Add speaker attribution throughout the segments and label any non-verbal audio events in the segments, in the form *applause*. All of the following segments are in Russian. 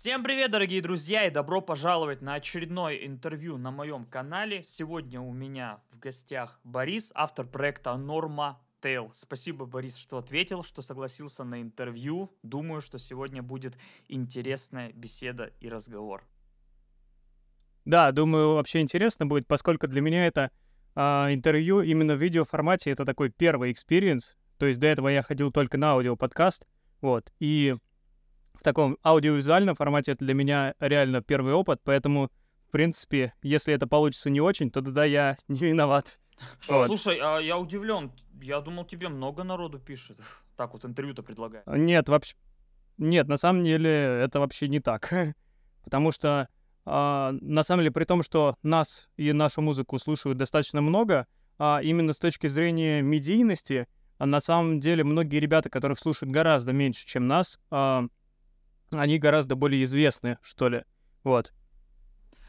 Speaker 1: Всем привет, дорогие друзья, и добро пожаловать на очередное интервью на моем канале. Сегодня у меня в гостях Борис, автор проекта Норма Тейл. Спасибо, Борис, что ответил, что согласился на интервью. Думаю, что сегодня будет интересная беседа и разговор.
Speaker 2: Да, думаю, вообще интересно будет, поскольку для меня это а, интервью именно в видеоформате, это такой первый экспириенс. То есть до этого я ходил только на аудиоподкаст, вот, и в таком аудиовизуальном формате это для меня реально первый опыт, поэтому, в принципе, если это получится не очень, то тогда я *laughs* не виноват. Вот. Слушай,
Speaker 1: а я удивлен. Я думал, тебе много народу пишет. *laughs* Так вот интервью-то предлагаю.
Speaker 2: Нет, вообще. Нет, на самом деле это вообще не так. *laughs* Потому что а, на самом деле, при том, что нас и нашу музыку слушают достаточно много, а именно с точки зрения медийности, а на самом деле многие ребята, которых слушают гораздо меньше, чем нас, а, они гораздо более известны, что ли. Вот.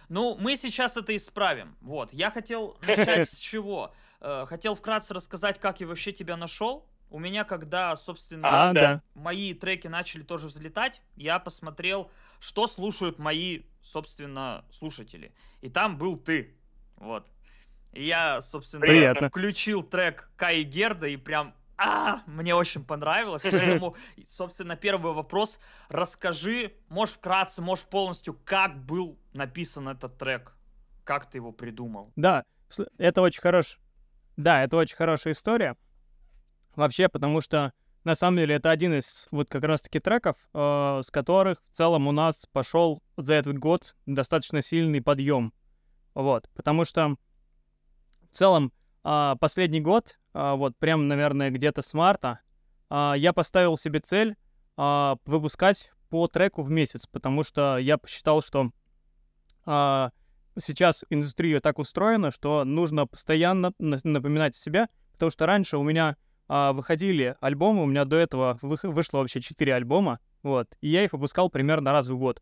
Speaker 1: Ну, мы сейчас это исправим. Вот, я хотел *laughs* начать с чего? Э, хотел вкратце рассказать, как я вообще тебя нашел. У меня, когда, собственно, а, да. мои треки начали тоже взлетать, я посмотрел, что слушают мои, собственно, слушатели. И там был ты. Вот. И я, собственно, Приятно. включил трек Кай Герда и прям а, мне очень понравилось. Поэтому, собственно, первый вопрос. Расскажи, можешь вкратце, можешь полностью, как был написан этот трек? Как ты его придумал?
Speaker 2: Да, это очень хорош... Да, это очень хорошая история. Вообще, потому что, на самом деле, это один из вот как раз-таки треков, э, с которых в целом у нас пошел за этот год достаточно сильный подъем. Вот, потому что в целом э, последний год а, вот прям, наверное, где-то с марта, а, я поставил себе цель а, выпускать по треку в месяц, потому что я посчитал, что сейчас индустрия так устроена, что нужно постоянно напоминать о себе, потому что раньше у меня выходили альбомы, у меня до этого вышло вообще 4 альбома, вот, и я их выпускал примерно раз в год.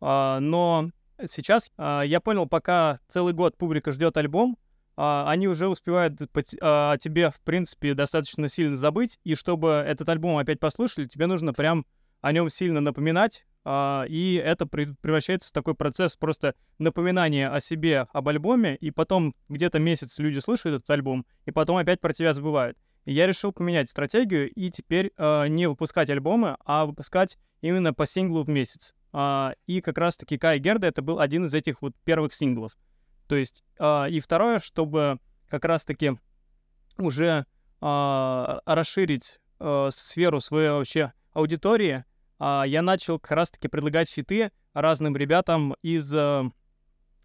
Speaker 2: Но сейчас я понял, пока целый год публика ждет альбом, а, они уже успевают а, о тебе, в принципе, достаточно сильно забыть, и чтобы этот альбом опять послушали, тебе нужно прям о нем сильно напоминать, а, и это превращается в такой процесс просто напоминания о себе, об альбоме, и потом где-то месяц люди слушают этот альбом, и потом опять про тебя забывают. И я решил поменять стратегию и теперь не выпускать альбомы, а выпускать именно по синглу в месяц. и как раз-таки Кай Герда это был один из этих вот первых синглов. То есть, а, и второе, чтобы как раз-таки уже а, расширить а, сферу своей вообще аудитории, я начал как раз-таки предлагать фиты разным ребятам из э,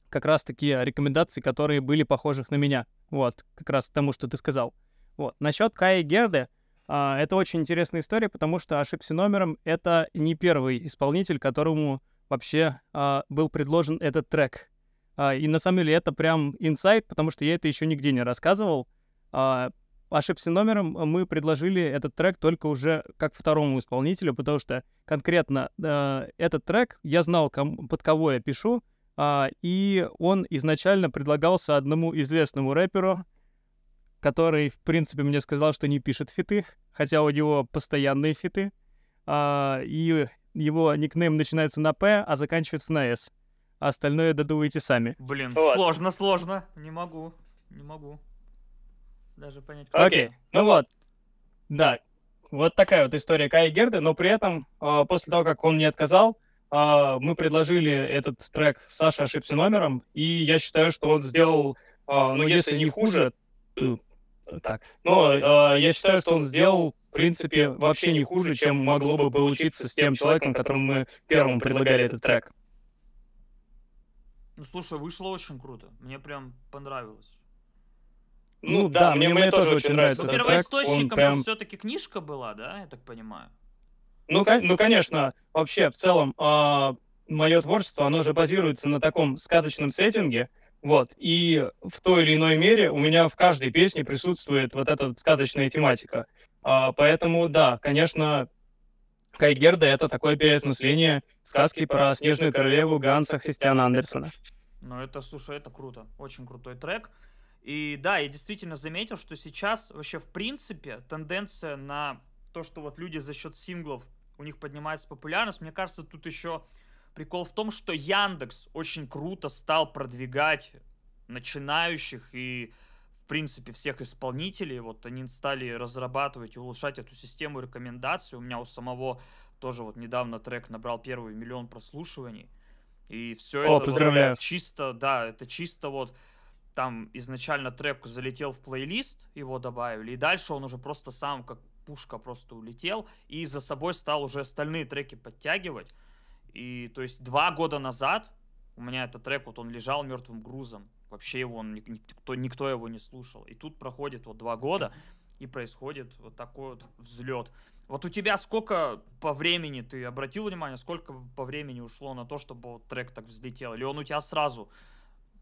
Speaker 2: как раз-таки рекомендаций, которые были похожих на меня. Вот, как раз к тому, что ты сказал. Вот. Насчет Каи Герды, это очень интересная история, потому что ошибся номером, это не первый исполнитель, которому вообще был предложен этот трек. А, и на самом деле это прям инсайт, потому что я это еще нигде не рассказывал. А, ошибся номером, мы предложили этот трек только уже как второму исполнителю, потому что конкретно а, этот трек я знал, под кого я пишу, и он изначально предлагался одному известному рэперу, который, в принципе, мне сказал, что не пишет фиты, хотя у него постоянные фиты, и его никнейм начинается на «П», а заканчивается на «С». А остальное додумайте сами. Блин, вот. Ну сложно,
Speaker 1: сложно. Не могу, не могу. Даже понять. Окей, okay. okay. ну, ну вот.
Speaker 2: вот. Да, вот такая вот история Кая Герды, но при этом а, после того, как он мне отказал, а, мы предложили этот трек Саше ошибся номером», и я считаю, что он сделал, ну, ну, если не хуже, то, так, но э, я считаю, что он сделал, в принципе, вообще не хуже, чем могло бы получиться с тем человеком, которому мы первым предлагали этот трек.
Speaker 1: Ну, слушай, вышло очень круто. Мне прям понравилось.
Speaker 2: Ну, ну да, да, мне, мне, тоже, тоже очень нравится. нравится. Первоисточником прям...
Speaker 1: все-таки книжка была, да, я так понимаю?
Speaker 2: Ну, ну кон- ну, ну конечно, вообще, в целом, э- а, мое творчество, оно же базируется на таком сказочном сеттинге, вот, и в той или иной мере у меня в каждой песне присутствует вот эта сказочная тематика. Э- поэтому, да, конечно, Кайгерда — это такое переосмысление сказки про Снежную Королеву Ганса Христиана Андерсона.
Speaker 1: Ну это, слушай, это круто. Очень крутой трек. И да, я действительно заметил, что сейчас вообще в принципе тенденция на то, что вот люди за счет синглов у них поднимается популярность, мне кажется, тут еще прикол в том, что Яндекс очень круто стал продвигать начинающих и принципе, всех исполнителей. Вот они стали разрабатывать и улучшать эту систему рекомендаций. У меня у самого тоже вот недавно трек набрал первый миллион прослушиваний. И все О, это Вот, чисто, да, это чисто вот там изначально трек залетел в плейлист, его добавили, и дальше он уже просто сам как пушка просто улетел, и за собой стал уже остальные треки подтягивать. И то есть два года назад у меня этот трек, вот он лежал мертвым грузом. Вообще его он, никто, никто его не слушал. И тут проходит вот два года, и происходит вот такой вот взлет. Вот у тебя сколько по времени, ты обратил внимание, сколько по времени ушло на то, чтобы вот трек так взлетел? Или он у тебя сразу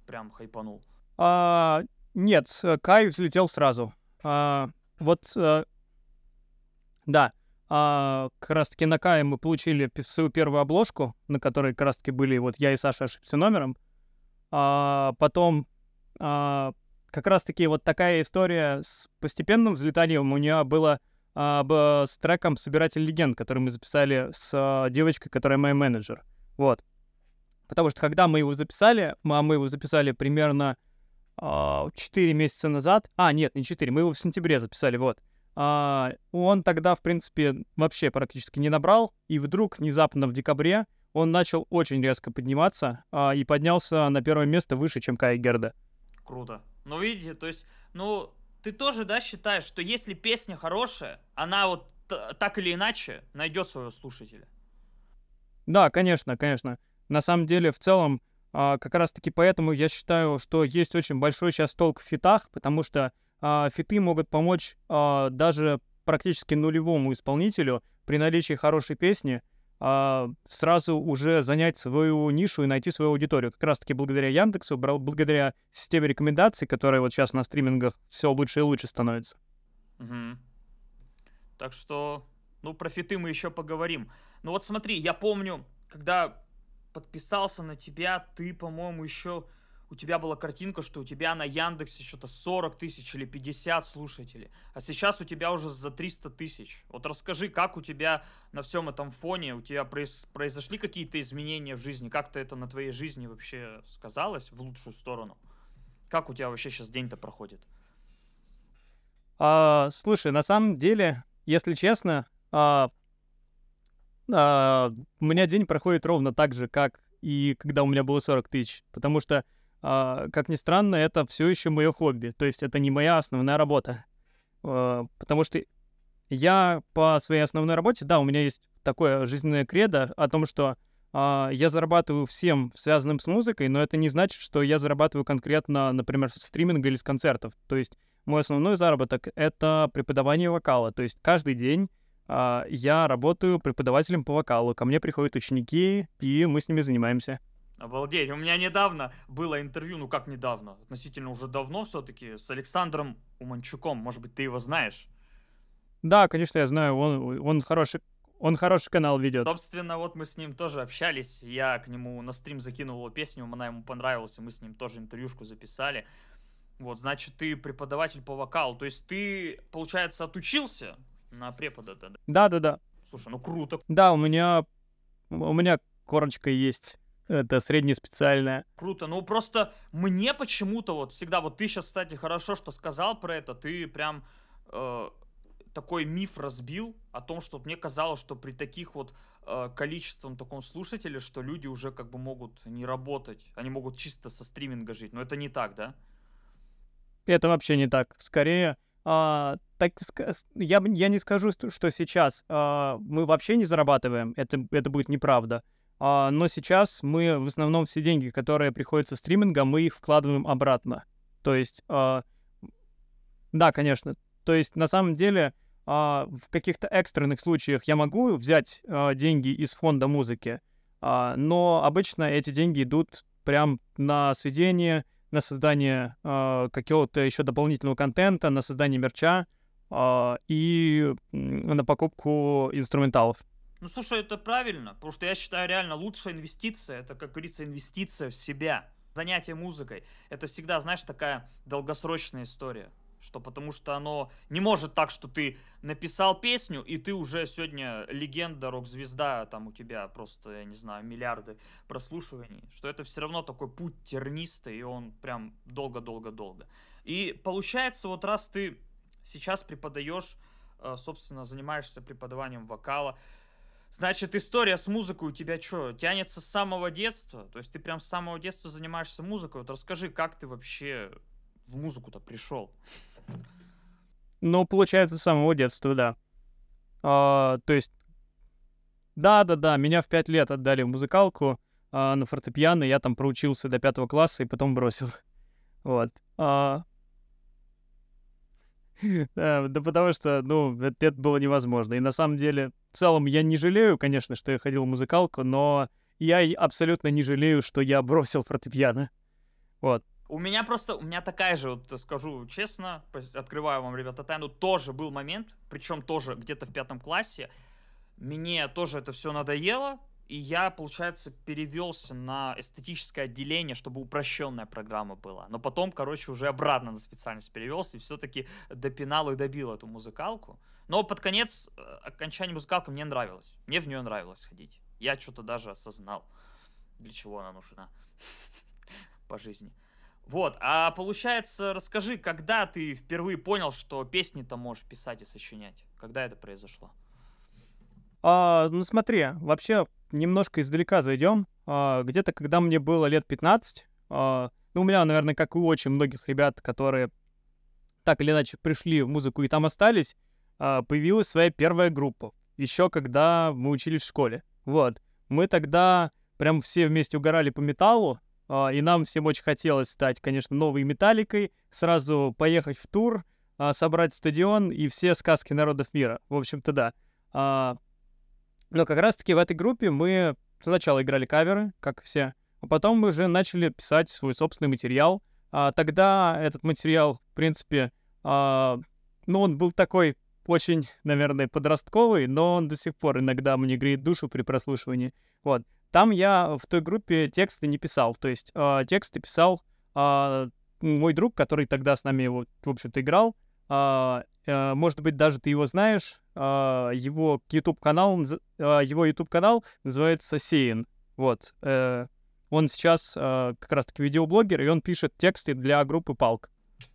Speaker 1: прям хайпанул?
Speaker 2: А, нет, Кай взлетел сразу. А, вот, а, да, а, как раз-таки на Кае мы получили свою первую обложку, на которой как раз-таки были вот я и Саша ошибся номером. А, потом а, как раз-таки вот такая история с постепенным взлетанием у нее было а, б, с треком «Собиратель легенд», который мы записали с а, девочкой, которая мой менеджер. Вот. Потому что когда мы его записали, мы, а мы его записали примерно а, 4 месяца назад. А, нет, не 4, мы его в сентябре записали, вот. А, он тогда, в принципе, вообще практически не набрал. И вдруг внезапно в декабре он начал очень резко подниматься а, и поднялся на первое место выше, чем Кай Герда. Круто.
Speaker 1: Ну, видите, то есть, ну, ты тоже, да, считаешь, что если песня хорошая, она вот так или иначе найдет своего слушателя?
Speaker 2: Да, конечно, конечно. На самом деле, в целом, а, как раз-таки поэтому я считаю, что есть очень большой сейчас толк в фитах, потому что а, фиты могут помочь а, даже практически нулевому исполнителю при наличии хорошей песни, а, сразу уже занять свою нишу и найти свою аудиторию. Как раз-таки благодаря Яндексу, благодаря системе рекомендаций, которая вот сейчас на стримингах все лучше и лучше становится.
Speaker 1: Угу. Так что, ну, про фиты мы еще поговорим. Ну вот смотри, я помню, когда подписался на тебя, ты, по-моему, еще у тебя была картинка, что у тебя на Яндексе что-то 40 тысяч или 50 слушателей, а сейчас у тебя уже за 300 тысяч. Вот расскажи, как у тебя на всем этом фоне, у тебя произошли какие-то изменения в жизни, как-то это на твоей жизни вообще сказалось в лучшую сторону? Как у тебя вообще сейчас день-то проходит?
Speaker 2: А, слушай, на самом деле, если честно, а, а, у меня день проходит ровно так же, как и когда у меня было 40 тысяч, потому что а, как ни странно, это все еще мое хобби. То есть это не моя основная работа. А, потому что я по своей основной работе, да, у меня есть такое жизненное кредо о том, что а, я зарабатываю всем, связанным с музыкой, но это не значит, что я зарабатываю конкретно, например, с стриминга или с концертов. То есть мой основной заработок — это преподавание вокала. То есть каждый день я работаю преподавателем по вокалу. Ко мне приходят ученики, и мы с ними занимаемся.
Speaker 1: Обалдеть, у меня недавно было интервью, ну как недавно, относительно уже давно все-таки, с Александром Уманчуком, может быть, ты его знаешь?
Speaker 2: Да, конечно, я знаю, он, он хороший он хороший канал ведет.
Speaker 1: Собственно, вот мы с ним тоже общались. Я к нему на стрим закинул его песню, она ему понравилась, и мы с ним тоже интервьюшку записали. Вот, значит, ты преподаватель по вокалу. То есть ты, получается, отучился на препода тогда?
Speaker 2: Да, да, да. Слушай, ну круто. Да, у меня, у меня корочка есть это среднеспециальная.
Speaker 1: Круто, ну просто мне почему-то вот всегда, вот ты сейчас, кстати, хорошо, что сказал про это, ты прям э, такой миф разбил о том, что мне казалось, что при таких вот э, количеством таком слушателей, что люди уже как бы могут не работать, они могут чисто со стриминга жить, но это не так, да?
Speaker 2: Это вообще не так, скорее... А, так, я, я не скажу, что сейчас а, мы вообще не зарабатываем, это, это будет неправда. А, а, но сейчас мы в основном все деньги, которые приходят со стриминга, мы их вкладываем обратно. То есть, а, да, конечно. То есть, на самом деле, а, в каких-то экстренных случаях я могу взять деньги из фонда музыки, но обычно эти деньги идут прям на сведение, на создание какого-то еще дополнительного контента, на создание мерча и на покупку инструменталов.
Speaker 1: Ну, слушай, это правильно, потому что я считаю реально лучшая инвестиция, это, как говорится, инвестиция в себя. Занятие музыкой, это всегда, знаешь, такая долгосрочная история. Что потому что оно не может так, что ты написал песню, и ты уже сегодня легенда, рок-звезда, там у тебя просто, я не знаю, миллиарды прослушиваний. Что это все равно такой путь тернистый, и он прям долго-долго-долго. И получается, вот раз ты сейчас преподаешь, э, собственно, занимаешься преподаванием вокала, Значит, история с музыкой у тебя что, тянется с самого детства? То есть ты прям с самого детства занимаешься музыкой. Вот расскажи, как ты вообще в музыку-то пришел?
Speaker 2: Ну, получается, с самого детства, да. А, то есть, да-да-да, меня в пять лет отдали в музыкалку а, на фортепиано, я там проучился до пятого класса и потом бросил. *laughs* Вот. А, *laughs* Да, да потому что, ну, это, это было невозможно. И на самом деле, в целом, я не жалею, конечно, что я ходил в музыкалку, но я абсолютно не жалею, что я бросил фортепиано. Вот.
Speaker 1: У меня просто, у меня такая же, вот скажу честно, открываю вам, ребята, тайну, тоже был момент, причем тоже где-то в пятом классе, мне тоже это все надоело, и я, получается, перевелся на эстетическое отделение, чтобы упрощенная программа была. Но потом, короче, уже обратно на специальность перевелся и все-таки допинал и добил эту музыкалку. Но под конец э, окончания музыкалки мне нравилось. Мне в нее нравилось ходить. Я что-то даже осознал, для чего она нужна *laughs* по жизни. Вот, а получается, расскажи, когда ты впервые понял, что песни-то можешь писать и сочинять? Когда это произошло?
Speaker 2: А, ну смотри, вообще немножко издалека зайдем. А, где-то, когда мне было лет 15, а, ну, у меня, наверное, как и у очень многих ребят, которые так или иначе пришли в музыку и там остались, а, появилась своя первая группа. Еще когда мы учились в школе. Вот. Мы тогда прям все вместе угорали по металлу, а, и нам всем очень хотелось стать, конечно, новой металликой, сразу поехать в тур, а, собрать стадион и все сказки народов мира. В общем-то, да. А, но как раз-таки в этой группе мы сначала играли каверы, как все, а потом мы уже начали писать свой собственный материал. А, тогда этот материал, в принципе, а, ну, он был такой очень, наверное, подростковый, но он до сих пор иногда мне греет душу при прослушивании. Вот. Там я в той группе тексты не писал, то есть э, тексты писал э, мой друг, который тогда с нами, вот, в общем-то, играл, э, Э, может быть, даже ты его знаешь, а, его YouTube канал, а, его YouTube канал называется Сейн. Вот. Э, он сейчас а, как раз-таки видеоблогер, и он пишет тексты для группы Палк.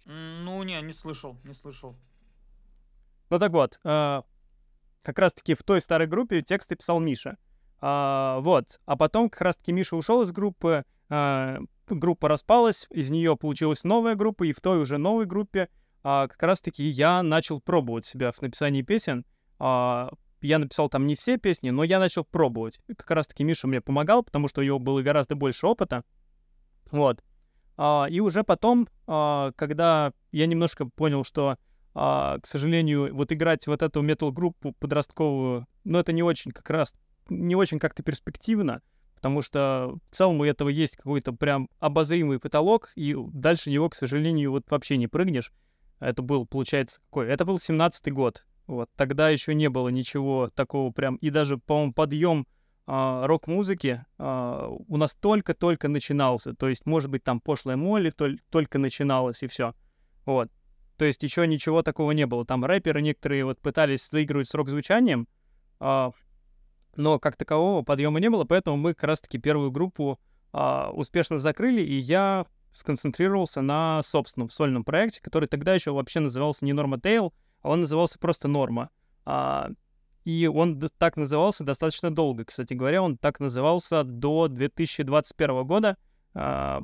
Speaker 1: Ну, не, не слышал, не слышал.
Speaker 2: Ну так вот, э, как раз-таки в той старой группе тексты писал Миша. Вот. А потом как раз-таки Миша ушел из группы, группа распалась, из нее получилась новая группа, и в той уже новой группе а, как раз-таки я начал пробовать себя в написании песен. А, я написал там не все песни, но я начал пробовать. Как раз-таки Миша мне помогал, потому что у него было гораздо больше опыта. Вот. А, и уже потом, когда я немножко понял, что, к сожалению, вот играть вот эту метал-группу подростковую, ну, это не очень как раз, не очень как-то перспективно, потому что в целом у этого есть какой-то прям обозримый потолок, и дальше него, к сожалению, вот вообще не прыгнешь. Это был, получается, какой? Это был 17-й год. Вот тогда еще не было ничего такого прям. И даже, по-моему, подъем э, а, рок-музыки э, у нас только-только начинался. То есть, может быть, там пошлая Молли только начиналась и все. Вот. То есть еще ничего такого не было. Там рэперы некоторые вот пытались заигрывать с рок-звучанием, э, но как такового подъема не было, поэтому мы как раз-таки первую группу э, успешно закрыли, и я сконцентрировался на собственном сольном проекте, который тогда еще вообще назывался не Норма Тейл, а он назывался просто Норма. А, и он так назывался достаточно долго, кстати говоря, он так назывался до 2021 года, а,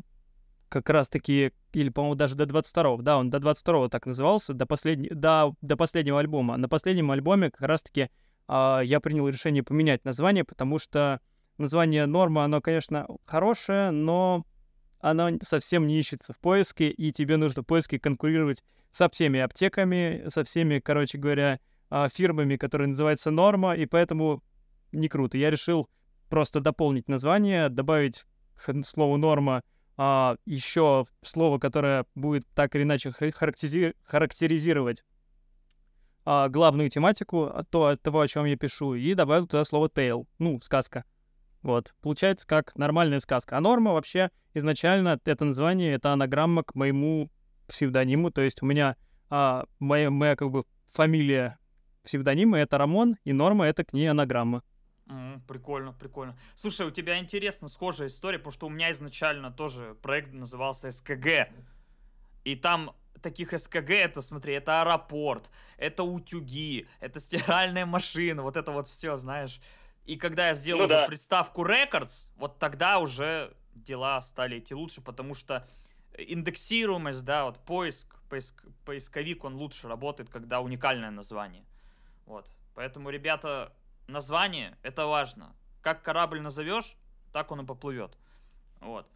Speaker 2: как раз-таки, или, по-моему, даже до 22-го, да, он до 22-го так назывался, до, послед... до, до последнего альбома. На последнем альбоме как раз-таки а, я принял решение поменять название, потому что название «Норма», оно, конечно, хорошее, но она совсем не ищется в поиске, и тебе нужно в поиске конкурировать со всеми аптеками, со всеми, короче говоря, а, фирмами, которые называются Норма, и поэтому не круто. Я решил просто дополнить название, добавить к слову Норма а, еще слово, которое будет так или иначе характеризи- характеризировать а, главную тематику, а, то, того, о чем я пишу, и добавил туда слово tail, ну, сказка. Вот, получается, как нормальная сказка. А норма вообще изначально, это название, это анаграмма к моему псевдониму. То есть у меня, а, моя, моя как бы фамилия псевдонима — это Рамон, и норма — это к ней анаграмма.
Speaker 1: Mm, прикольно, прикольно. Слушай, у тебя интересно схожая история, потому что у меня изначально тоже проект назывался СКГ. И там таких СКГ, это, смотри, это аэропорт, это утюги, это стиральная машина, вот это вот все, знаешь, и когда я сделал ну, уже да. приставку Records, вот тогда уже дела стали идти лучше, потому что индексируемость, да, вот поиск, поиск, поисковик, он лучше работает, когда уникальное название. Вот. Поэтому, ребята, название — это важно. Как корабль назовешь, так он и поплывет. Вот.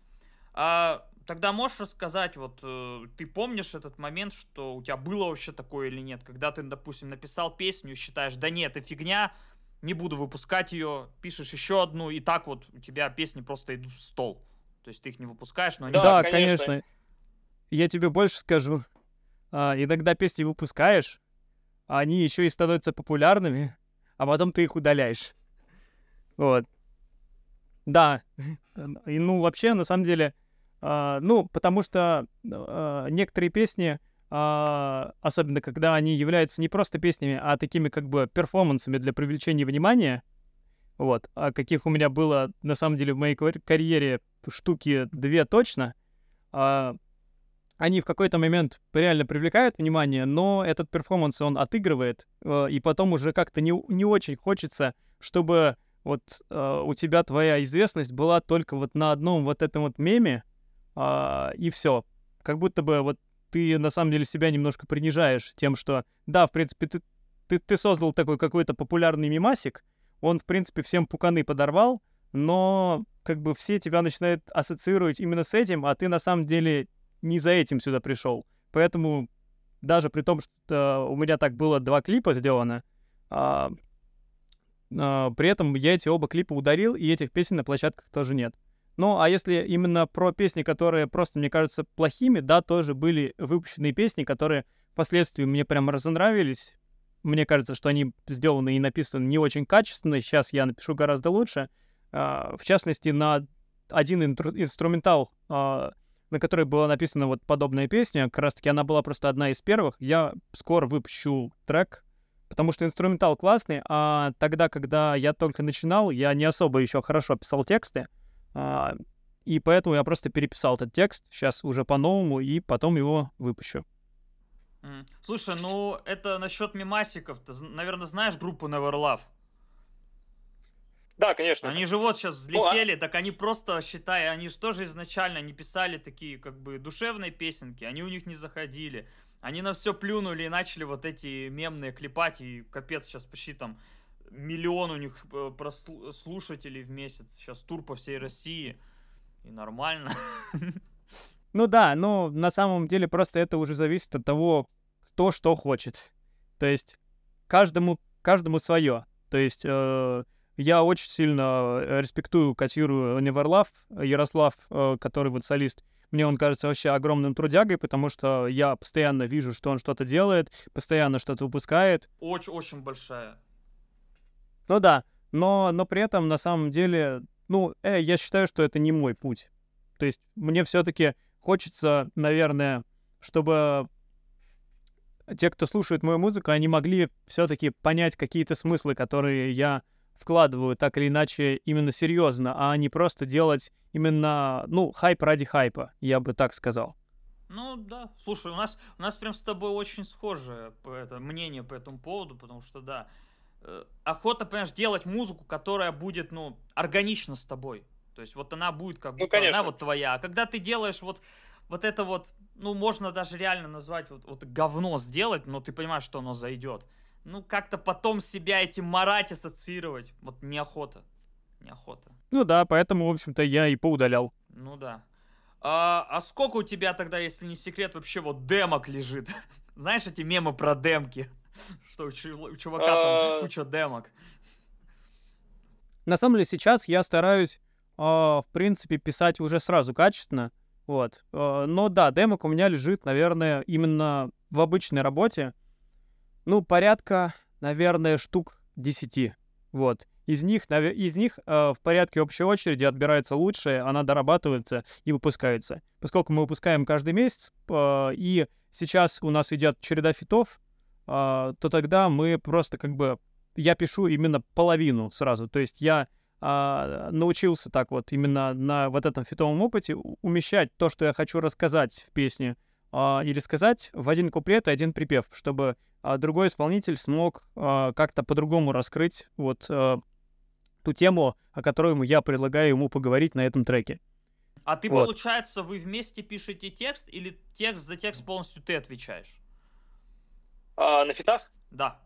Speaker 1: А тогда можешь рассказать, вот э, ты помнишь этот момент, что у тебя было вообще такое или нет, когда ты, допустим, написал песню и считаешь, да нет, это фигня, не буду выпускать ее, пишешь еще одну, и так вот у тебя песни просто идут в стол. То есть ты их не выпускаешь, но они... Да, конечно.
Speaker 2: Я тебе больше скажу. А, иногда песни выпускаешь, а они еще и становятся популярными, а потом ты их удаляешь. Вот. Да. И, ну, вообще, на самом деле, а, ну, потому что а, некоторые песни а, особенно когда они являются не просто песнями, а такими как бы перформансами для привлечения внимания. Вот, а каких у меня было на самом деле в моей карьере штуки две точно. А, они в какой-то момент реально привлекают внимание, но этот перформанс он отыгрывает, а, и потом уже как-то не, не очень хочется, чтобы вот а, у тебя твоя известность была только вот на одном вот этом вот меме, и все. Как будто бы вот ты на самом деле себя немножко принижаешь тем, что, да, в принципе, ты, ты, ты создал такой какой-то популярный мимасик, он, в принципе, всем пуканы подорвал, но как бы все тебя начинают ассоциировать именно с этим, а ты на самом деле не за этим сюда пришел. Поэтому даже при том, что у меня так было два клипа сделано, а, а, при этом я эти оба клипа ударил, и этих песен на площадках тоже нет. Ну, а если именно про песни, которые просто, мне кажется, плохими, да, тоже были выпущенные песни, которые впоследствии мне прям разонравились. Мне кажется, что они сделаны и написаны не очень качественно. Сейчас я напишу гораздо лучше. А, в частности, на один инструментал, а, на который была написана вот подобная песня, как раз-таки она была просто одна из первых. Я скоро выпущу трек, потому что инструментал классный, а тогда, когда я только начинал, я не особо еще хорошо писал тексты. А, и поэтому я просто переписал этот текст, сейчас уже по-новому, и потом его выпущу.
Speaker 1: Слушай, ну это насчет мемасиков, Ты, наверное, знаешь группу Never Love. Да, конечно. Они же вот сейчас взлетели, ну, а... так они просто, считай, они же тоже изначально не писали такие как бы душевные песенки, они у них не заходили. Они на все плюнули и начали вот эти мемные клепать, и капец сейчас почти там миллион у них э, слушателей в месяц. Сейчас тур по всей России. И нормально. *laughs*
Speaker 2: Ну да, но на самом деле просто это уже зависит от того, кто что хочет. То есть каждому, каждому свое. То есть э, я очень сильно э, респектую, котирую Неверлав, Ярослав, э, который вот солист. Мне он кажется вообще огромным трудягой, потому что я постоянно вижу, что он что-то делает, постоянно что-то выпускает.
Speaker 1: Очень-очень большая
Speaker 2: ну да, но, но при этом на самом деле, ну, э, я считаю, что это не мой путь. То есть мне все-таки хочется, наверное, чтобы те, кто слушает мою музыку, они могли все-таки понять какие-то смыслы, которые я вкладываю так или иначе именно серьезно, а не просто делать именно, ну, хайп ради хайпа, я бы так сказал.
Speaker 1: Ну да, слушай, у нас, у нас прям с тобой очень схожее э, это мнение по этому поводу, потому что да, Э, охота, понимаешь, делать музыку, которая будет, ну, органично с тобой. То есть вот она будет как бы ну, она вот твоя. А когда ты делаешь вот, вот это вот, ну, можно даже реально назвать вот, вот говно сделать, но ты понимаешь, что оно зайдет. Ну, как-то потом себя этим марать, ассоциировать. Вот неохота. Неохота.
Speaker 2: Ну да, поэтому, в общем-то, я и поудалял.
Speaker 1: Ну да. А, а сколько у тебя тогда, если не секрет, вообще вот демок лежит? *laughs* Знаешь эти мемы про демки? *laughs* Что у чувака там а. куча демок.
Speaker 2: На самом деле сейчас я стараюсь, а, в принципе, писать уже сразу качественно. Вот. А, но да, демок у меня лежит, наверное, именно в обычной работе. Ну, порядка, наверное, штук 10. Вот. Из них, из них э, в порядке общей очереди отбирается лучшее, она дорабатывается и выпускается. Поскольку мы выпускаем каждый месяц, э, и сейчас у нас идет череда фитов, а, то тогда мы просто как бы... Я пишу именно половину сразу. То есть я а, научился так вот именно на вот этом фитовом опыте умещать то, что я хочу рассказать в песне а, или сказать в один куплет и один припев, чтобы другой исполнитель смог как-то по-другому раскрыть вот ту тему, о которой я предлагаю ему поговорить на этом треке.
Speaker 1: А ты, вот. получается, вы вместе пишете текст или текст за текст полностью ты отвечаешь? А, на фитах? Да.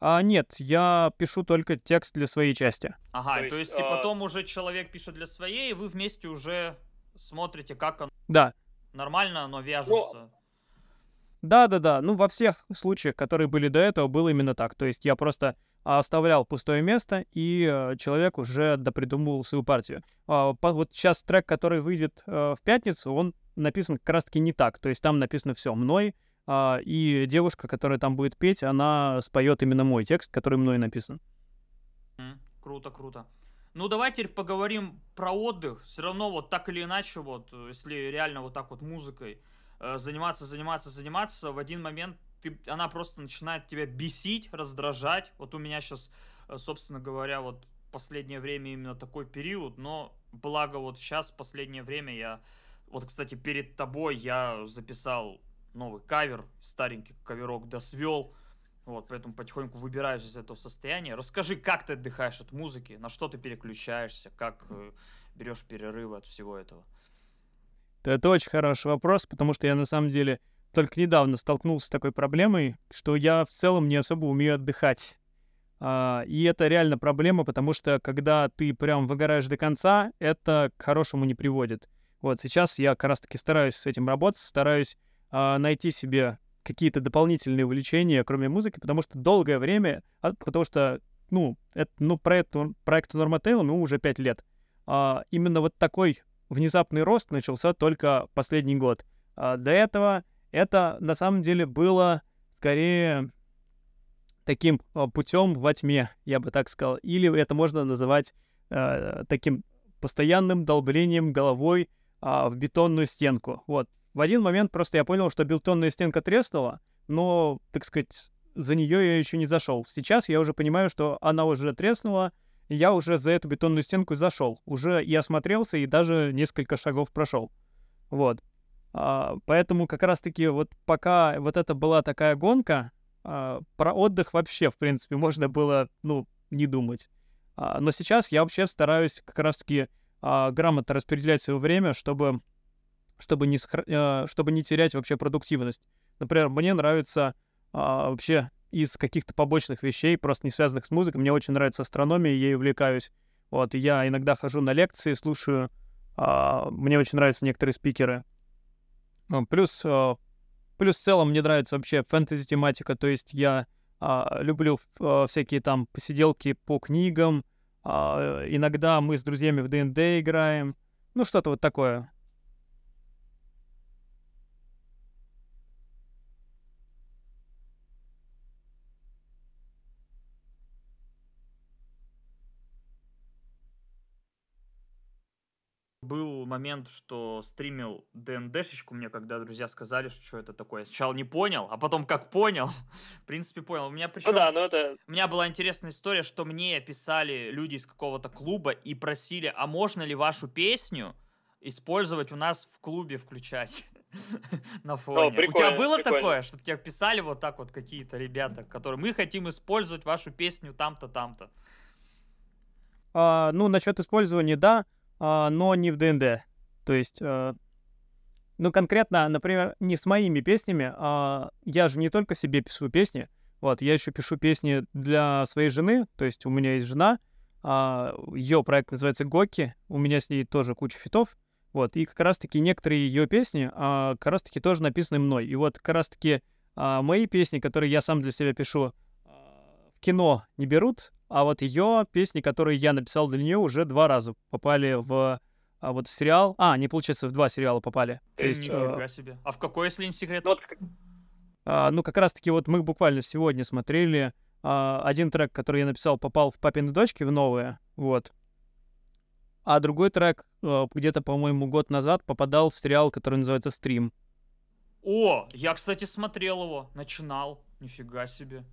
Speaker 2: А, нет, я пишу только текст для своей части.
Speaker 1: Ага, то есть, то есть а... и потом уже человек пишет для своей, и вы вместе уже смотрите, как он... Да. Нормально оно ну, вяжется. Но...
Speaker 2: Да, да, да. Ну, во всех случаях, которые были до этого, было именно так. То есть я просто а, оставлял пустое место, и а, человек уже допридумывал свою партию. А, вот сейчас трек, который выйдет э, в пятницу, он написан как раз-таки не так. То есть там написано все мной, а, и девушка, которая там будет петь, она споет именно мой текст, который мной написан.
Speaker 1: Круто, круто. Ну, давай теперь поговорим про отдых. Все равно вот так или иначе, вот, э, если реально вот так вот музыкой э, заниматься, заниматься, заниматься, в один момент ты, она просто начинает тебя бесить, раздражать. Вот у меня сейчас, э, собственно говоря, вот последнее время именно такой период, но благо вот сейчас, последнее время я... Вот, кстати, перед тобой я записал новый кавер, старенький каверок досвел. Вот, поэтому потихоньку выбираешь из этого состояния. Расскажи, как ты отдыхаешь от музыки, на что ты переключаешься, как э, берешь перерывы от всего этого.
Speaker 2: Это очень хороший вопрос, потому что я на самом деле только недавно столкнулся с такой проблемой, что я в целом не особо умею отдыхать. А, и это реально проблема, потому что когда ты прям выгораешь до конца, это к хорошему не приводит. Вот сейчас я как раз таки стараюсь с этим работать, стараюсь а, найти себе какие-то дополнительные увлечения, кроме музыки, потому что долгое время, а, потому что, ну, это, ну проекту, проекту Норма Тейлор ему ну, уже пять лет. А, именно вот такой внезапный рост начался только последний год. А, до этого это на самом деле было скорее таким а, путем во тьме, я бы так сказал. Или это можно называть э, таким постоянным долблением головой э, в бетонную стенку. Вот в один момент просто я понял, что бетонная стенка треснула, но, так сказать, за нее я еще не зашел. Сейчас я уже понимаю, что она уже треснула, я уже за эту бетонную стенку зашел. Уже я осмотрелся и даже несколько шагов прошел. Вот. А, поэтому как раз-таки вот пока вот это была такая гонка, а, про отдых вообще, в принципе, можно было, ну, не думать. А, но сейчас я вообще стараюсь как раз-таки а, грамотно распределять свое время, чтобы чтобы не, схр... Э, чтобы не терять вообще продуктивность. Например, мне нравится а, вообще из каких-то побочных вещей, просто не связанных с музыкой. Мне очень нравится астрономия, я ей увлекаюсь. Вот, я иногда хожу на лекции, слушаю. А, мне очень нравятся некоторые спикеры. Э, плюс, а, плюс в целом мне нравится вообще фэнтези-тематика, то есть я а, люблю а, всякие там посиделки по книгам, а, иногда мы с друзьями в ДНД играем, ну что-то вот такое.
Speaker 1: Был момент, что стримил ДНДшечку мне, когда друзья сказали, что что это такое. Я сначала не понял, а потом как понял. *laughs* В принципе, понял. У меня причем... Ну да, но это... У меня была интересная история, что мне писали люди из какого-то клуба и просили, а можно ли вашу песню использовать у нас в клубе включать? *laughs* на фоне. О, У тебя было прикольно. такое, чтобы тебя писали вот так вот какие-то ребята, которые мы хотим использовать вашу песню там-то, там-то?
Speaker 2: А, ну, насчет использования, да. А, но не в ДНД. То есть, а, ну, конкретно, например, не с моими песнями, а я же не только себе пишу песни, вот, я еще пишу песни для своей жены, то есть у меня есть жена, а, ее проект называется Гоки, у меня с ней тоже куча фитов, вот, и как раз-таки некоторые ее песни как раз-таки тоже написаны мной. И вот как раз-таки мои песни, которые я сам для себя пишу, в кино не берут, а вот ее песни, которые я написал для нее, уже два раза попали в а вот в сериал. А, они, получается, в два сериала попали. То э, есть, Нифига
Speaker 1: э... себе. А в какой, если не секрет? Ну, вот...
Speaker 2: А, ну, как раз-таки вот мы буквально сегодня смотрели а, один трек, который я написал, попал в «Папины дочки» в новое, вот. А другой трек а, где-то, по-моему, год назад попадал в сериал, который называется «Стрим».
Speaker 1: О, я, кстати, смотрел его, начинал. Нифига себе.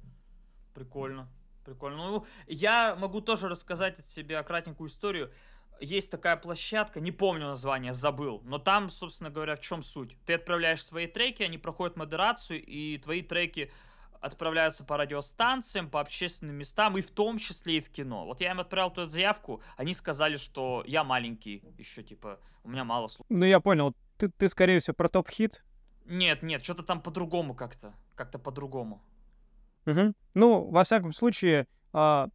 Speaker 1: Прикольно. Прикольно. Ну, я могу тоже рассказать от себя кратенькую историю. Есть такая площадка, не помню название, забыл. Но там, собственно говоря, в чем суть? Ты отправляешь свои треки, они проходят модерацию, и твои треки отправляются по радиостанциям, по общественным местам, и в том числе и в кино. Вот я им отправил эту заявку, они сказали, что я маленький, еще типа, у меня мало слов.
Speaker 2: Ну я понял, ты, ты скорее всего про топ-хит?
Speaker 1: Нет, нет, что-то там по-другому как-то, как-то по-другому.
Speaker 2: Угу. Ну, во всяком случае, а,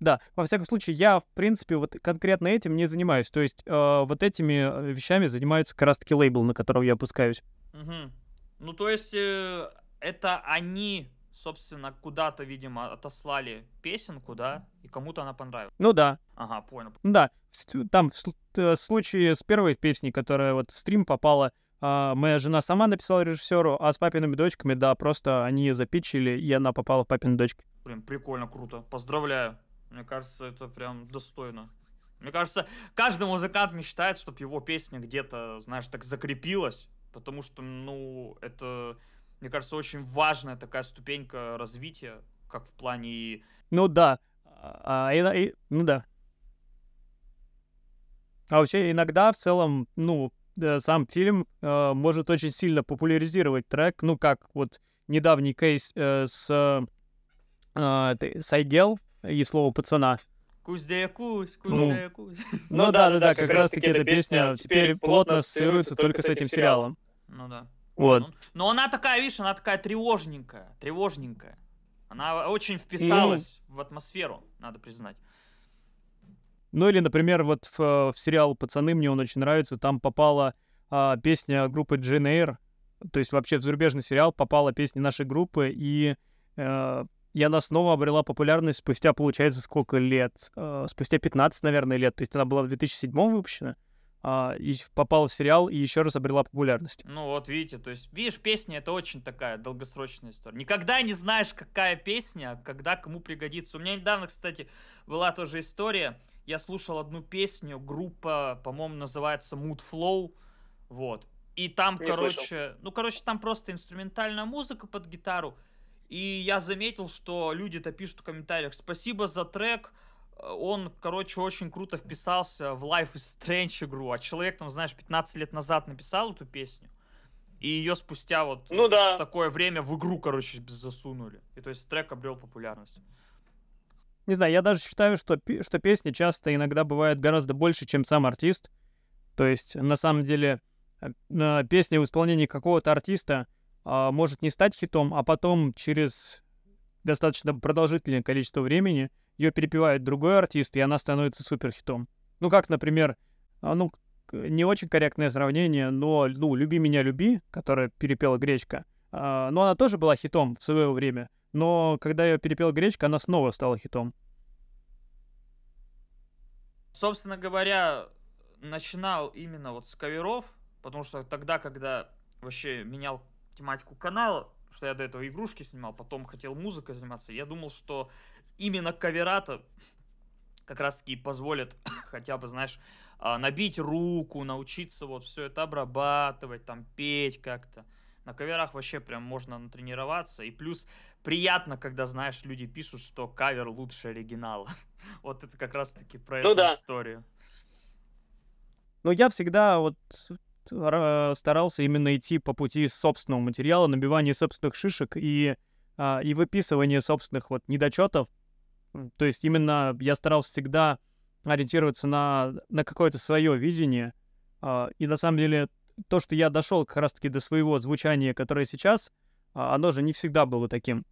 Speaker 2: да, во всяком случае, я, в принципе, вот конкретно этим не занимаюсь. То есть, э, вот этими э, вещами занимается как раз-таки лейбл, на котором я опускаюсь.
Speaker 1: Угу. Ну, то есть, э, это они, собственно, куда-то, видимо, отослали песенку, да, и кому-то она понравилась. Ну да. Ага, понял.
Speaker 2: Ну да, там в, в э, случае с первой песней, которая вот в стрим попала, э, а, моя жена сама написала режиссеру, а с папиными дочками, да, просто они ее запичили, и она попала в папины дочки.
Speaker 1: Блин, прикольно, круто. Поздравляю. Мне кажется, это прям достойно. Мне кажется, каждый музыкант мечтает, чтобы его песня где-то, знаешь, так закрепилась, потому что, ну, это, мне кажется, очень важная такая ступенька развития, как в
Speaker 2: плане... Ну да, а, а и, и, ну да. А вообще иногда в целом, ну, сам фильм э, может очень сильно популяризировать трек, ну, как вот недавний кейс э, с э, Сайгел и слово «пацана».
Speaker 1: Куздея кусь, ну, куздея ну кусь. Ну ну да, да, да, как раз таки эта песня теперь плотно ассоциируется только с этим сериалом. Ну да. Вот. Но ну, она такая, видишь, она такая тревожненькая, тревожненькая. Она очень вписалась в атмосферу, надо признать.
Speaker 2: Ну или, например, вот в, э, в сериал «Пацаны» мне он очень нравится, там попала а, песня группы Джин Эйр, то есть вообще в зарубежный сериал попала песня нашей группы, и, э, и она снова обрела популярность спустя, получается, сколько лет? Э, спустя 15, наверное, лет. То есть она была в 2007 выпущена, э, и попала в сериал и еще раз обрела популярность.
Speaker 1: Ну вот видите, то есть, видишь, песня это очень такая долгосрочная история. Никогда не знаешь, какая песня, когда кому пригодится. У меня недавно, кстати, была тоже история, я слушал одну песню, группа, по-моему, называется Mood Flow, вот. И там, Не короче, слышал. ну, короче, там просто инструментальная музыка под гитару. И я заметил, что люди-то пишут в комментариях, спасибо за трек, э, он, короче, очень круто вписался в Life is Strange игру, а человек там, знаешь, 15 лет назад написал эту песню, и ее спустя вот ну, да. такое время в игру, короче, засунули. И то есть трек обрел популярность.
Speaker 2: Не знаю, я даже считаю, что, что песни часто иногда бывает гораздо больше, чем сам артист. То есть, на самом деле, э, песня в исполнении какого-то артиста а, может не стать хитом, а потом через достаточно продолжительное количество времени ее перепевает другой артист, и она становится суперхитом. Ну, как, например, а, ну, не очень корректное сравнение, но, ну, «Люби меня, люби», которая перепела Гречка, а, но она тоже была хитом в свое время, но когда ее перепел Гречка, она снова стала хитом.
Speaker 1: Собственно говоря, начинал именно вот с каверов, потому что тогда, когда вообще менял тематику канала, что я до этого игрушки снимал, потом хотел музыкой заниматься, я думал, что именно каверата как раз-таки позволят *coughs* хотя бы, знаешь, а, набить руку, научиться вот все это обрабатывать, там, петь как-то. На каверах вообще прям можно натренироваться. И плюс приятно, когда, знаешь, люди пишут, что кавер лучше оригинала. *laughs* Вот это как раз-таки про ну, эту да. историю.
Speaker 2: Ну, я всегда вот старался именно идти по пути собственного материала, набивания собственных шишек и, а, и выписывания собственных вот недочетов. То есть именно я старался всегда ориентироваться на, на какое-то свое видение. А, и на самом деле то, что я дошел как раз-таки до своего звучания, которое сейчас, а, оно же не всегда было таким.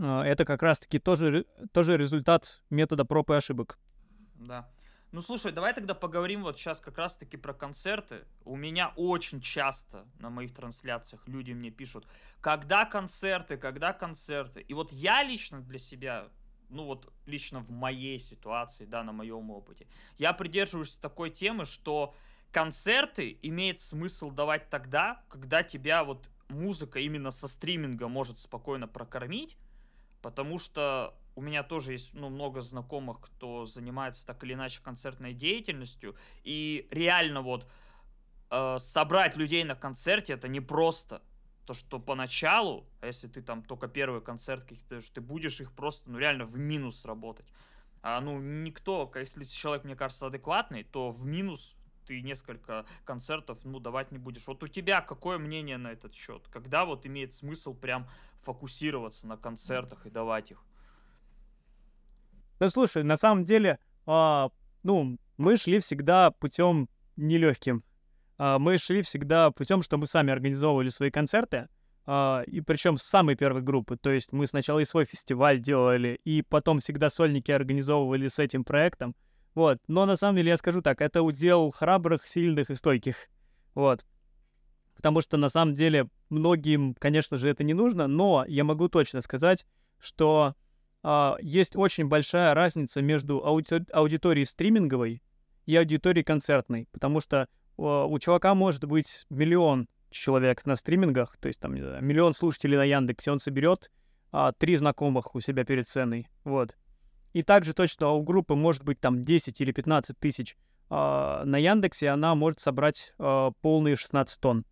Speaker 2: А, это как раз-таки тоже, тоже результат метода проб и ошибок.
Speaker 1: Да. Ну слушай, давай тогда поговорим вот сейчас как раз-таки про концерты. У меня очень часто на моих трансляциях люди мне пишут, когда концерты, когда концерты. И вот я лично для себя, ну вот лично в моей ситуации, да, на моем опыте, я придерживаюсь такой темы, что концерты имеет смысл давать тогда, когда тебя вот музыка именно со стриминга может спокойно прокормить, Потому что у меня тоже есть ну, много знакомых, кто занимается так или иначе концертной деятельностью. И реально вот э, собрать людей на концерте это непросто. То, что поначалу, а если ты там только первый концерт каких-то, ты будешь их просто, ну реально в минус работать. А, ну, никто, если человек, мне кажется, адекватный, то в минус ты несколько концертов, ну, давать не будешь. Вот у тебя какое мнение на этот счет? Когда вот имеет смысл прям фокусироваться на концертах и давать их?
Speaker 2: Да слушай, на самом деле, а, ну, мы шли всегда путем нелегким. А, мы шли всегда путем, что мы сами организовывали свои концерты, а, и причем с самой первой группы. То есть мы сначала и свой фестиваль делали, и потом всегда сольники организовывали с этим проектом. Вот. Но на самом деле я скажу так, это удел храбрых, сильных и стойких. Вот. Потому что на самом деле многим, конечно же, это не нужно, но я могу точно сказать, что э, есть очень большая разница между ауди- аудиторией стриминговой и аудиторией концертной. Потому что э, у чувака может быть миллион человек на стримингах, то есть там не знаю, миллион слушателей на Яндексе, он соберет а, три знакомых у себя перед сценой, вот. И также точно у группы может быть там 10 или 15 тысяч э, на Яндексе, она может собрать э, полные 16 тонн.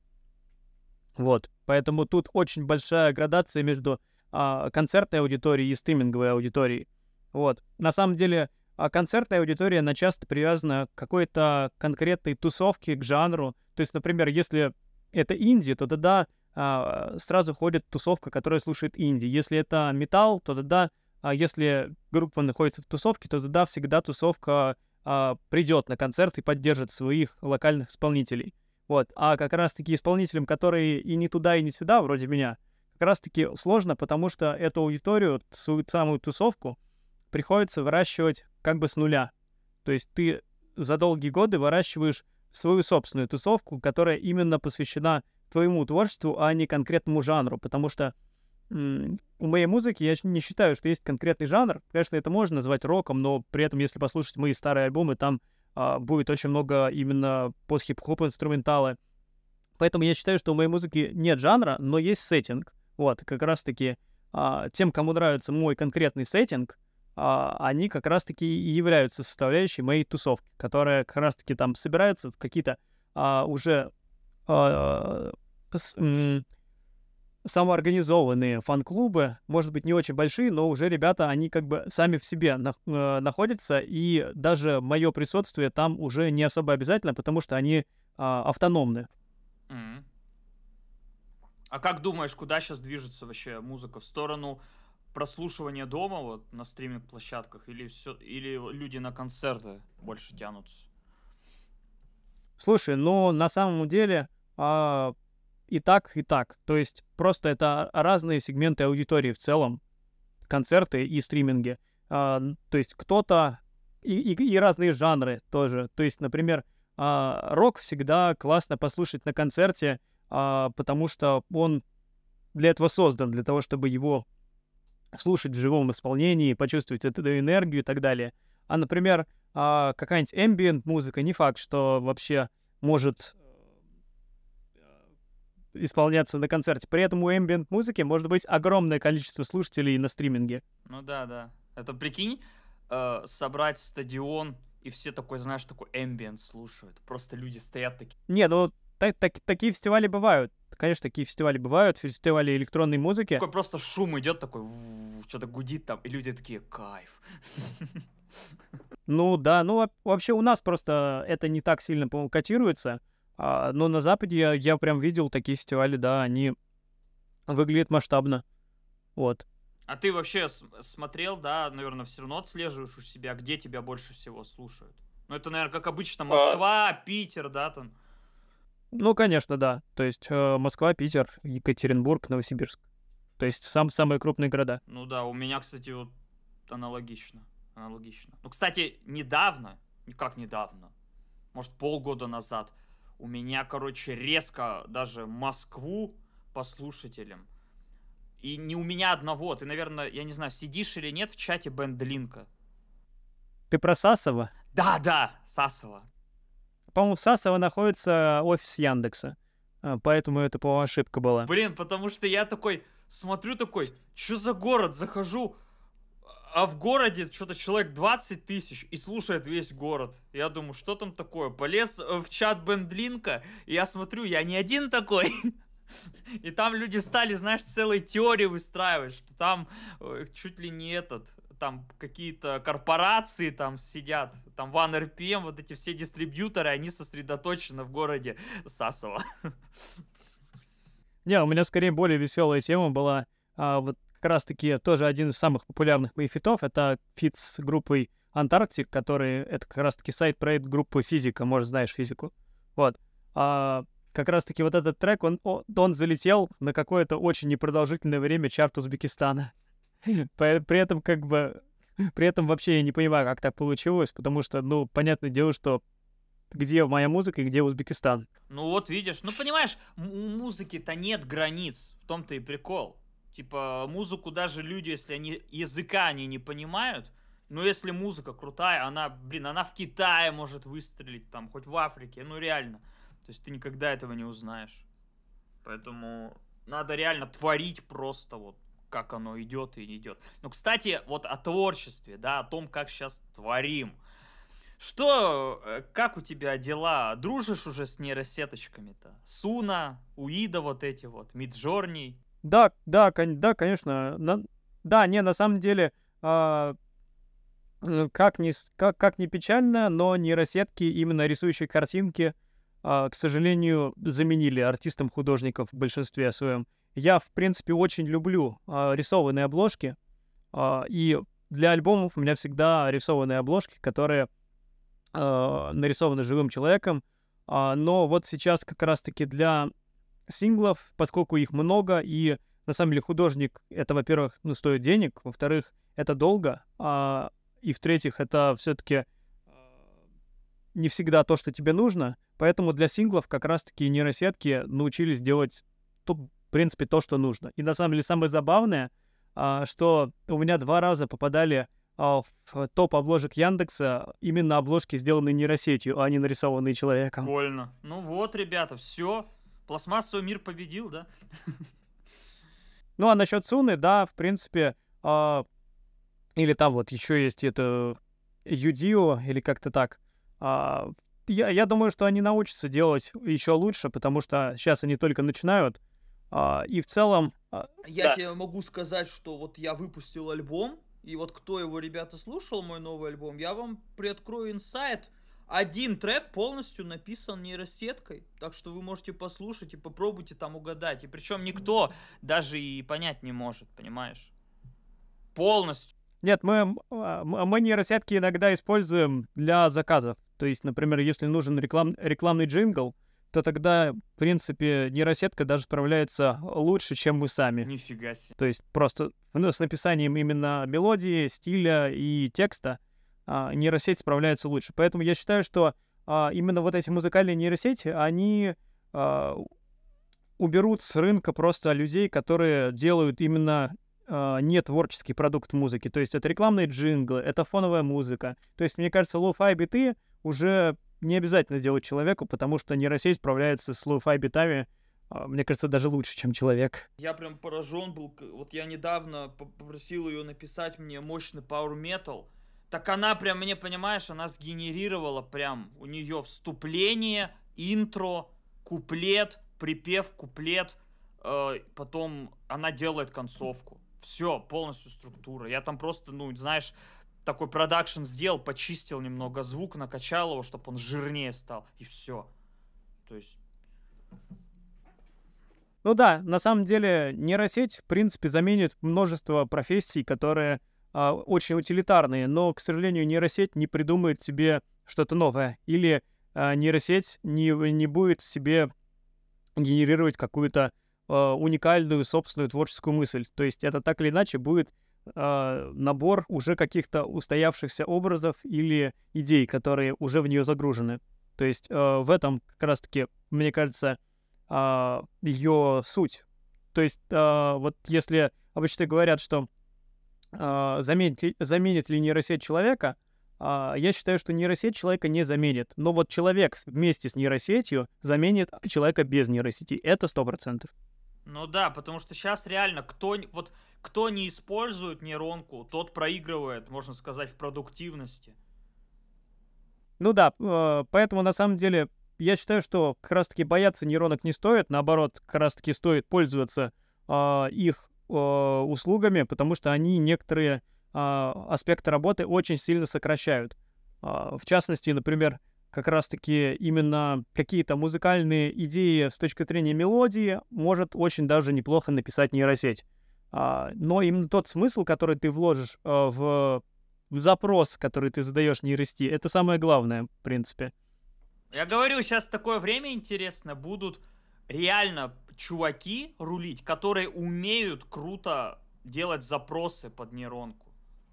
Speaker 2: Вот. Поэтому тут очень большая градация между э, концертной аудиторией и стриминговой аудиторией. Вот. На самом деле, концертная аудитория, она часто привязана к какой-то конкретной тусовке, к жанру. То есть, например, если это инди, то тогда сразу ходит тусовка, которая слушает инди. Если это металл, то тогда а если группа находится в тусовке, то туда всегда тусовка а, придет на концерт и поддержит своих локальных исполнителей. Вот. А как раз-таки исполнителям, которые и не туда, и не сюда, вроде меня, как раз-таки сложно, потому что эту аудиторию, свою самую тусовку, приходится выращивать как бы с нуля. То есть ты за долгие годы выращиваешь свою собственную тусовку, которая именно посвящена твоему творчеству, а не конкретному жанру, потому что у моей музыки я не считаю, что есть конкретный жанр. Конечно, это можно назвать роком, но при этом, если послушать мои старые альбомы, там а, будет очень много именно пост-хип-хоп инструменталы. Поэтому я считаю, что у моей музыки нет жанра, но есть сеттинг. Вот, как раз-таки а, тем, кому нравится мой конкретный сеттинг, а, они как раз-таки и являются составляющей моей тусовки, которая как раз-таки там собирается в какие-то а, уже а, с, м- самоорганизованные фан-клубы, может быть, не очень большие, но уже ребята, они как бы сами в себе на, э, находятся, и даже мое присутствие там уже не особо обязательно, потому что они э, автономны.
Speaker 1: Mm. А как думаешь, куда сейчас движется вообще музыка? В сторону прослушивания дома вот на стриминг-площадках или, все, или люди на концерты больше тянутся?
Speaker 2: Слушай, ну на самом деле... Э, и так, и так. То есть просто это разные сегменты аудитории в целом, концерты и стриминги. А, то есть кто-то и, и, и разные жанры тоже. То есть, например, а, рок всегда классно послушать на концерте, а, потому что он для этого создан, для того, чтобы его слушать в живом исполнении, почувствовать эту энергию и так далее. А, например, а, какая-нибудь ambient музыка не факт, что вообще может исполняться на концерте. При этом у ambient музыки может быть огромное количество слушателей на стриминге.
Speaker 1: Ну да, да. Это прикинь, э, собрать стадион и все такой, знаешь, такой ambient слушают. Просто люди стоят такие.
Speaker 2: Не, ну так, так, такие фестивали бывают. Конечно, такие фестивали бывают, фестивали электронной музыки. Такой
Speaker 1: просто шум идет такой, что-то гудит
Speaker 2: там, и люди такие, кайф. Ну да, ну вообще у нас просто это не так сильно, по-моему, котируется. А, но на Западе я, я прям видел такие фестивали, да, они выглядят масштабно. Вот.
Speaker 1: А ты вообще смотрел, да, наверное, все равно отслеживаешь у себя, где тебя больше всего слушают? Ну, это, наверное, как обычно, а. Москва, а... Питер, да, там.
Speaker 2: Ну, конечно, да. То есть э, Москва, Питер, Екатеринбург, Новосибирск. То есть сам самые крупные города.
Speaker 1: Ну да, у меня, кстати, вот аналогично. Аналогично. Ну, кстати, недавно, как недавно, может, полгода назад, у меня, короче, резко даже Москву по слушателям. И не у меня одного. Ты, наверное, я не знаю, сидишь или нет в чате Бендлинка.
Speaker 2: Ты про Сасова? Да, да, Сасова. По-моему, в Сасово находится офис Яндекса. А, поэтому это, по-моему, ошибка была.
Speaker 1: Блин, потому что я такой смотрю такой, что за город, захожу, а в городе что-то человек 20 тысяч и слушает весь город. Я думаю, что там такое? Полез э, в чат Бендлинка, и я смотрю, я не один такой. *laughs* И там люди стали, знаешь, целые теории выстраивать, что там э, чуть ли не этот, там какие-то корпорации там сидят, там Ван РПМ, вот эти все дистрибьюторы, они сосредоточены в городе Сасово. *laughs*
Speaker 2: Не, у меня скорее более веселая тема была. А, вот раз-таки тоже один из самых популярных моих фитов. Это фит с группой Антарктик, который это как раз-таки сайт-проект группы Физика, может, знаешь физику. Вот. А, как раз-таки вот этот трек, он, он залетел на какое-то очень непродолжительное время чарт Узбекистана. *laughs* При этом как бы... При этом вообще я не понимаю, как так получилось, потому что, ну, понятное дело, что где моя музыка и где Узбекистан.
Speaker 1: Ну вот видишь, ну понимаешь, у музыки-то нет границ, в том-то и прикол. Типа, музыку даже люди, если они языка они не понимают, но если музыка крутая, она, блин, она в Китае может выстрелить, там, хоть в Африке, ну реально. То есть ты никогда этого не узнаешь. Поэтому надо реально творить просто вот как оно идет и не идет. Ну, кстати, вот о творчестве, да, о том, как сейчас творим. Что, э, как у тебя дела? Дружишь уже с нейросеточками-то? Суна, Уида вот эти вот, Миджорни?
Speaker 2: Да, да, кон- да, конечно. На- да, не, на самом деле, э- как не, как, как ни печально, но нейросетки, именно рисующие картинки, э, к сожалению, заменили артистам художников в большинстве своем. Я, в принципе, очень люблю э, рисованные обложки, э, и для альбомов у меня всегда рисованные обложки, которые э, нарисованы живым человеком, э, но вот сейчас как раз-таки для синглов, поскольку их много, и на самом деле художник, это, во-первых, ну, стоит денег, во-вторых, это долго, а, и в-третьих, это все-таки э, не всегда то, что тебе нужно, поэтому для синглов как раз-таки нейросетки научились делать, то, в принципе, то, что нужно. И на самом деле самое забавное, а, что у меня два раза попадали а, в топ обложек Яндекса именно обложки, сделанные нейросетью, а не нарисованные человеком. Больно.
Speaker 1: Ну вот, ребята, все пластмассовый мир победил, да? *laughs*
Speaker 2: Ну, а насчет Суны, да, в принципе, э, или там вот еще есть это Юдио, или как-то так. Э, я, я думаю, что они научатся делать еще лучше, потому что сейчас они только начинают. Э, и в целом... Э, я да.
Speaker 1: тебе могу сказать, что вот я выпустил альбом, и вот кто его, ребята, слушал, мой новый альбом, я вам приоткрою инсайт. Один трек полностью написан нейросеткой, так что вы можете послушать и попробуйте там угадать. И причем никто даже и понять не может, понимаешь? Полностью.
Speaker 2: Нет, мы, а, мы нейросетки иногда используем для заказов. То есть, например, если нужен реклам, рекламный джингл, то тогда, в принципе, нейросетка даже справляется лучше, чем мы сами. Нифига себе. То есть просто ну, с написанием именно мелодии, стиля и текста — а, нейросеть справляется лучше. Поэтому я считаю, что а, именно вот эти музыкальные нейросети, они а, уберут с рынка просто людей, которые делают именно а, не творческий продукт музыки. То есть это рекламные джинглы, это фоновая музыка. То есть, мне кажется, лоу-фай биты уже не обязательно делать человеку, потому что нейросеть справляется с лоу-фай битами, мне кажется, даже лучше, чем человек.
Speaker 1: Я прям поражен был. Вот я недавно попросил ее написать мне мощный power metal — так она прям, мне понимаешь, она сгенерировала прям у нее вступление, интро, куплет, припев, куплет, э, потом она делает концовку. Все, полностью структура. Я там просто, ну, знаешь, такой продакшн сделал, почистил немного звук, накачал его, чтобы он жирнее стал, и все. То есть...
Speaker 2: Ну да, на самом деле нейросеть, в принципе, заменит множество профессий, которые а, очень утилитарные, но, к сожалению, нейросеть не придумает себе что-то новое. Или а, нейросеть не, не будет себе генерировать какую-то а, уникальную собственную творческую мысль. То есть это так или иначе будет а, набор уже каких-то устоявшихся образов или идей, которые уже в нее загружены. То есть а, в этом как раз-таки, мне кажется, а, ее суть. То есть а, вот если обычно говорят, что а, заменит, заменит ли нейросеть человека, а, я считаю, что нейросеть человека не заменит. Но вот человек вместе с нейросетью заменит человека без нейросети. Это сто процентов.
Speaker 1: Ну да, потому что сейчас реально кто, вот, кто не использует нейронку, тот проигрывает, можно сказать, в продуктивности.
Speaker 2: Ну да, а, поэтому на самом деле я считаю, что как раз-таки бояться нейронок не стоит. Наоборот, как раз-таки стоит пользоваться их Э, услугами, потому что они некоторые а, аспекты работы очень сильно сокращают. А, в частности, например, как раз-таки именно какие-то музыкальные идеи с точки зрения мелодии может очень даже неплохо написать нейросеть. А, но именно тот смысл, который ты вложишь э, в запрос, который ты задаешь нейрости, это самое главное, в принципе.
Speaker 1: Я говорю, сейчас такое время интересно, будут реально чуваки рулить, которые умеют круто делать запросы под нейронку.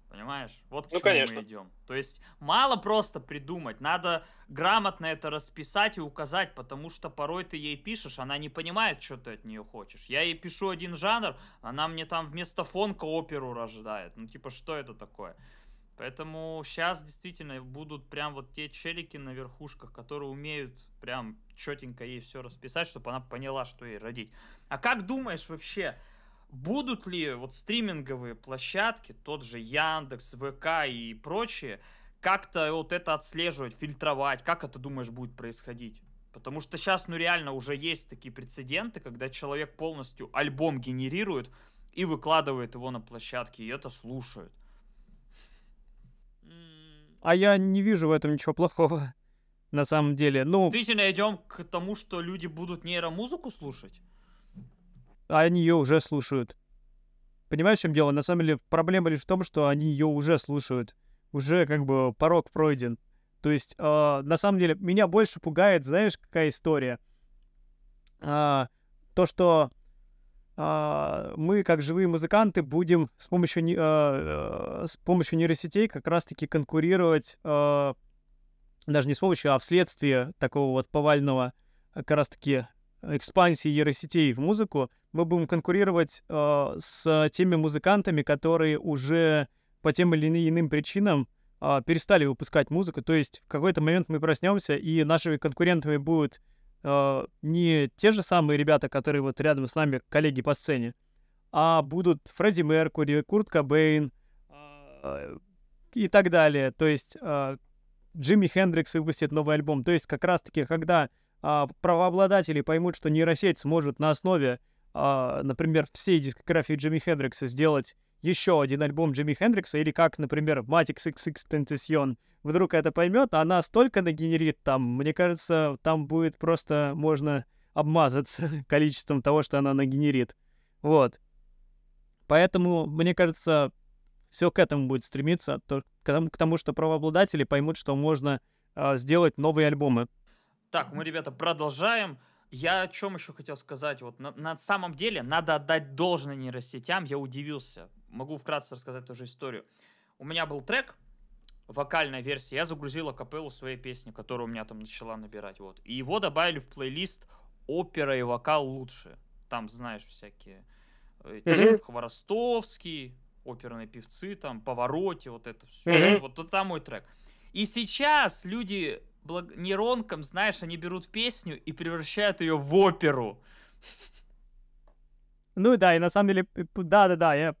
Speaker 1: Понимаешь? Вот к ну, чему конечно. мы идем. То есть мало просто придумать, надо грамотно это расписать и указать, потому что порой ты ей пишешь, она не понимает, что ты от нее хочешь. Я ей пишу один жанр, она мне там вместо фонка оперу рождает. Ну типа что это такое? Поэтому сейчас действительно будут прям вот те челики на верхушках, которые умеют прям четенько ей все расписать, чтобы она поняла, что ей родить. А как думаешь вообще, будут ли вот стриминговые площадки, тот же Яндекс, ВК и прочие, как-то вот это отслеживать, фильтровать, как это, думаешь, будет происходить? Потому что сейчас, ну, реально уже есть такие прецеденты, когда человек полностью альбом генерирует и выкладывает его на площадке, и это слушают.
Speaker 2: А я не вижу в этом ничего плохого на самом деле. Ну,
Speaker 1: Действительно, идем к тому, что люди будут нейромузыку слушать?
Speaker 2: А они ее уже слушают. Понимаешь, в чем дело? На самом деле проблема лишь в том, что они ее уже слушают. Уже как бы порог пройден. То есть, э, на самом деле, меня больше пугает, знаешь, какая история? Э, то, что э, мы, как живые музыканты, будем с помощью, э, э, с помощью нейросетей как раз-таки конкурировать э, даже не с помощью, а вследствие такого вот повального э, как раз-таки экспансии нейросетей в музыку, мы будем конкурировать э, с теми музыкантами, которые уже по тем или иным причинам э, перестали выпускать музыку. То есть в какой-то момент мы проснемся, и нашими конкурентами будут э, не те же самые ребята, которые вот рядом с нами, коллеги по сцене, а будут Фредди Меркури, Курт Кобейн э, и так далее. То есть э, Джимми Хендрикс выпустит новый альбом. То есть как раз-таки, когда а, правообладатели поймут, что нейросеть сможет на основе, а, например, всей дискографии Джимми Хендрикса сделать еще один альбом Джимми Хендрикса, или как, например, Матикс XX Tentacion вдруг это поймет, она столько нагенерит там, мне кажется, там будет просто можно обмазаться *laughs* количеством того, что она нагенерит. Вот. Поэтому, мне кажется, все к этому будет стремиться, то, к, тому, к тому, что правообладатели поймут, что можно э, сделать новые альбомы.
Speaker 1: Так, мы, ребята, продолжаем. Я о чем еще хотел сказать. Вот на, на самом деле надо отдать должное нейросетям. Я удивился. Могу вкратце рассказать ту же историю. У меня был трек, вокальная версия. Я загрузила капеллу своей песни, которую у меня там начала набирать. Вот. И его добавили в плейлист «Опера и вокал лучше». Там, знаешь, всякие... Э, Хворостовский, оперные певцы, там, повороте, вот это все. Mm-hmm. Вот это мой трек. И сейчас люди благ... нейронкам, знаешь, они берут песню и превращают ее в оперу.
Speaker 2: Ну да, и на самом деле, да-да-да, я...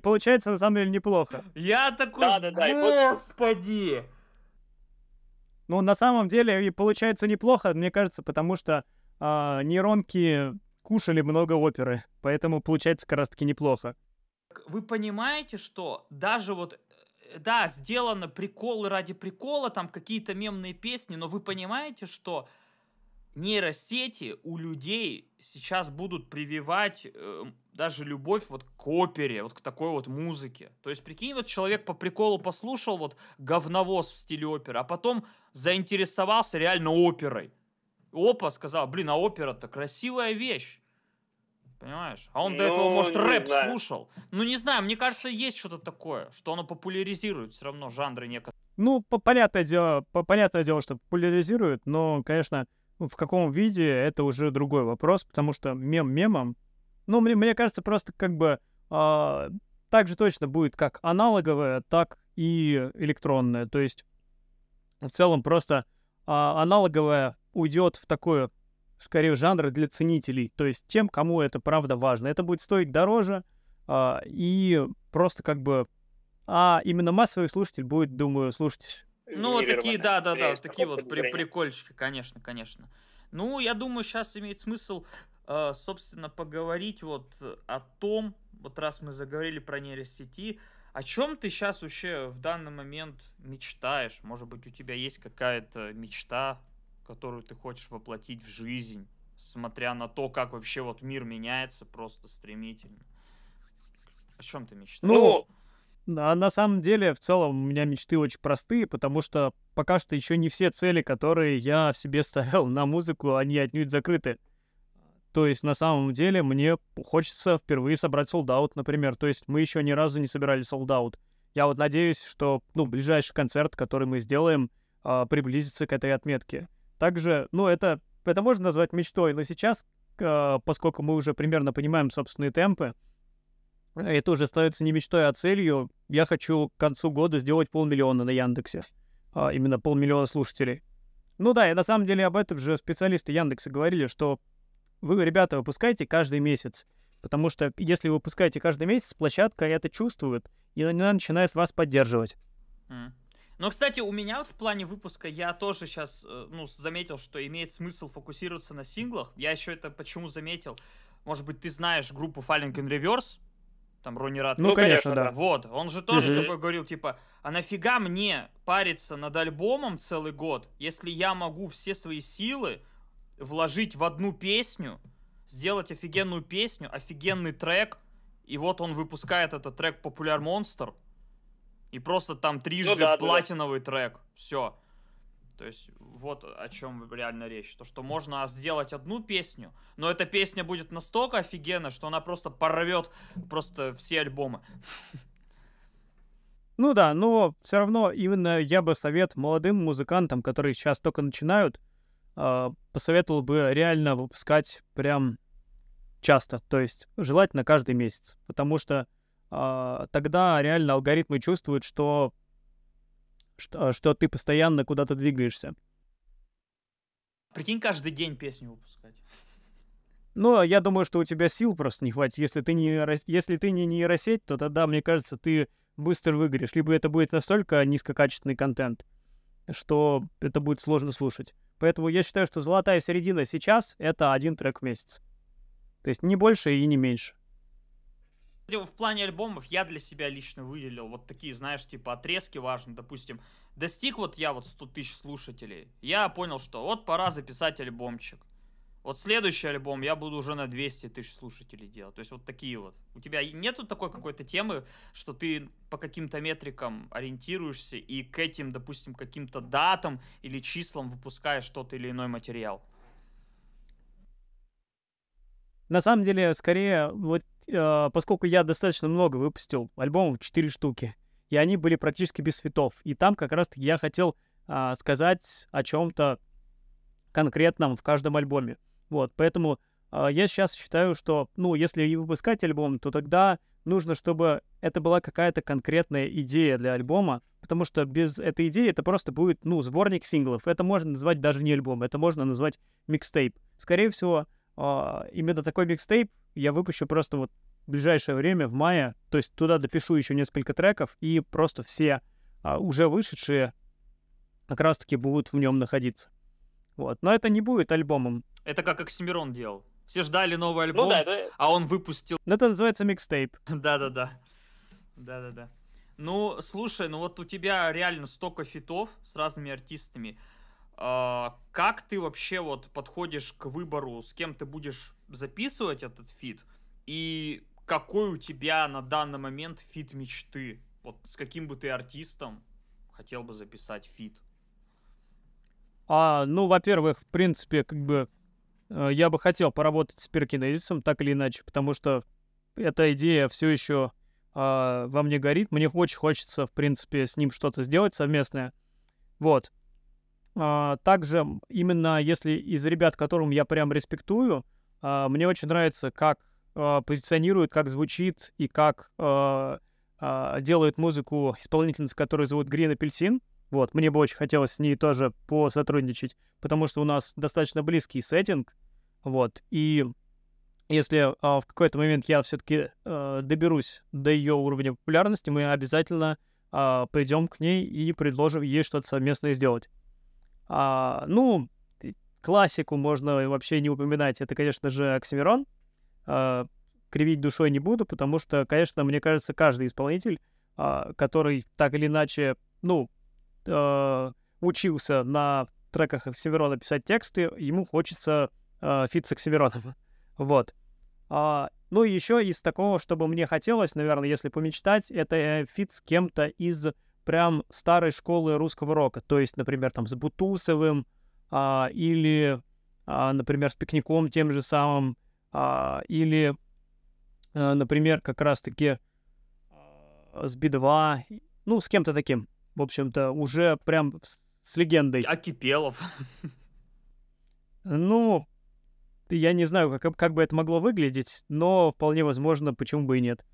Speaker 2: получается на самом деле неплохо.
Speaker 1: Я такой, да, да, да, господи!
Speaker 2: Ну, на самом деле, и получается неплохо, мне кажется, потому что э, нейронки кушали много оперы, поэтому получается как раз-таки неплохо.
Speaker 1: Вы понимаете, что даже вот э, да, сделано приколы ради прикола, там какие-то мемные песни, но вы понимаете, что нейросети у людей сейчас будут прививать э, даже любовь вот к опере, вот к такой вот музыке. То есть, прикинь, вот человек по приколу послушал вот говновоз в стиле оперы, а потом заинтересовался реально оперой. Опа, сказал, блин, а опера-то красивая вещь понимаешь? А он ну, до этого, ну, может, рэп знаю. слушал. Ну, не знаю, мне кажется, есть что-то такое, что оно популяризирует все равно жанры некоторые.
Speaker 2: Ну, по понятное дело, по понятное дело, что популяризирует, но, конечно, ну, в каком виде, это уже другой вопрос, потому что мем мемом, ну, мне, мне кажется, просто как бы э, так же точно будет как аналоговое, так и электронное. То есть, в целом, просто э, а, аналоговое уйдет в такое скорее жанр для ценителей, то есть тем, кому это правда важно. Это будет стоить дороже, а, и просто как бы... А именно массовый слушатель будет, думаю, слушать...
Speaker 1: Ну, вот такие, да-да-да, такие вот при, прикольчики, конечно, конечно. Ну, я думаю, сейчас имеет смысл, а, собственно, поговорить вот о том, вот раз мы заговорили про нейросети, о чем ты сейчас вообще в данный момент мечтаешь? Может быть, у тебя есть какая-то мечта, которую ты хочешь воплотить в жизнь, смотря на то, как вообще вот мир меняется просто стремительно. О чем ты мечтаешь? Ну,
Speaker 2: а на самом деле, в целом, у меня мечты очень простые, потому что пока что еще не все цели, которые я в себе ставил на музыку, они отнюдь закрыты. То есть, на самом деле, мне хочется впервые собрать солдат, например. То есть, мы еще ни разу не собирали солдат. Я вот надеюсь, что ну, ближайший концерт, который мы сделаем, а, приблизится к этой отметке. Также, ну, это, это можно назвать мечтой, но сейчас, а, поскольку мы уже примерно понимаем собственные темпы, э, это уже становится не мечтой, а целью. Я хочу к концу года сделать полмиллиона на Яндексе. А, именно полмиллиона слушателей. Ну да, и на самом деле об этом же специалисты Яндекса говорили, что вы, ребята, выпускаете каждый месяц. Потому что если вы выпускаете каждый месяц, площадка это чувствует, и она начинает вас поддерживать.
Speaker 1: Mm. Но, кстати, у меня вот в плане выпуска я тоже сейчас э, ну, заметил, что имеет смысл фокусироваться на синглах. Я еще это почему заметил? Может быть, ты знаешь группу Falling in Reverse? Там Ронни Рад. Ну, ну конечно, да. Вот, он же тоже такой говорил, типа, а нафига мне париться над альбомом целый год, если я могу все свои силы вложить в одну песню, сделать офигенную песню, офигенный трек, и вот он выпускает этот трек «Популяр Монстр», и просто там трижды ну, да, платиновый да. трек. Все. То есть вот о чем реально речь. То, что можно сделать одну песню, но эта песня будет настолько офигенна, что она просто порвет просто все альбомы. *laughs*
Speaker 2: Ну да, но все равно именно я бы совет молодым музыкантам, которые сейчас только начинают, а, посоветовал бы реально выпускать прям часто, то есть желательно каждый месяц, потому что а, тогда реально алгоритмы чувствуют, что, что, что ты постоянно куда-то двигаешься.
Speaker 1: Прикинь, каждый день песню выпускать.
Speaker 2: Ну, я думаю, что у тебя сил просто не хватит. Если ты не, если ты не нейросеть, то тогда, мне кажется, ты быстро выгоришь. Либо это будет настолько низкокачественный контент, что это будет сложно слушать. Поэтому я считаю, что золотая середина сейчас — это один трек в месяц. То есть не больше и не меньше.
Speaker 1: Типа, в плане альбомов я для себя лично выделил вот такие, знаешь, типа отрезки важные, допустим, достиг вот я вот 100 тысяч слушателей, я понял, что вот пора записать альбомчик. Вот следующий альбом я буду уже на 200 тысяч слушателей делать. То есть вот такие вот. У тебя нету такой какой-то темы, что ты по каким-то метрикам ориентируешься и к этим, допустим, каким-то датам или числам выпускаешь тот или иной материал?
Speaker 2: На самом деле, скорее, вот а, поскольку я достаточно много выпустил альбомов, 4 штуки, и они были практически без фитов. И там как раз таки я хотел а, сказать о чем-то конкретном в каждом альбоме. Вот, поэтому а, я сейчас считаю, что, ну, если и выпускать альбом, то тогда нужно, чтобы это была какая-то конкретная идея для альбома, потому что без этой идеи это просто будет, ну, сборник синглов. Это можно назвать даже не альбом, это можно назвать микстейп. Скорее всего, а, именно такой микстейп я выпущу просто вот в ближайшее время, в мае, то есть туда допишу еще несколько треков, и просто все а, уже вышедшие как раз-таки будут в нем находиться. Вот. Но это не будет альбомом.
Speaker 1: Это как Оксимирон делал. Все ждали новый ну альбом, ну, да, это... а он выпустил... Это называется микстейп. *laughs* Да-да-да. Да-да-да. Ну, слушай, ну вот у тебя реально столько фитов с разными артистами. А, как ты вообще вот подходишь к выбору, с кем ты будешь записывать этот фит и какой у тебя на данный момент фит мечты? Вот с каким бы ты артистом хотел бы записать фит?
Speaker 2: А, ну, во-первых, в принципе, как бы э, я бы хотел поработать с пирокинезисом, так или иначе, потому что эта идея все еще а, во мне горит. Мне очень хочется, в принципе, с ним что-то сделать совместное. Вот. А, также, именно если из ребят, которым я прям респектую, а, мне очень нравится, как а, позиционирует, как звучит и как а, делает музыку исполнительница, которую зовут Грин Апельсин. Вот, мне бы очень хотелось с ней тоже посотрудничать, потому что у нас достаточно близкий сеттинг, вот, и если а, в какой-то момент я все-таки а, доберусь до ее уровня популярности, мы обязательно а, придем к ней и предложим ей что-то совместное сделать. А, ну, Классику можно вообще не упоминать. Это, конечно же, Оксимирон. Э, кривить душой не буду, потому что, конечно, мне кажется, каждый исполнитель, э, который так или иначе, ну, э, учился на треках Оксимирона писать тексты, ему хочется э, фит с Оксимироном. *laughs* Вот. А, ну, еще из такого, чтобы мне хотелось, наверное, если помечтать, это э, фит с кем-то из прям старой школы русского рока. То есть, например, там с Бутусовым, а, или, а, например, с пикником тем же самым, а, или, например, как раз-таки с Би-2, ну, с кем-то таким, в общем-то, уже прям с, с легендой. А Кипелов? Ну, я не знаю, как, как бы это могло выглядеть, но вполне возможно, почему бы и нет.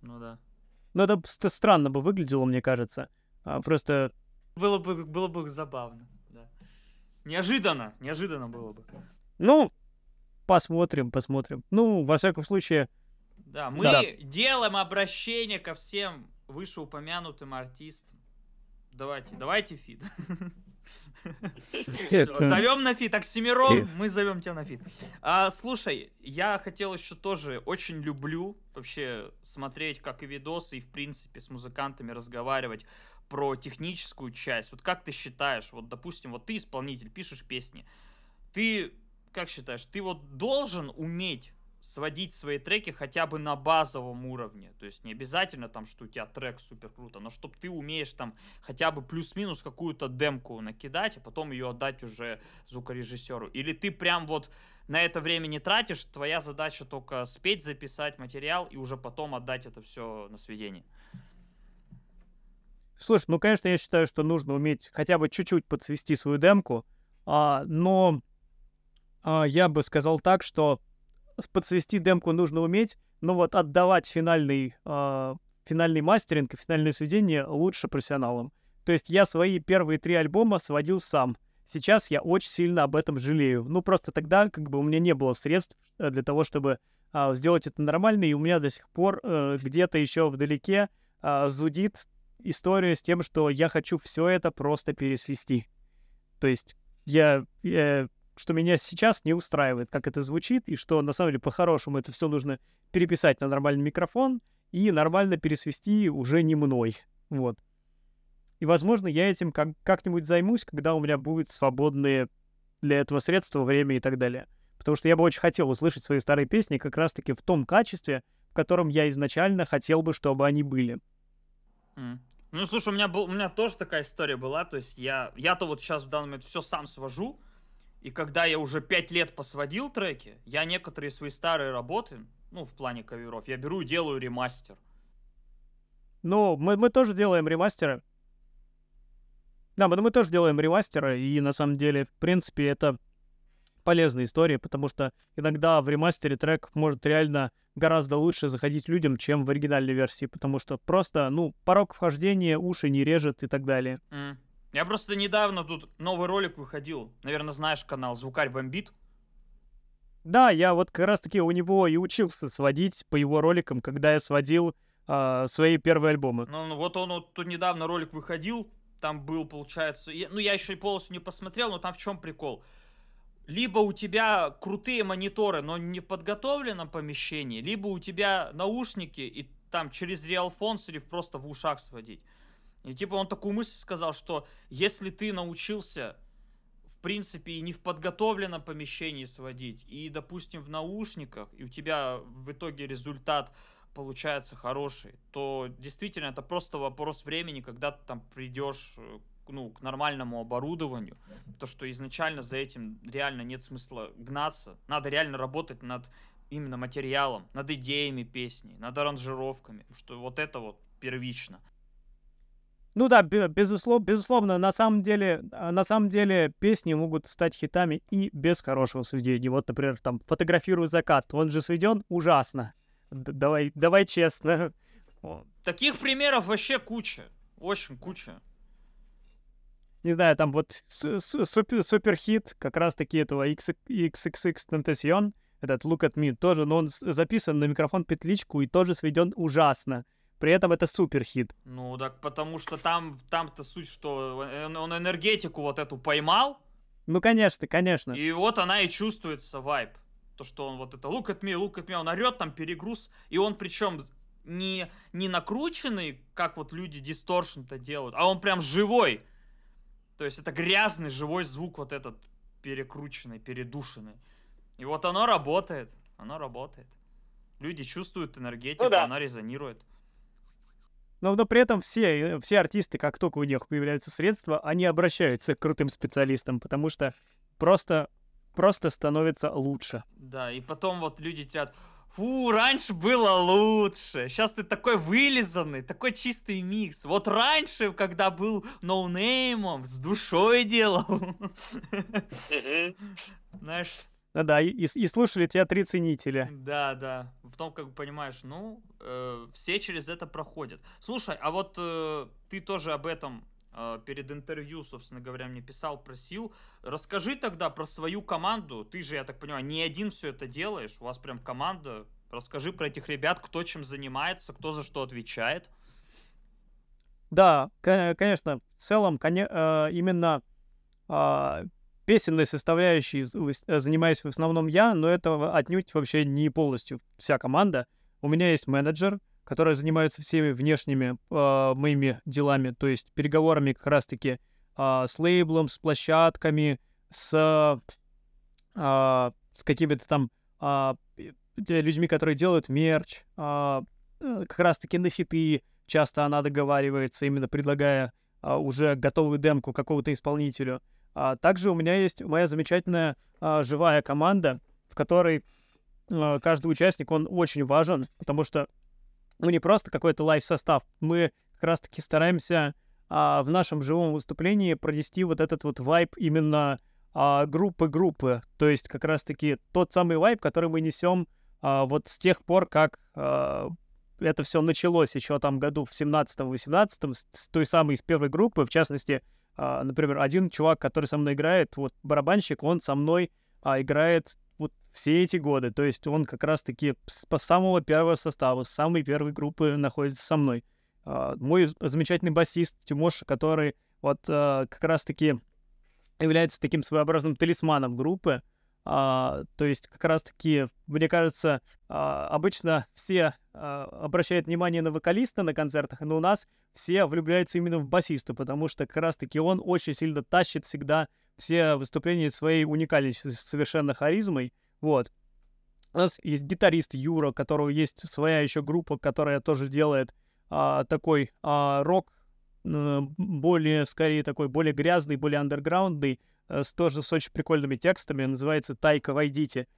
Speaker 2: Ну да. Ну, это странно бы выглядело, мне кажется. просто...
Speaker 1: Было бы, было бы забавно. Неожиданно, неожиданно было бы.
Speaker 2: Ну, посмотрим, посмотрим. Ну, во всяком случае... Да, мы да.
Speaker 1: делаем обращение ко всем вышеупомянутым артистам. Давайте, давайте фит. *laughs* Зовем на фит. Оксимирон, мы зовем тебя на фит. А, слушай, я хотел еще тоже, очень люблю вообще смотреть, как и видосы, и в принципе с музыкантами разговаривать про техническую часть. Вот как ты считаешь, вот, допустим, вот ты исполнитель, пишешь песни, ты, как считаешь, ты вот должен уметь сводить свои треки хотя бы на базовом уровне. То есть не обязательно там, что у тебя трек супер круто, но чтобы ты умеешь там хотя бы плюс-минус какую-то демку накидать, а потом ее отдать уже звукорежиссеру. Или ты прям вот на это время не тратишь, твоя задача только спеть, записать материал и уже потом отдать это все на сведение.
Speaker 2: Слушай, ну, конечно, я считаю, что нужно уметь хотя бы чуть-чуть подсвести свою демку, а, но а, я бы сказал так, что подсвести демку нужно уметь, но вот отдавать финальный, а, финальный мастеринг и финальное сведение лучше профессионалам. То есть я свои первые три альбома сводил сам. Сейчас я очень сильно об этом жалею. Ну, просто тогда как бы у меня не было средств э, для того, чтобы а, сделать это нормально, и у меня до сих пор а, где-то еще вдалеке а, зудит история с тем, что я хочу все это просто пересвести. То есть я, я что меня сейчас не устраивает, как это звучит, и что на самом деле по-хорошему это все нужно переписать на нормальный микрофон и нормально пересвести уже не мной. Вот. И, возможно, я этим как- как-нибудь займусь, когда у меня будет свободные для этого средства, время и так далее. Потому что я бы очень хотел услышать свои старые песни как раз-таки в том качестве, в котором я изначально хотел бы, чтобы они были.
Speaker 1: Ну, слушай, у меня, был, у меня тоже такая история была. То есть я, я-то вот сейчас в данный момент все сам свожу. И когда я уже пять лет посводил треки, я некоторые свои старые работы, ну, в плане каверов, я беру и делаю ремастер.
Speaker 2: Ну, мы, мы тоже делаем ремастеры. Да, мы, мы тоже делаем ремастеры, и на самом деле, в принципе, это полезная история, потому что иногда в ремастере трек может реально гораздо лучше заходить людям, чем в оригинальной версии, потому что просто, ну, порог вхождения, уши не режет и так далее.
Speaker 1: Mm. Я просто недавно тут новый ролик выходил. Наверное, знаешь канал «Звукарь бомбит».
Speaker 2: Да, я вот как раз-таки у него и учился сводить по его роликам, когда я сводил э, свои первые альбомы.
Speaker 1: Ну, ну вот он вот тут недавно ролик выходил, там был, получается, я, ну я еще полностью не посмотрел, но там в чем прикол? либо у тебя крутые мониторы, но не в подготовленном помещении, либо у тебя наушники и там через реалфонс или просто в ушах сводить. И типа он такую мысль сказал, что если ты научился в принципе и не в подготовленном помещении сводить, и допустим в наушниках, и у тебя в итоге результат получается хороший, то действительно это просто вопрос времени, когда ты там придешь э, ну, к нормальному оборудованию, то что изначально за этим реально нет смысла гнаться, надо реально работать над именно материалом, над идеями песни, над аранжировками, что вот это вот первично.
Speaker 2: Ну да, безусловно, безусловно, на самом деле, а, на самом деле песни могут стать хитами и без хорошего сведения. Вот, например, там фотографирую закат, он же сведен ужасно. давай, давай честно.
Speaker 1: Таких примеров вообще куча, очень куча
Speaker 2: не знаю, там вот супер, хит как раз-таки этого XXX Tentacion, этот Look at Me, тоже, но он записан на микрофон петличку и тоже сведен ужасно. При этом это супер хит.
Speaker 1: Ну, так потому что там, там-то суть, что он, энергетику вот эту поймал.
Speaker 2: Ну, конечно, конечно.
Speaker 1: И вот она и чувствуется, вайп, То, что он вот это look at me, look at me, он орет там перегруз. И он причем не, не накрученный, как вот люди дисторшн-то делают, а он прям живой то есть это грязный живой звук вот этот
Speaker 2: перекрученный,
Speaker 1: передушенный. И вот оно работает. Оно работает. Люди чувствуют энергетику, ну, да. она резонирует.
Speaker 2: Но, но при этом все, э, все артисты, как только у них появляются средства, они обращаются к крутым специалистам, потому что просто, просто становится лучше.
Speaker 1: Да, и потом вот люди теряют... Фу, раньше было лучше. Сейчас ты такой вылизанный, такой чистый микс. Вот раньше, когда был ноунеймом, с душой делал. Знаешь...
Speaker 2: Ну да, да, и, слушали тебя три ценителя.
Speaker 1: Да, да. Потом, как бы понимаешь, ну, э, все через это проходят. Слушай, а вот э, ты тоже об этом Э, перед интервью, собственно говоря, мне писал, просил, расскажи тогда про свою команду. Ты же, я так понимаю, не один все это делаешь, у вас прям команда. Расскажи про этих ребят, кто чем занимается, кто за что отвечает.
Speaker 2: Да, конечно, в целом э, именно а, песенной составляющей э, занимаюсь в основном я, но это отнюдь вообще не полностью вся команда. У меня есть менеджер, которая занимается всеми внешними э, моими делами, то есть переговорами как раз-таки э, с лейблом, с площадками, с, э, с какими-то там э, людьми, которые делают мерч, э, как раз-таки на хиты часто она договаривается, именно предлагая э, уже готовую демку какому то исполнителю. А также у меня есть моя замечательная э, живая команда, в которой каждый участник, он очень важен, потому что мы ну, не просто какой-то лайв-состав, мы как раз-таки стараемся а, в нашем живом выступлении пронести вот этот вот вайб именно а, группы-группы. То есть как раз-таки тот самый вайб, который мы несем а, вот с тех пор, как а, это все началось еще там году в 17-18, с, с той самой, с первой группы, в частности, а, например, один чувак, который со мной играет, вот барабанщик, он со мной а, играет вот все эти годы. То есть он как раз-таки с самого первого состава, с самой первой группы находится со мной. А, мой замечательный басист Тимоша, который вот а, как раз-таки является таким своеобразным талисманом группы. А, то есть как раз-таки, мне кажется, обычно все обращают внимание на вокалиста на концертах, но у нас все влюбляются именно в басисту, потому что как раз-таки он очень сильно тащит всегда все выступления своей уникальной совершенно харизмой. Вот. У нас есть гитарист Юра, у которого есть своя еще группа, которая тоже делает а, такой а, рок, э, более, скорее, такой более грязный, более андерграундный, э, с тоже с очень прикольными текстами, называется «Тайка, войдите».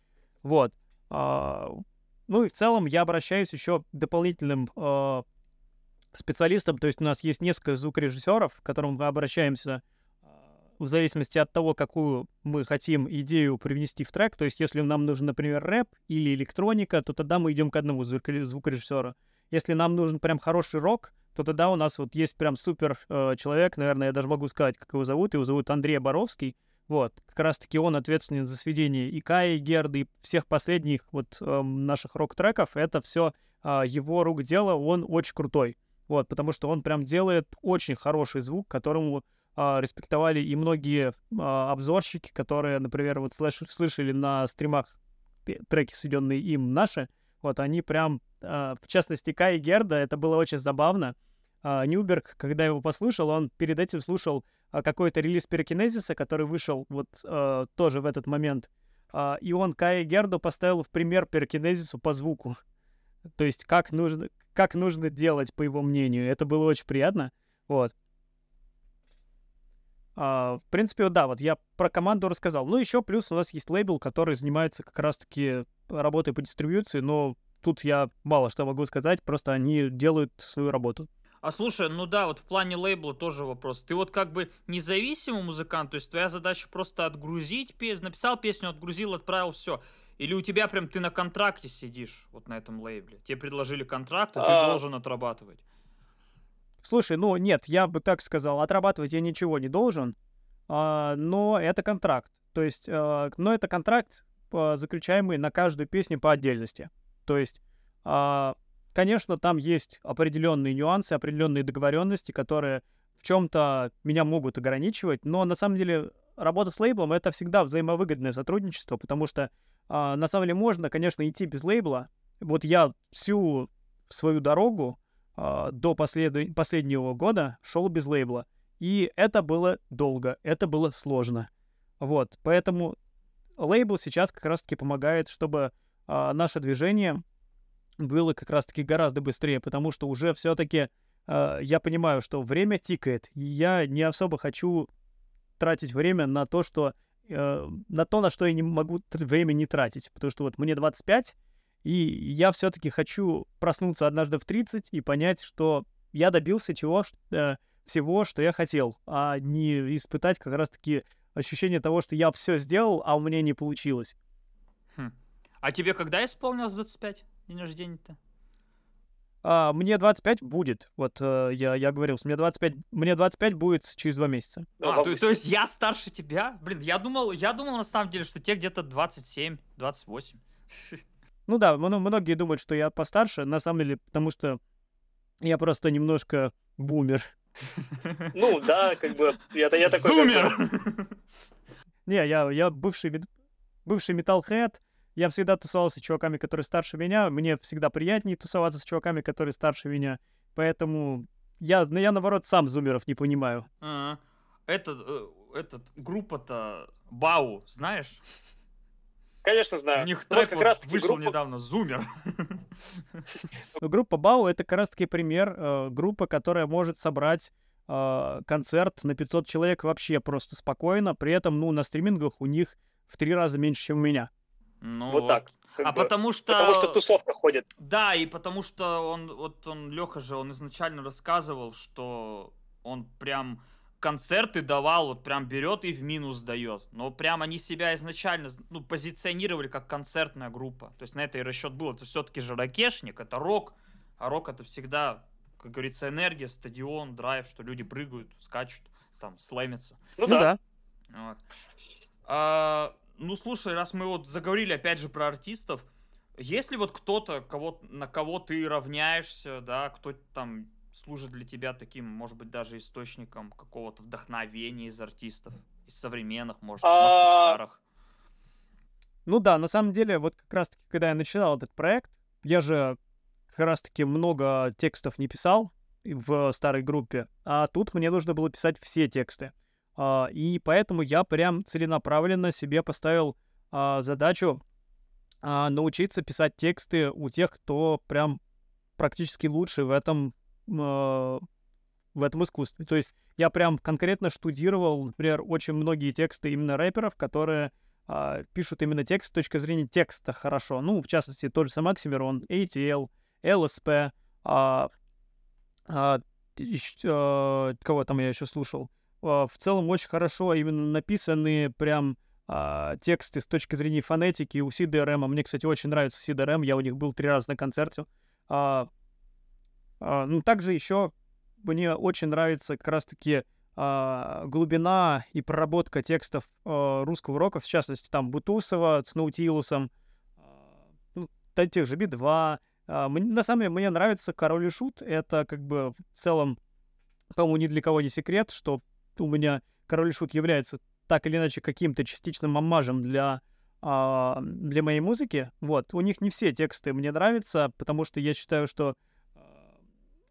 Speaker 2: Вот. А, ну и в целом я обращаюсь еще к дополнительным а, специалистам, то есть у нас есть несколько звукорежиссеров, к которым мы обращаемся, в зависимости от того, какую мы хотим идею привнести в трек. То есть, если нам нужен, например, рэп или электроника, то тогда мы идем к одному звукорежиссеру. Если нам нужен прям хороший рок, то тогда у нас вот есть прям супер э, человек, наверное, я даже могу сказать, как его зовут. Его зовут Андрей Боровский. Вот, как раз-таки он ответственен за сведение и Каи, и Герды, и всех последних вот э, наших рок-треков. Это все э, а, его рук дело, он очень крутой. Вот, потому что он прям делает очень хороший звук, которому а, респектовали и многие э, обзорщики, которые, например, вот слыш- слышали на стримах треки, сведенные им наши, вот они прям, э, в частности, Кай и Герда, это было очень забавно. Э, Нюберг, когда его послушал, он перед этим слушал э, какой-то релиз Перекинезиса, который вышел вот э, тоже в этот момент. Э, и он Кай и Герду поставил в пример Перекинезису по звуку. То есть как нужно, как нужно делать, по его мнению. Это было очень приятно. Вот. А, в принципе, да, вот я про команду рассказал. Ну, еще плюс у нас есть лейбл, который занимается как раз-таки работой по дистрибьюции, но тут я мало что могу сказать, просто они делают свою работу.
Speaker 1: А слушай, ну да, вот в плане лейбла тоже вопрос. Ты вот как бы независимый музыкант, то есть твоя задача просто отгрузить песню, написал песню, отгрузил, отправил, все. Или у тебя прям ты на контракте сидишь вот на этом лейбле? Тебе предложили контракт, а ты а... должен отрабатывать.
Speaker 2: Слушай, ну нет, я бы так сказал, отрабатывать я ничего не должен, а, но это контракт. То есть, а, но это контракт, а, заключаемый на каждую песню по отдельности. То есть, а, конечно, там есть определенные нюансы, определенные договоренности, которые в чем-то меня могут ограничивать, но на самом деле работа с лейблом это всегда взаимовыгодное сотрудничество, потому что а, на самом деле можно, конечно, идти без лейбла. Вот я всю свою дорогу а, до послед... последнего года шел без лейбла. И это было долго, это было сложно. Вот, поэтому лейбл сейчас как раз-таки помогает, чтобы э, наше движение было как раз-таки гораздо быстрее, потому что уже все-таки э, а, я понимаю, что время тикает, и я не особо хочу тратить время на то, что э, на то, на что я не могу время не тратить, потому что вот мне 25, и я все-таки хочу проснуться однажды в 30 и понять, что я добился чего, э, всего, что я хотел, а не испытать как раз-таки ощущение того, что я все сделал, а у меня не получилось.
Speaker 1: Хм. А тебе когда исполнилось 25? День рождения-то?
Speaker 2: А, мне 25 будет. Вот э, я, я говорил, мне 25, мне 25 будет через два месяца.
Speaker 1: А, то, то есть я старше тебя? Блин, я думал, я думал на самом деле, что тебе где-то 27, 28. *laughs*
Speaker 2: Ну да, многие думают, что я постарше, на самом деле, потому что я просто немножко бумер.
Speaker 1: Ну да, как бы я, я такой... Зумер!
Speaker 2: *laughs* Не, я, я бывший, бывший металлхед, я всегда тусовался с чуваками, которые старше меня, мне всегда приятнее тусоваться с чуваками, которые старше меня, поэтому я, ну, я наоборот, сам зумеров не понимаю.
Speaker 1: А, этот, э, этот группа-то Бау, знаешь? Конечно, знаю. У них ну, трек вот раз вышел группа... недавно, «Зумер».
Speaker 2: Ну, группа «Бау» — это как раз-таки пример э, группы, которая может собрать э, концерт на 500 человек вообще просто спокойно. При этом, ну, на стримингах у них в три раза меньше, чем у меня.
Speaker 1: Ну, вот, вот. так. А бы, потому что... Потому что тусовка ходит. Да, и потому что он, вот он, Леха же, он изначально рассказывал, что он прям концерты давал, вот прям берет и в минус дает. Но прям они себя изначально ну, позиционировали как концертная группа. То есть на это и расчет был. Это все-таки же ракешник, это рок. А рок это всегда, как говорится, энергия, стадион, драйв, что люди прыгают, скачут, там, слэмятся. Ну, ну да. Вот. А, ну слушай, раз мы вот заговорили опять же про артистов, если вот кто-то, кого, на кого ты равняешься, да, кто там служит для тебя таким, может быть, даже источником какого-то вдохновения из артистов, из современных, может, может из а.
Speaker 2: старых? Ну да, на самом деле, вот как раз-таки, когда я начинал этот проект, я же как раз-таки много текстов не писал в старой группе, а тут мне нужно было писать все тексты. А, и поэтому я прям целенаправленно себе поставил а, задачу научиться писать тексты у тех, кто прям практически лучше в этом а, в этом искусстве. То есть я прям конкретно штудировал, например, очень многие тексты именно рэперов, которые э, пишут именно текст с точки зрения текста хорошо. Ну, в частности, тот же Максимирон, ATL, LSP, э, а, э, э, кого там я еще слушал. Э, в целом очень хорошо именно написанные прям э, тексты с точки зрения фонетики у CDRM. Мне, кстати, очень нравится CDRM, я у них был три раза на концерте. Э, а, ну, также еще мне очень нравится как раз-таки а, глубина и проработка текстов а, русского рока, в частности, там Бутусова с Наутилусом, ну, тех же Би-2. На самом деле, мне нравится Король и Шут. Это как бы в целом, по-моему, ни для кого не секрет, что у меня Король и Шут является так или иначе каким-то частичным аммажем для для моей музыки. Вот. У них не все тексты мне нравятся, потому что я считаю, что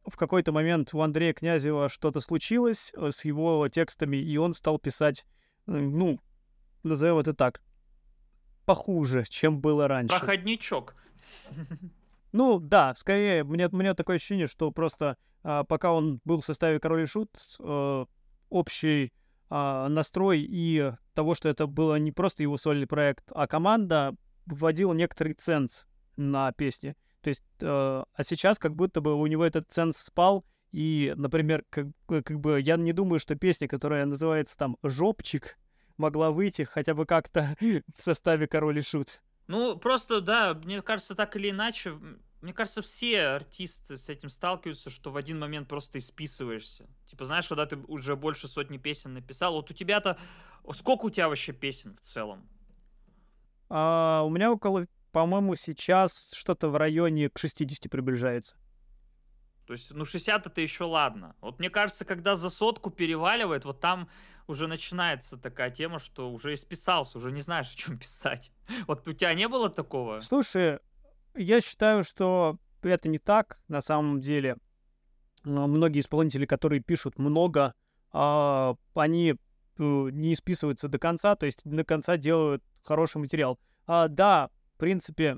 Speaker 2: в какой-то момент у Андрея Князева что-то случилось э, с его текстами, и он стал писать, ну, назовем это так, похуже, чем было раньше.
Speaker 1: Проходничок.
Speaker 2: Ну, да, скорее, мне, мне такое ощущение, что просто а, пока он был в составе Король и Шут, э, общий а, настрой и того, что это было не просто его сольный проект, а команда вводила некоторый ценз на песни. То есть, э, а сейчас как будто бы у него этот ценс спал, и, например, как, э, как бы я не думаю, что песня, которая называется там «Жопчик», могла выйти хотя бы как-то *laughs* в составе «Король и Шут».
Speaker 1: Ну, просто, да, мне кажется, так или иначе, мне кажется, все артисты с этим сталкиваются, что в один момент просто исписываешься. Типа, знаешь, когда ты уже больше сотни песен написал, вот у тебя-то... Сколько у тебя вообще песен в целом?
Speaker 2: А, у меня около по-моему, сейчас что-то в районе к 60 приближается.
Speaker 1: То есть, ну, 60 это еще ладно. Вот мне кажется, когда за сотку переваливает, вот там уже начинается такая тема, что уже исписался, уже не знаешь, о чем писать. *laughs* Вот у тебя не было такого?
Speaker 2: Слушай, я считаю, что это не так на самом деле. Многие исполнители, которые пишут много, а, они э, не списываются до конца, то есть до конца делают хороший материал. А, да, принципе,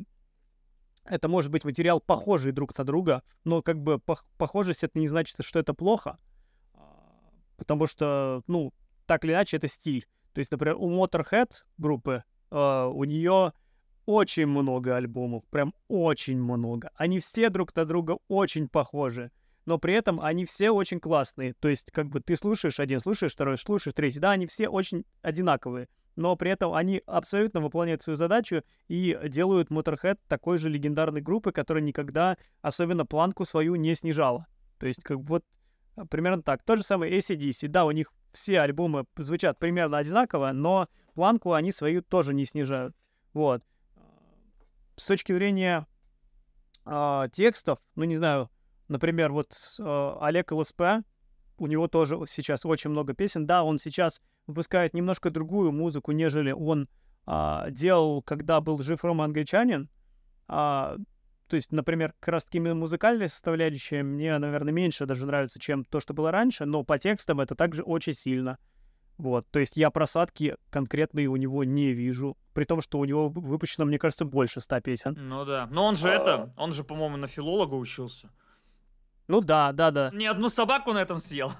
Speaker 2: это может быть материал похожий друг на друга, но как бы похожесть это не значит, что это плохо, а, потому что, ну, так или иначе, это стиль. То есть, например, у Motorhead группы, а, у нее очень много альбомов, прям очень много. Они все друг на друга очень похожи, но при этом они все очень классные. То есть, как бы ты слушаешь один, слушаешь второй, слушаешь третий, да, они все очень одинаковые но при этом они абсолютно выполняют свою задачу и делают Motorhead такой же легендарной группы, которая никогда особенно планку свою не снижала. То есть, как вот э, примерно так. То же самое ACDC. Да, у них все альбомы звучат примерно одинаково, но планку они свою тоже не снижают. Вот. Э, с точки зрения э, текстов, ну не знаю, например, вот э, Олег ЛСП, у него тоже сейчас очень много песен. Да, он сейчас выпускает немножко другую музыку, нежели он а, делал, когда был жив Рома Англичанин. А, то есть, например, как музыкальные составляющие мне, наверное, меньше даже нравится, чем то, что было раньше, но по текстам это также очень сильно. Вот, то есть я просадки конкретные у него не вижу, при том, что у него выпущено, мне кажется, больше ста песен.
Speaker 1: Ну да, но он же а. это, он
Speaker 2: же, по-моему, на филолога учился. Ну да, да, да. Ни
Speaker 1: одну собаку на этом съел.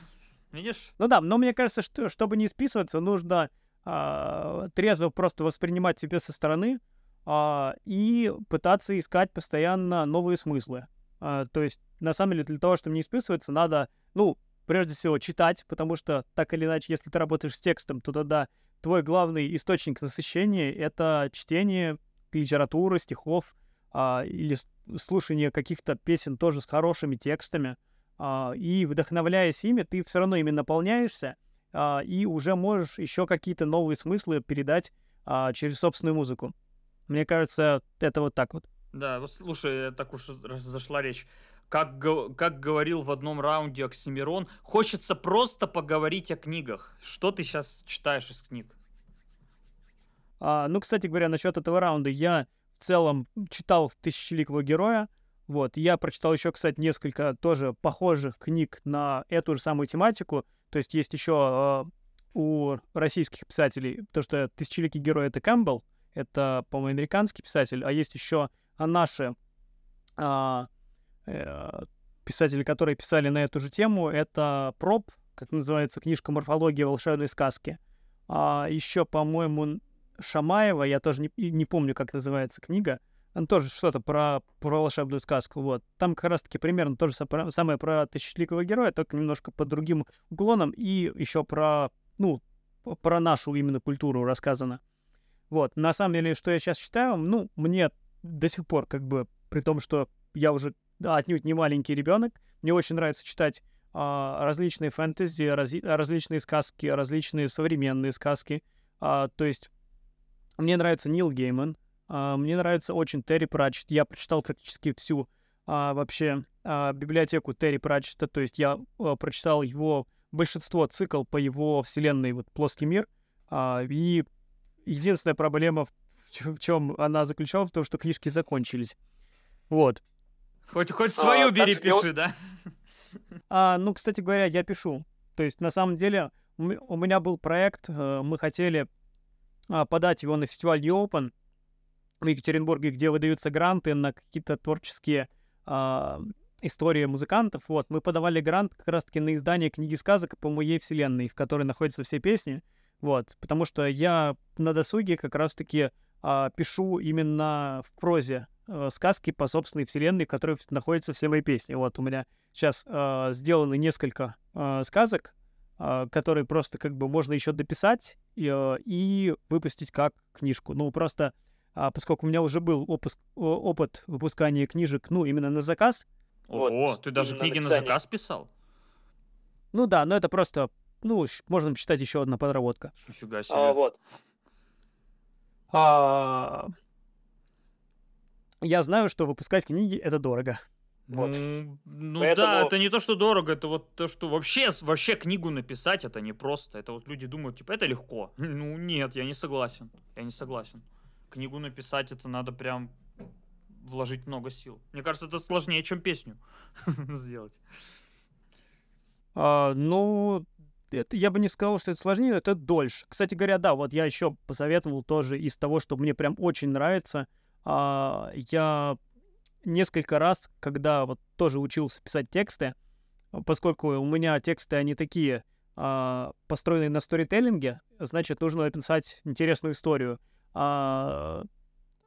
Speaker 2: *laughs* Видишь? Ну да, но мне кажется, что чтобы не списываться, нужно э, трезво просто воспринимать себя со стороны э, и пытаться искать постоянно новые смыслы. Э, то есть, на самом деле, для того, чтобы не списываться, надо, ну, прежде всего, читать, потому что, так или иначе, если ты работаешь с текстом, то тогда твой главный источник насыщения — это чтение литературы, стихов — а, или слушание каких-то песен тоже с хорошими текстами, а, и вдохновляясь ими, ты все равно ими наполняешься, а, и уже можешь еще какие-то новые смыслы передать а, через собственную музыку. Мне кажется, это вот так вот.
Speaker 1: Да, вот слушай, э, так уж зашла речь. Как, как говорил в одном раунде Оксимирон, хочется просто поговорить о книгах. Что ты сейчас читаешь из книг?
Speaker 2: А, ну, кстати говоря, насчет этого раунда, я в целом читал «Тысячеликого героя». Вот. Я прочитал еще, кстати, несколько тоже похожих книг на эту же самую тематику. То есть есть еще э, у российских писателей, то что «Тысячеликий герой» — это Кэмпбелл, это, по-моему, американский писатель, а есть еще э, наши э, э, писатели, которые писали на эту же тему, это «Проб», как называется книжка «Морфология волшебной сказки». А еще, по-моему, Шамаева, я тоже не, не помню, как называется книга, он тоже что-то про, про волшебную сказку, вот. Там как раз-таки примерно то же самое про Тысячеликого Героя, только немножко под другим уклоном и еще про, ну, про нашу именно культуру рассказано. Вот, на самом деле, что я сейчас читаю, ну, мне до сих пор, как бы, при том, что я уже да, отнюдь не маленький ребенок, мне очень нравится читать а, различные фэнтези, раз, различные сказки, различные современные сказки, а, то есть мне нравится Нил Гейман. А, мне нравится очень Терри Пратчетт. Я прочитал практически всю а, вообще а, библиотеку Терри Пратчетта. То есть я прочитал его большинство цикл по его вселенной вот плоский мир. и единственная проблема в, чем она заключалась, в том, что книжки закончились. Вот.
Speaker 1: Хоть, хоть свою а, перепиши, да?
Speaker 2: А, ну, кстати говоря, я пишу. То есть, на самом деле, у меня был проект, э, мы хотели а, подать его на фестиваль New Open в Екатеринбурге, где выдаются гранты на какие-то творческие э, истории музыкантов. Вот, мы подавали грант как раз-таки на издание книги сказок по моей вселенной, в которой находятся все песни. Вот, потому что я на досуге как раз-таки э, пишу именно в прозе э, сказки по собственной вселенной, в которой находятся все мои песни. Вот, у меня сейчас э, сделаны несколько э, сказок, а, который просто как бы можно еще дописать и, а, и выпустить как книжку. Ну, просто а, поскольку у меня уже был опуск, опыт выпускания книжек, ну, именно на заказ. О, ты даже книги на, на заказ писал? Ну да, но это просто, ну, можно считать еще одна подработка.
Speaker 1: Нифига себе. А, вот.
Speaker 2: А... Я знаю, что выпускать книги — это дорого. Вот. Ну, ну Поэтому... да,
Speaker 1: это не то, что дорого, это вот то, что вообще, вообще книгу написать, это не просто. Это вот люди думают, типа, это легко. *laughs* Ну нет, я не согласен. Я не согласен. Книгу написать, это надо прям вложить много сил. Мне кажется, это сложнее, чем песню *laughs* сделать.
Speaker 2: А, ну, это, я бы не сказал, что это сложнее, это дольше. Кстати говоря, да, вот я еще посоветовал тоже из того, что мне прям очень нравится. А, я несколько раз, когда вот тоже учился писать тексты, поскольку у меня тексты, они такие, а, построенные на сторителлинге, значит, нужно написать интересную историю. А,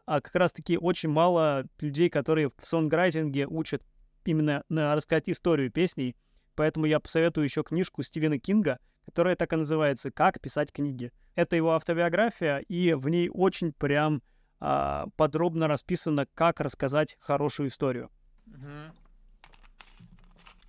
Speaker 2: а как раз-таки очень мало людей, которые в сонграйтинге учат именно на рассказать историю песней, поэтому я посоветую еще книжку Стивена Кинга, которая так и называется «Как писать книги». Это его автобиография, и в ней очень прям а, подробно расписано, как рассказать хорошую историю.
Speaker 1: Угу.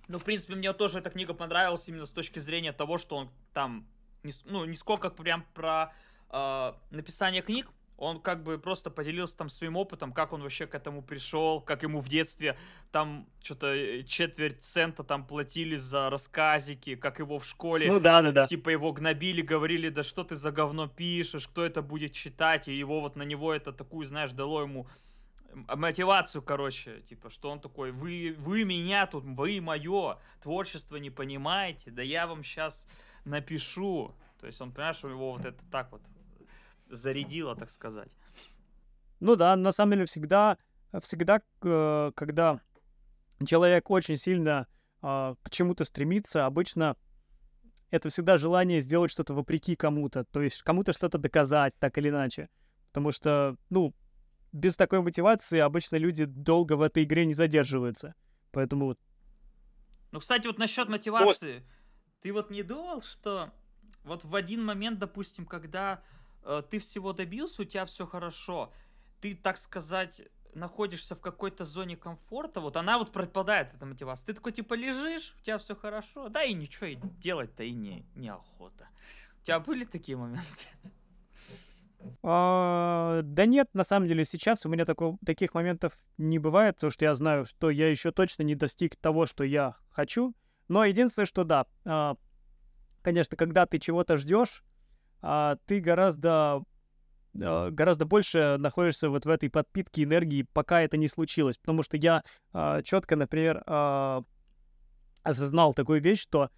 Speaker 1: Ну, в принципе, мне тоже эта книга понравилась именно с точки зрения того, что он там, не, ну, не сколько прям про э, написание книг, он как бы просто поделился там своим опытом, как он вообще к этому пришел, как ему в детстве там что-то э, четверть цента там платили за рассказики, как его в школе. Ну да, да, да. Типа его гнобили, говорили, да что ты за говно пишешь, кто это будет читать, и его вот на него это такую, знаешь, дало ему мотивацию, короче, типа, что он такой, вы, вы меня тут, вы мое творчество не понимаете, да я вам сейчас напишу. То есть он, понимаешь, у него вот это так вот зарядила, так сказать.
Speaker 2: Ну да, на самом деле всегда, всегда, э, когда человек очень сильно а, к чему-то стремится, обычно это всегда желание сделать что-то вопреки кому-то, то есть кому-то что-то доказать, так или иначе. Потому что, ну, без такой мотивации обычно люди долго в этой игре не задерживаются. Поэтому...
Speaker 1: Ну, кстати, вот насчет мотивации. Вот. Ты вот не думал, что вот в один момент, допустим, когда Э, ты всего добился, у тебя все хорошо, ты, так сказать, находишься в какой-то зоне комфорта, вот она вот пропадает, эта мотивация. Ты такой, типа, лежишь, у тебя все хорошо, да и ничего делать-то и не, неохота. У тебя были такие моменты?
Speaker 2: А, да нет, на самом деле сейчас у меня такого, таких моментов не бывает, потому что я знаю, что я еще точно не достиг того, что я хочу. Но единственное, что да, а, конечно, когда ты чего-то ждешь, а, ты гораздо а, гораздо больше находишься вот в этой подпитке энергии, пока это не случилось. Потому что я а, четко, например, а, осознал такую вещь, что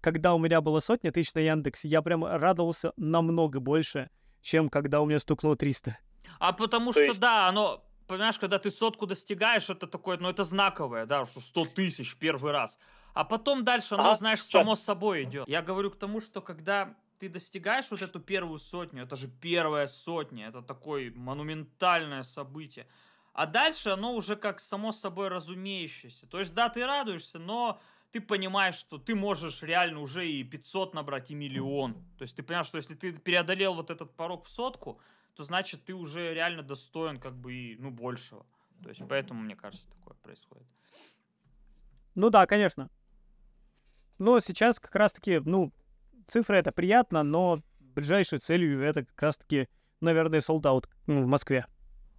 Speaker 2: когда у меня было сотня тысяч на Яндексе, я прям радовался намного больше, чем когда у меня стукнуло 300.
Speaker 1: А потому То что, есть... да, оно, понимаешь, когда ты сотку достигаешь, это такое, ну это знаковое, да, что 100 тысяч первый раз. А потом дальше оно, а, знаешь, сейчас. само собой идет. Я говорю к тому, что когда ты достигаешь вот эту первую сотню, это же первая сотня, это такое монументальное событие. А дальше оно уже как само собой разумеющееся. То есть, да, ты радуешься, но ты понимаешь, что ты можешь реально уже и 500 набрать, и миллион. То есть ты понимаешь, что если ты преодолел вот этот порог в сотку, то значит ты уже реально достоин как бы и, ну, большего. То есть поэтому, мне кажется, такое происходит.
Speaker 2: Ну да, конечно. Но ну, сейчас как раз-таки, ну, цифры это приятно, но ближайшей целью это как раз-таки, наверное, солдат ну, в Москве.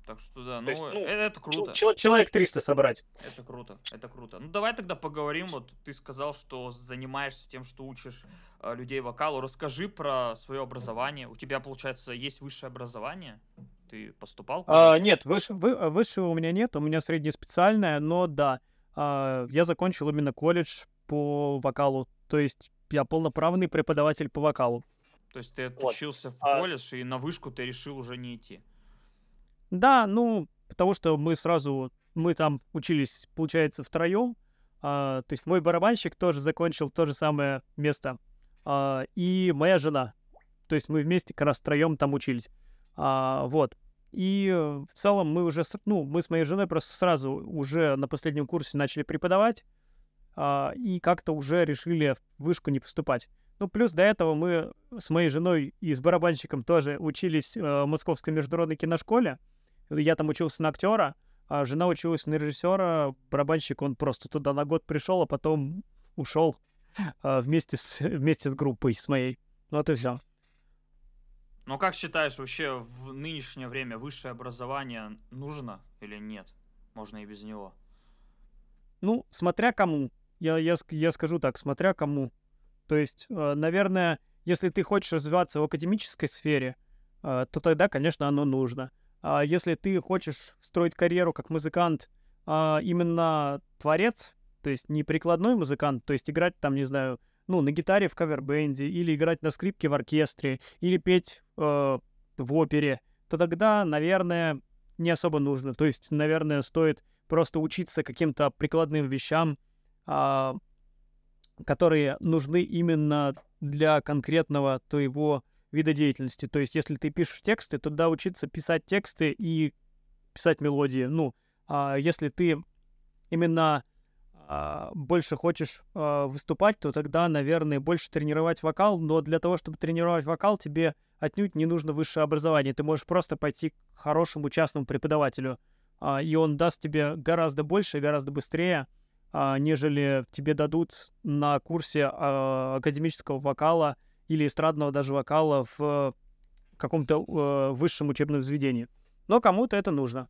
Speaker 1: Так что да, ну, есть, ну, ну э, это, круто. Человек 300 собрать. Это круто, это круто. Ну давай тогда поговорим. Вот ты сказал, что занимаешься тем, что учишь э, людей вокалу. Расскажи про свое образование. У тебя, получается, есть высшее образование? Ты поступал? А,
Speaker 2: нет, выше, вы, э, высшего у меня нет. У меня среднее специальное, но да. А, я закончил именно колледж по вокалу. То есть я полноправный преподаватель по вокалу.
Speaker 1: То есть ты отучился вот. в а колледж, а... и на вышку ты решил уже не идти?
Speaker 2: Да, ну, потому что мы сразу, мы там учились, получается, втроем. А, то есть мой барабанщик тоже закончил то же самое место. А, и моя жена. То есть мы вместе как раз втроем там учились. А, вот. И э, в целом мы уже, ну, мы с моей женой просто сразу уже на последнем курсе начали преподавать. А, и как-то уже решили в вышку не поступать. Ну, плюс до этого мы с моей женой и с барабанщиком тоже учились а, в Московской международной киношколе. Я там учился на актера, а жена училась на режиссера. Барабанщик, он просто туда на год пришел, а потом ушел а, вместе, с, вместе с группой, с моей. Вот и все.
Speaker 1: Ну, как считаешь, вообще в нынешнее время высшее образование нужно или нет? Можно и без него.
Speaker 2: Ну, смотря кому. Я, я, я скажу так, смотря кому. То есть, э, наверное, если ты хочешь развиваться в академической сфере, э, то тогда, конечно, оно нужно. А если ты хочешь строить карьеру как музыкант, а именно творец, то есть не прикладной музыкант, то есть играть там, не знаю, ну, на гитаре в кавер кавербенде, или играть на скрипке в оркестре, или петь э, в опере, то тогда, наверное, не особо нужно. То есть, наверное, стоит просто учиться каким-то прикладным вещам, а, которые нужны именно для конкретного твоего вида деятельности. То есть, если ты пишешь тексты, то да, учиться писать тексты и писать мелодии. Ну, а если ты именно а, больше хочешь а, выступать, то тогда, наверное, больше тренировать вокал. Но для того, чтобы тренировать вокал, тебе отнюдь не нужно высшее образование. Ты можешь просто пойти к хорошему частному преподавателю, а, и он даст тебе гораздо больше и гораздо быстрее а, нежели тебе дадут на курсе а, академического вокала или эстрадного даже вокала в каком-то э, высшем учебном заведении. Но кому-то это нужно.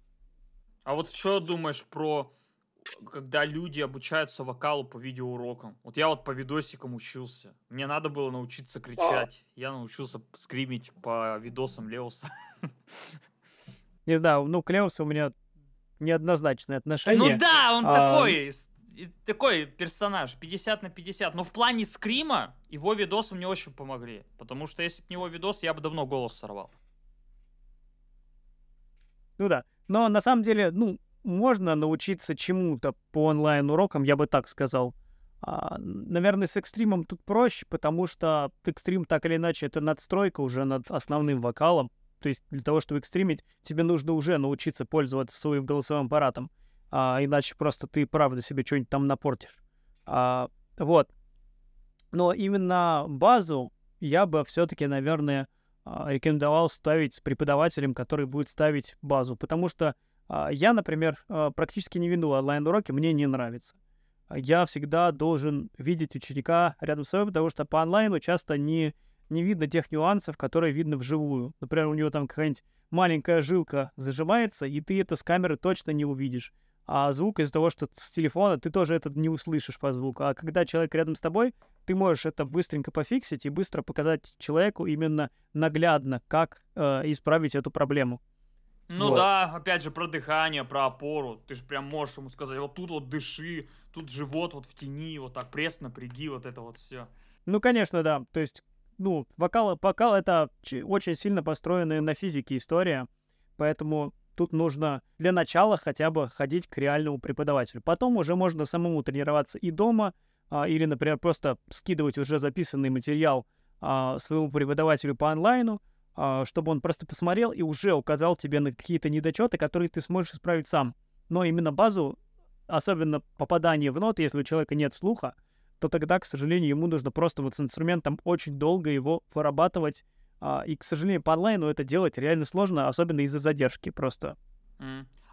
Speaker 1: А вот что думаешь про когда люди обучаются вокалу по видеоурокам. Вот я вот по видосикам учился. Мне надо было научиться а. кричать. Я научился скримить по видосам Леуса.
Speaker 2: Не знаю, ну, к Леусу у меня неоднозначное отношение. Ну да, он а, такой,
Speaker 1: такой персонаж, 50 на 50. Но в плане скрима его видосы мне очень помогли. Потому что если бы не его видос, я бы давно голос сорвал.
Speaker 2: Ну да. Но на самом деле, ну, можно научиться чему-то по онлайн-урокам, я бы так сказал. А, наверное, с экстримом тут проще, потому что экстрим так или иначе это надстройка уже над основным вокалом. То есть для того, чтобы экстримить, тебе нужно уже научиться пользоваться своим голосовым аппаратом а, иначе просто ты правда себе что-нибудь там напортишь. А, вот. Но именно базу я бы все-таки, наверное, а, рекомендовал ставить с преподавателем, который будет ставить базу, потому что а, я, например, а, практически не веду онлайн-уроки, мне не нравится. А я всегда должен видеть ученика рядом с собой, потому что по онлайну часто не, не видно тех нюансов, которые видно вживую. Например, у него там какая-нибудь маленькая жилка зажимается, и ты это с камеры точно не увидишь а звук из-за того, что с телефона ты тоже это не услышишь по звуку. А когда человек рядом с тобой, ты можешь это быстренько пофиксить и быстро показать человеку именно наглядно, как э, исправить эту проблему. Ну вот. да,
Speaker 1: опять же, про дыхание, про опору. Ты же прям можешь ему сказать, вот тут вот дыши, тут живот вот в тени, вот так пресс напряги, вот это вот все.
Speaker 2: Ну, конечно, да. То есть, ну, вокал, вокал это очень сильно построенная на физике история. Поэтому Тут нужно для начала хотя бы ходить к реальному преподавателю. Потом уже можно самому тренироваться и дома, а, или, например, просто скидывать уже записанный материал а, своему преподавателю по онлайну, а, чтобы он просто посмотрел и уже указал тебе на какие-то недочеты, которые ты сможешь исправить сам. Но именно базу, особенно попадание в ноты, если у человека нет слуха, то тогда, к сожалению, ему нужно просто вот с инструментом очень долго его вырабатывать а, и, к сожалению, по онлайну это делать реально сложно, особенно из-за задержки просто.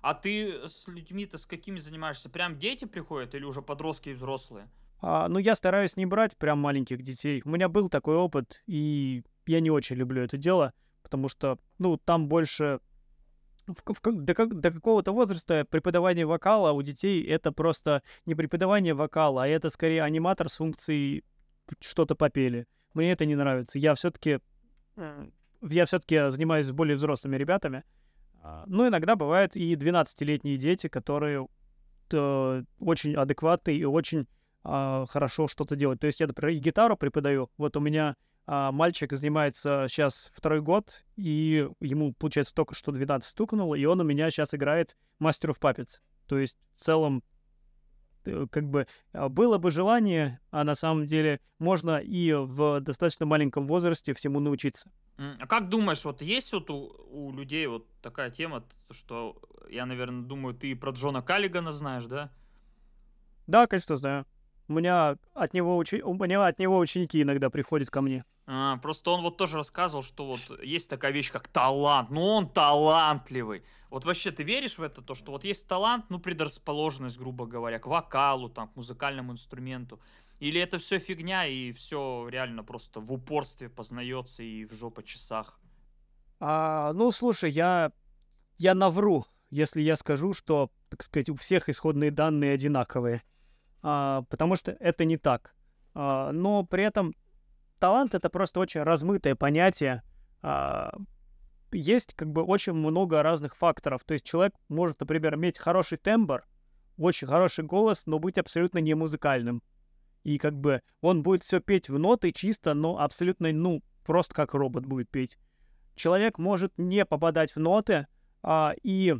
Speaker 1: А ты с людьми-то с какими занимаешься? Прям дети приходят или уже подростки и взрослые?
Speaker 2: А, ну, я стараюсь не брать прям маленьких детей. У меня был такой опыт, и я не очень люблю это дело, потому что, ну, там больше... В, в, до, как, до какого-то возраста преподавание вокала у детей это просто не преподавание вокала, а это скорее аниматор с функцией что-то попели. Мне это не нравится. Я все-таки я все-таки э, занимаюсь более взрослыми ребятами. А, Но ну, иногда бывают и 12-летние дети, которые э, очень адекватны и очень а, хорошо что-то делают. То есть я, например, и гитару преподаю. Вот у меня а, мальчик занимается сейчас второй год, и ему, получается, только что 12 стукнуло, и он у меня сейчас играет мастеров папец. То есть в целом Э, как бы а, было бы желание, а на самом деле можно и в достаточно маленьком возрасте всему научиться.
Speaker 1: А как думаешь, вот есть вот у, у людей вот такая тема, что э, я, наверное, думаю, ты про Джона Каллигана знаешь, да?
Speaker 2: Да, конечно, знаю. У меня от него, учи... у меня от него ученики иногда приходят ко мне.
Speaker 1: А, просто он вот тоже рассказывал, что вот есть такая вещь, как талант. Ну, он талантливый. Вот вообще ты веришь в это, то, что вот есть талант, ну, предрасположенность, грубо говоря, к вокалу, там, к музыкальному инструменту. Или это все фигня, и все реально просто в упорстве познается и в жопа часах?
Speaker 2: А, ну, слушай, я, я навру, если я скажу, что, так сказать, у всех исходные данные одинаковые. А, потому что это не так. А, но при этом талант — это просто очень размытое понятие. А, есть как бы очень много разных факторов. То есть человек может, например, иметь хороший тембр, очень хороший голос, но быть абсолютно не музыкальным. И как бы он будет все петь в ноты чисто, но абсолютно, ну, просто как робот будет петь. Человек может не попадать в ноты а, и,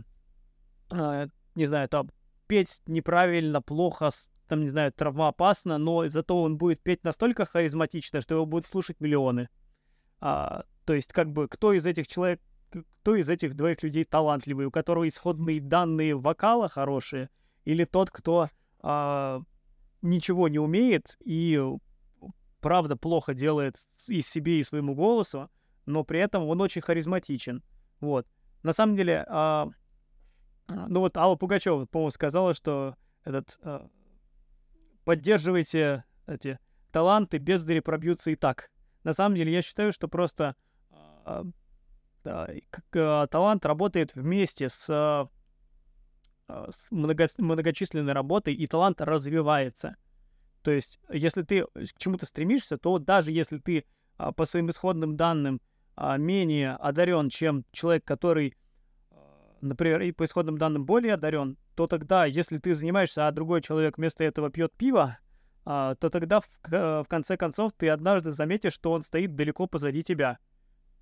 Speaker 2: а, не знаю, там, петь неправильно, плохо, там, не знаю, травма опасна, но зато он будет петь настолько харизматично, что его будут слушать миллионы. А, то есть, как бы, кто из этих человек, кто из этих двоих людей талантливый, у которого исходные данные вокала хорошие, или тот, кто а, ничего не умеет и правда плохо делает и себе, и своему голосу, но при этом он очень харизматичен. Вот. На самом деле, а, ну вот Алла Пугачева, по-моему, сказала, что этот а, поддерживайте эти таланты, бездари пробьются и так. На самом деле, я считаю, что просто а, а, талант работает вместе с, а, с много, многочисленной работой, и талант развивается. То есть, если ты к чему-то стремишься, то даже если ты по своим исходным данным менее одарен, чем человек, который например, и по исходным данным более одарен, то тогда, если ты занимаешься, а другой человек вместо этого пьет пиво, а, то тогда в, в конце концов ты однажды заметишь, что он стоит далеко позади тебя.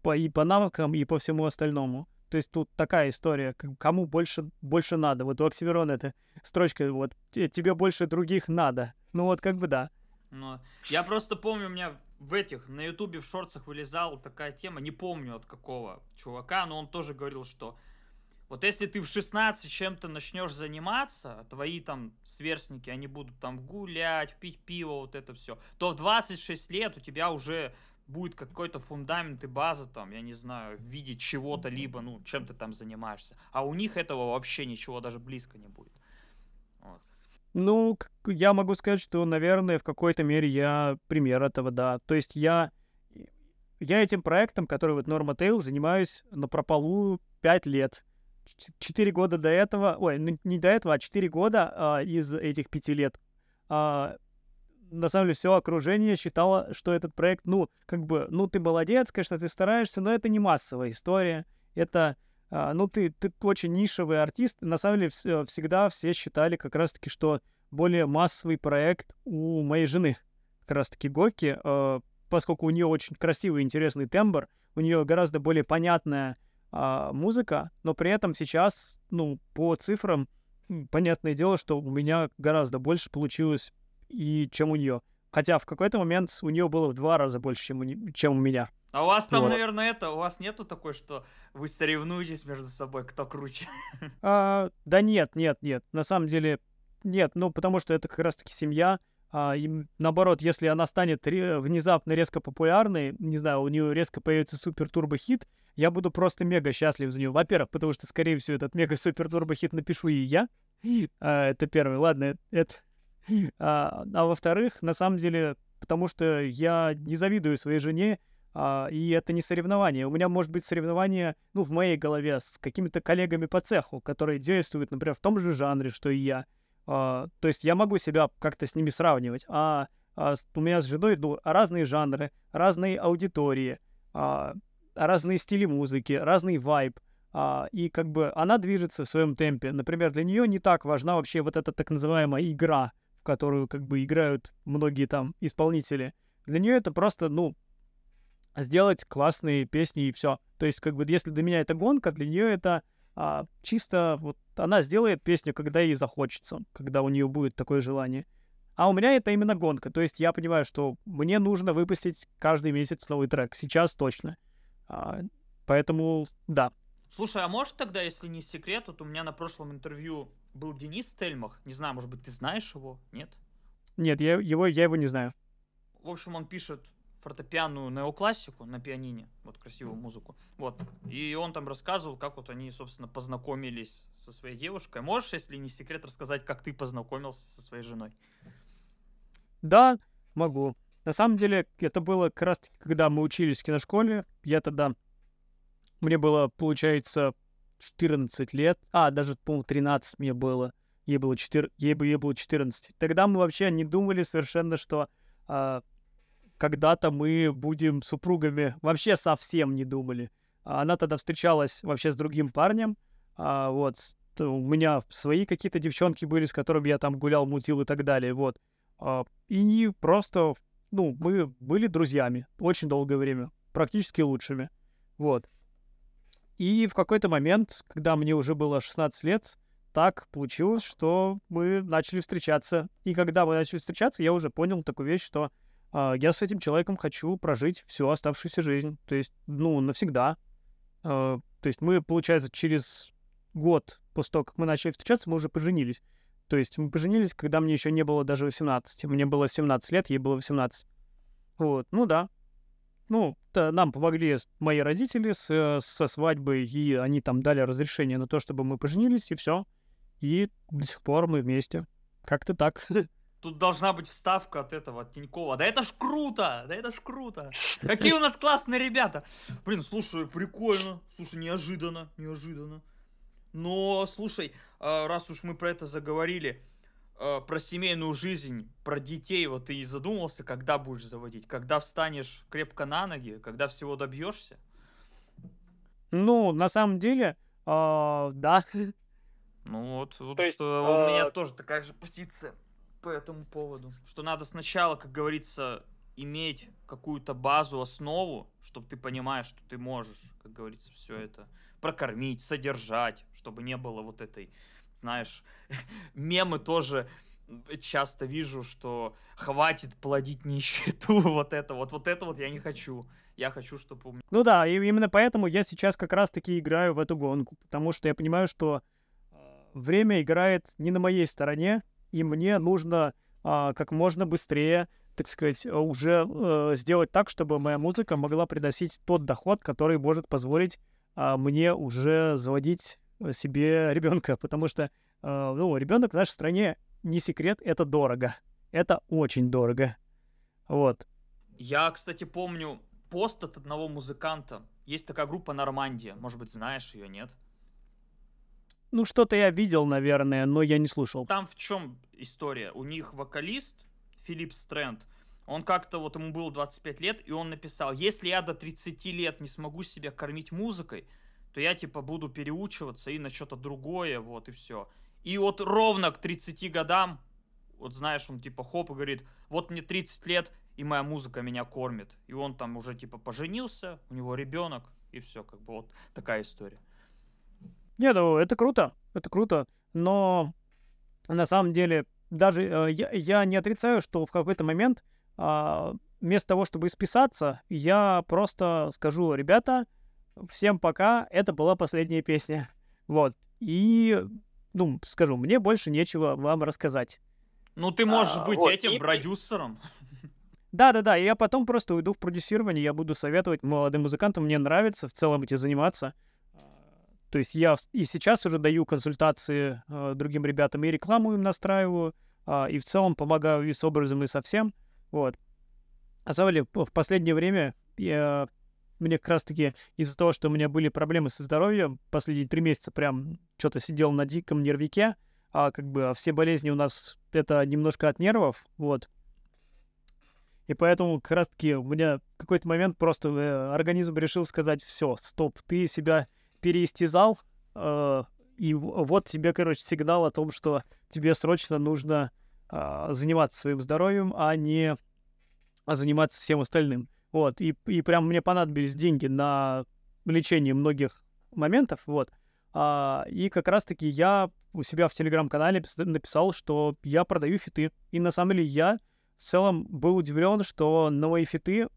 Speaker 2: По, и по навыкам, и по всему остальному. То есть тут такая история, кому больше, больше надо. Вот у Оксимирона эта строчка, вот, тебе больше других надо. Ну вот как бы да.
Speaker 1: Но ну, я просто помню, у меня в этих, на ютубе в шорцах вылезала такая тема, не помню от какого чувака, но он тоже говорил, что вот если ты в 16 чем-то начнешь заниматься, твои там сверстники, они будут там гулять, пить пиво, вот это все, то в 26 лет у тебя уже будет какой-то фундамент и база там, я не знаю, в виде чего-то либо, ну, чем ты там занимаешься. А у них этого вообще ничего даже близко не будет.
Speaker 2: Вот. Ну, я могу сказать, что, наверное, в какой-то мере я пример этого, да. То есть я, я этим проектом, который вот Norma Tail, занимаюсь на прополу 5 лет. 4 года до этого, ой, не до этого, а 4 года а, из этих 5 лет, а, на самом деле все окружение считало, что этот проект, ну, как бы, ну, ты молодец, конечно, ты стараешься, но это не массовая история, это, а, ну, ты, ты очень нишевый артист, на самом деле вс- всегда все считали как раз-таки, что более массовый проект у моей жены, как раз-таки Гоки, а, поскольку у нее очень красивый интересный тембр, у нее гораздо более понятная а, музыка, но при этом сейчас, ну, по цифрам, понятное дело, что у меня гораздо больше получилось, и чем у нее. Хотя в какой-то момент у нее было в два раза больше, чем у, чем у меня.
Speaker 1: А у вас там, вот. наверное, это, у вас нету такой, что вы соревнуетесь между собой, кто круче?
Speaker 2: А, да нет, нет, нет. На самом деле, нет, ну, потому что это как раз-таки семья, а, и наоборот, если она станет внезапно резко популярной, не знаю, у нее резко появится супер-турбо-хит, я буду просто мега счастлив за нее. Во-первых, потому что, скорее всего, этот мега-супер-турбо-хит напишу и я. А, это первый. Ладно, это... А, а во-вторых, на самом деле, потому что я не завидую своей жене, а, и это не соревнование. У меня может быть соревнование, ну, в моей голове с какими-то коллегами по цеху, которые действуют, например, в том же жанре, что и я. А, то есть я могу себя как-то с ними сравнивать. А, а у меня с женой ну, разные жанры, разные аудитории, а, разные стили музыки, разный вайб. А, и как бы она движется в своем темпе. Например, для нее не так важна вообще вот эта так называемая игра, в которую как бы играют многие там исполнители. Для нее это просто, ну, сделать классные песни и все. То есть, как бы, если для меня это гонка, для нее это а, чисто вот она сделает песню, когда ей захочется, когда у нее будет такое желание. А у меня это именно гонка. То есть я понимаю, что мне нужно выпустить каждый месяц новый трек. Сейчас точно. А, поэтому да.
Speaker 1: Слушай, а может тогда, если не секрет, вот у меня на прошлом интервью был Денис Тельмах. Не знаю, может быть, ты знаешь его? Нет?
Speaker 2: Нет, я его, я его не знаю.
Speaker 1: В общем, он пишет фортепианную неоклассику на пианине, вот красивую музыку. Вот. И он там рассказывал, как вот они, собственно, познакомились со своей девушкой. Можешь, если не секрет, рассказать, как ты познакомился со своей женой?
Speaker 2: Да, могу. На самом деле, это было как раз таки, когда мы учились в киношколе. Я тогда... Мне было, получается, 14 лет. А, даже, по-моему, 13 мне было. Ей было, 4... ей, ей было 14. Тогда мы вообще не думали совершенно, что а, когда-то мы будем супругами, вообще совсем не думали. А она тогда встречалась вообще с другим парнем, а, вот, у меня свои какие-то девчонки были, с которыми я там гулял, мутил и так далее, вот. А, и не просто, ну, мы были друзьями очень долгое время, практически лучшими, вот. И в какой-то момент, когда мне уже было 16 лет, так получилось, что мы начали встречаться. И когда мы начали встречаться, я уже понял такую вещь, что а, я с этим человеком хочу прожить всю оставшуюся жизнь. То есть, ну, навсегда. А, то есть мы, получается, через год после того, как мы начали встречаться, мы уже поженились. То есть мы поженились, когда мне еще не было даже 18. Мне было 17 лет, ей было 18. Вот, ну да. Ну, нам помогли мои родители с, со свадьбой, и они там дали разрешение на то, чтобы мы поженились, и все. И до сих пор мы вместе. Как-то так. *laughs*
Speaker 1: Тут должна быть вставка от этого, от Тинькова. Да это ж круто! Да это ж круто! *laughs* Какие у нас классные ребята! Блин, слушай, прикольно. Слушай, неожиданно, неожиданно. Но, слушай, а, раз уж мы про это заговорили, а, про семейную жизнь, про детей, вот ты и задумался, когда будешь заводить? Когда встанешь крепко на ноги? Когда всего добьешься?
Speaker 2: Ну, на самом деле, а, да.
Speaker 1: Ну вот, вот То есть, у меня тоже такая же позиция по этому поводу. Что надо сначала, как говорится, иметь какую-то базу, основу, чтобы ты понимаешь, что ты можешь, как говорится, все это прокормить, содержать, чтобы не было вот этой, знаешь, *laughs* мемы тоже часто вижу, что хватит плодить нищету, *laughs* вот это вот, вот это вот я не хочу. Я хочу, чтобы у меня...
Speaker 2: Ну да, и именно поэтому я сейчас как раз-таки играю в эту гонку, потому что я понимаю, что э, время играет не на моей стороне, и мне нужно а, как можно быстрее, так сказать, уже э, сделать так, чтобы моя музыка могла приносить тот доход, который может позволить а, мне уже заводить э, себе ребенка, потому что э, ну, ребенок в нашей стране не секрет, это дорого. Это очень дорого. Вот.
Speaker 1: Я, кстати, помню пост от одного музыканта. Есть такая группа Нормандия. Может быть, знаешь ее, нет?
Speaker 2: Ну, что-то я видел, наверное, но я не слушал.
Speaker 1: Там в чем история? У них вокалист Филипп Стрэнд, он как-то вот ему было 25 лет, и он написал, если я до 30 лет не смогу себя кормить музыкой, то я типа буду переучиваться и на что-то другое, вот и все. И вот ровно к 30 годам, вот знаешь, он типа хоп и говорит, вот мне 30 лет, и моя музыка меня кормит. И он там уже типа поженился, у него ребенок, и все, как бы вот такая история.
Speaker 2: Не, ну это круто, это круто, но на самом деле даже э, я, я не отрицаю, что в какой-то момент э, вместо того, чтобы списаться, я просто скажу, ребята, всем пока, это была последняя песня. Вот. И, ну, скажу, мне больше нечего вам рассказать. Ну,
Speaker 1: ты можешь а, быть вот, этим и... продюсером.
Speaker 2: Да-да-да, я потом просто уйду в продюсирование, я буду советовать молодым музыкантам, мне нравится в целом эти заниматься. То есть я и сейчас уже даю консультации э, другим ребятам и рекламу им настраиваю, э, и в целом помогаю и с образом, и со всем. Вот. А самом деле, в последнее время я, мне как раз-таки из-за того, что у меня были проблемы со здоровьем, последние три месяца прям что-то сидел на диком нервике, а как бы а все болезни у нас это немножко от нервов, вот. И поэтому как раз-таки у меня в какой-то момент просто э, организм решил сказать, все, стоп, ты себя переистязал, э, и вот тебе, короче, сигнал о том, что тебе срочно нужно а, заниматься своим здоровьем, а не заниматься всем остальным. Вот, и, и прям мне понадобились деньги на лечение многих моментов, вот. А, и как раз-таки я у себя в телеграм-канале написал, что я продаю фиты. И на самом деле я в целом был удивлен, что на мои фиты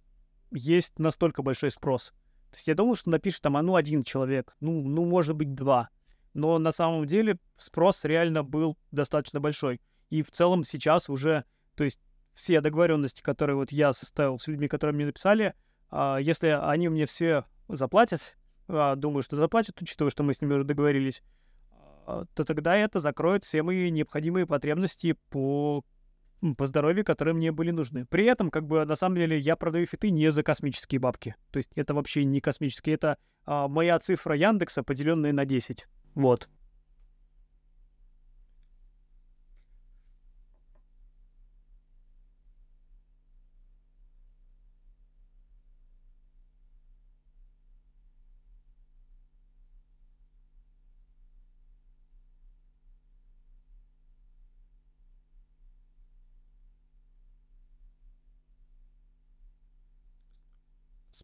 Speaker 2: есть настолько большой спрос. То есть я думал, что напишет там, а ну, один человек, ну, ну, может быть, два. Но на самом деле спрос реально был достаточно большой. И в целом сейчас уже, то есть все договоренности, которые вот я составил с людьми, которые мне написали, а, если они мне все заплатят, а, думаю, что заплатят, учитывая, что мы с ними уже договорились, а, то тогда это закроет все мои необходимые потребности по по здоровью, которые мне были нужны. При этом, как бы, на самом деле, я продаю фиты не за космические бабки. То есть это вообще не космические, это а, моя цифра Яндекса, поделенная на 10. Вот.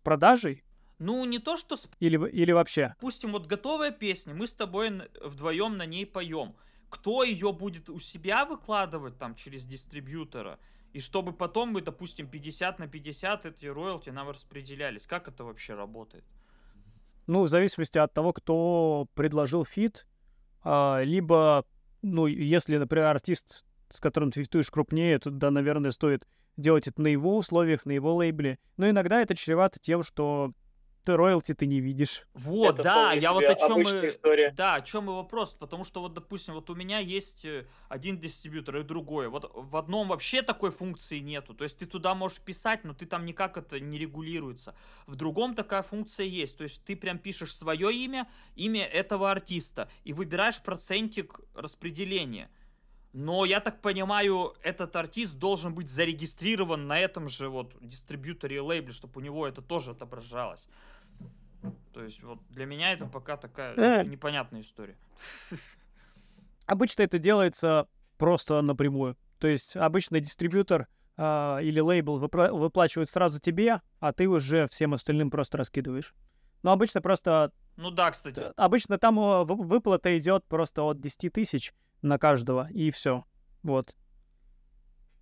Speaker 1: продажей? Ну, не то, что... С... Или, или вообще? Пустим, вот готовая песня, мы с тобой вдвоем на ней поем. Кто ее будет у себя выкладывать там через дистрибьютора? И чтобы потом мы, допустим, 50 на 50 эти роялти нам распределялись. Как это вообще работает?
Speaker 2: Ну, в зависимости от того, кто предложил фит, а, либо, ну, если, например, артист, с которым ты фитуешь крупнее, то, да, наверное, стоит делать это на его условиях, на его лейбле. Но иногда это чревато тем, что ты роялти ты не видишь. Вот, это да, я вот о чем и...
Speaker 1: Да, о чем и вопрос, потому что вот, допустим, вот у меня есть э, один дистрибьютор и другой. Вот в одном вообще такой функции нету. То есть ты туда можешь писать, но ты там никак это не регулируется. В другом такая функция есть. То есть ты прям пишешь свое имя, имя этого артиста и выбираешь процентик распределения. Но я так понимаю, этот артист должен быть зарегистрирован на этом же вот дистрибьюторе лейбле, чтобы у него это тоже отображалось. То есть вот для меня это пока такая э. непонятная история. *laughs*
Speaker 2: Обычно это делается просто напрямую. То есть обычно дистрибьютор э, или лейбл выпла- выплачивает сразу тебе, а ты уже всем остальным просто раскидываешь. Но обычно просто...
Speaker 1: Ну да, кстати.
Speaker 2: Обычно там э, выплата идет просто от 10 тысяч на каждого, и все. Вот.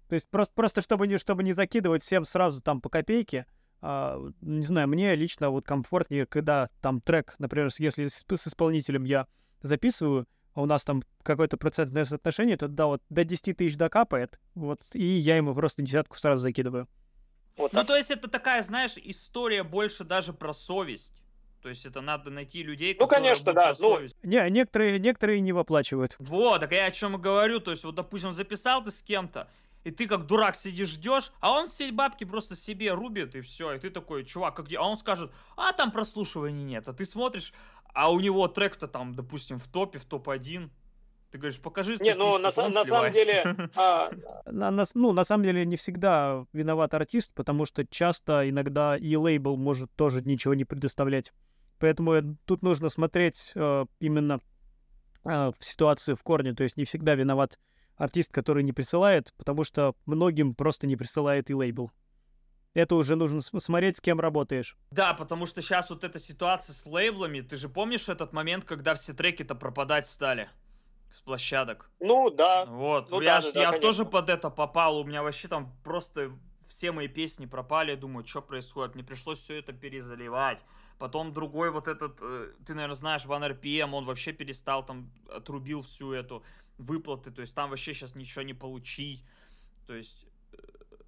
Speaker 2: То есть просто, просто чтобы, не, чтобы не закидывать всем сразу там по копейке, а, не знаю, мне лично вот комфортнее, когда там трек, например, если с, с исполнителем я записываю, а у нас там какое-то процентное соотношение, то да, вот до 10 тысяч докапает, вот, и я ему просто десятку сразу закидываю. Вот ну,
Speaker 1: то есть это такая, знаешь, история больше даже про совесть. То есть это надо найти людей, ну, конечно, да. Ну...
Speaker 2: Не, некоторые, некоторые не выплачивают.
Speaker 1: Вот, так я о чем и говорю. То есть вот, допустим, записал ты с кем-то, и ты как дурак сидишь, ждешь, а он все бабки просто себе рубит, и все. И ты такой, чувак, а где? А он скажет, а там прослушивания нет. А ты смотришь, а у него трек-то там, допустим, в топе, в топ-1. Ты говоришь, покажи Не, ну на, на самом деле...
Speaker 2: *laughs* А... На, на, ну, на самом деле не всегда виноват артист, потому что часто иногда и лейбл может тоже ничего не предоставлять. Поэтому э, тут нужно смотреть э, именно э, в ситуации в корне. То есть не всегда виноват артист, который не присылает, потому что многим просто не присылает и лейбл. Это уже нужно смотреть, с кем работаешь.
Speaker 1: Да, потому что сейчас вот эта ситуация с лейблами, ты же помнишь этот момент, когда все треки-то пропадать стали? С площадок. Ну да. Вот. Ну, я да, ж, да, я конечно. тоже под это попал. У меня вообще там просто все мои песни пропали. Думаю, что происходит. Мне пришлось все это перезаливать. Потом другой вот этот, э, ты, наверное, знаешь, Ван РПМ, эм, он вообще перестал там, отрубил всю эту выплаты, то есть там вообще сейчас ничего не получить. То есть э,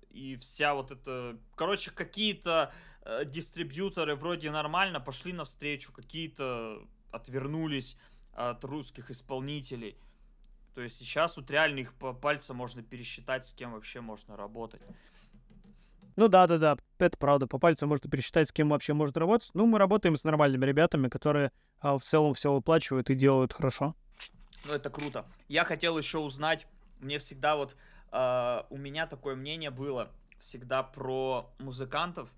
Speaker 1: и вся вот эта... Короче, какие-то э, дистрибьюторы вроде нормально пошли навстречу, какие-то отвернулись от русских исполнителей. То есть сейчас вот реально их по пальцам можно пересчитать, с кем вообще можно работать.
Speaker 2: Ну да, да, да, это правда. По пальцам можно пересчитать, с кем вообще можно работать. Ну, мы работаем с нормальными ребятами, которые а, в целом все выплачивают и делают хорошо.
Speaker 1: Ну, это круто. Я хотел еще узнать, мне всегда вот э, у меня такое мнение было всегда про музыкантов.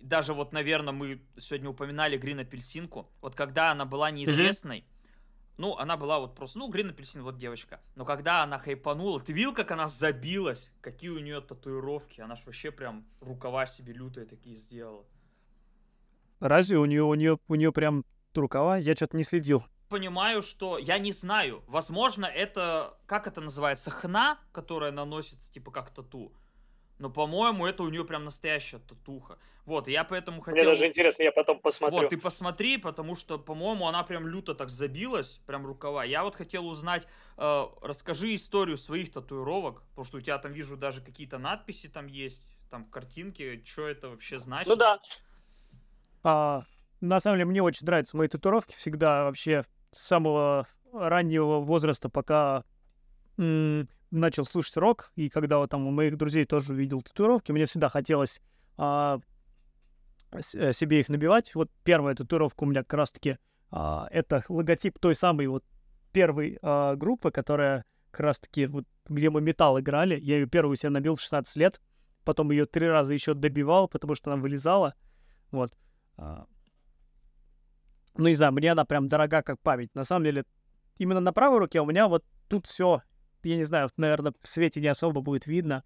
Speaker 1: Даже вот, наверное, мы сегодня упоминали Грин Апельсинку. Вот когда она была неизвестной, mm-hmm ну, она была вот просто, ну, Грин Апельсин, вот девочка. Но когда она хайпанула, ты видел, как она забилась? Какие у нее татуировки? Она ж вообще прям рукава себе лютые такие сделала.
Speaker 2: Разве у нее, у нее, у нее прям рукава? Я что-то не следил.
Speaker 1: Понимаю, что я не знаю. Возможно, это, как это называется, хна, которая наносится типа как тату. Но, по-моему, это у нее прям настоящая татуха. Вот, я поэтому хотел... Мне даже интересно,
Speaker 2: я потом посмотрю. Вот, ты
Speaker 1: посмотри, потому что, по-моему, она прям люто так забилась, прям рукава. Я вот хотел узнать, э, расскажи историю своих татуировок, потому что у тебя там, вижу, даже какие-то надписи там есть, там картинки, что это вообще значит. Ну да.
Speaker 2: А, на самом деле, мне очень нравятся мои татуировки всегда вообще с самого раннего возраста, пока начал слушать рок, и когда вот там у моих друзей тоже увидел татуировки, мне всегда хотелось а, с- э, себе их набивать. Вот первая татуировка у меня как раз-таки а, это логотип той самой вот первой а, группы, которая как раз-таки вот где мы металл играли. Я ее первую себе набил в 16 лет, потом ее три раза еще добивал, потому что она вылезала. Вот. А. Ну, не знаю, мне она прям дорога как память. На самом деле, именно на правой руке у меня вот тут все я не знаю, наверное, в свете не особо будет видно.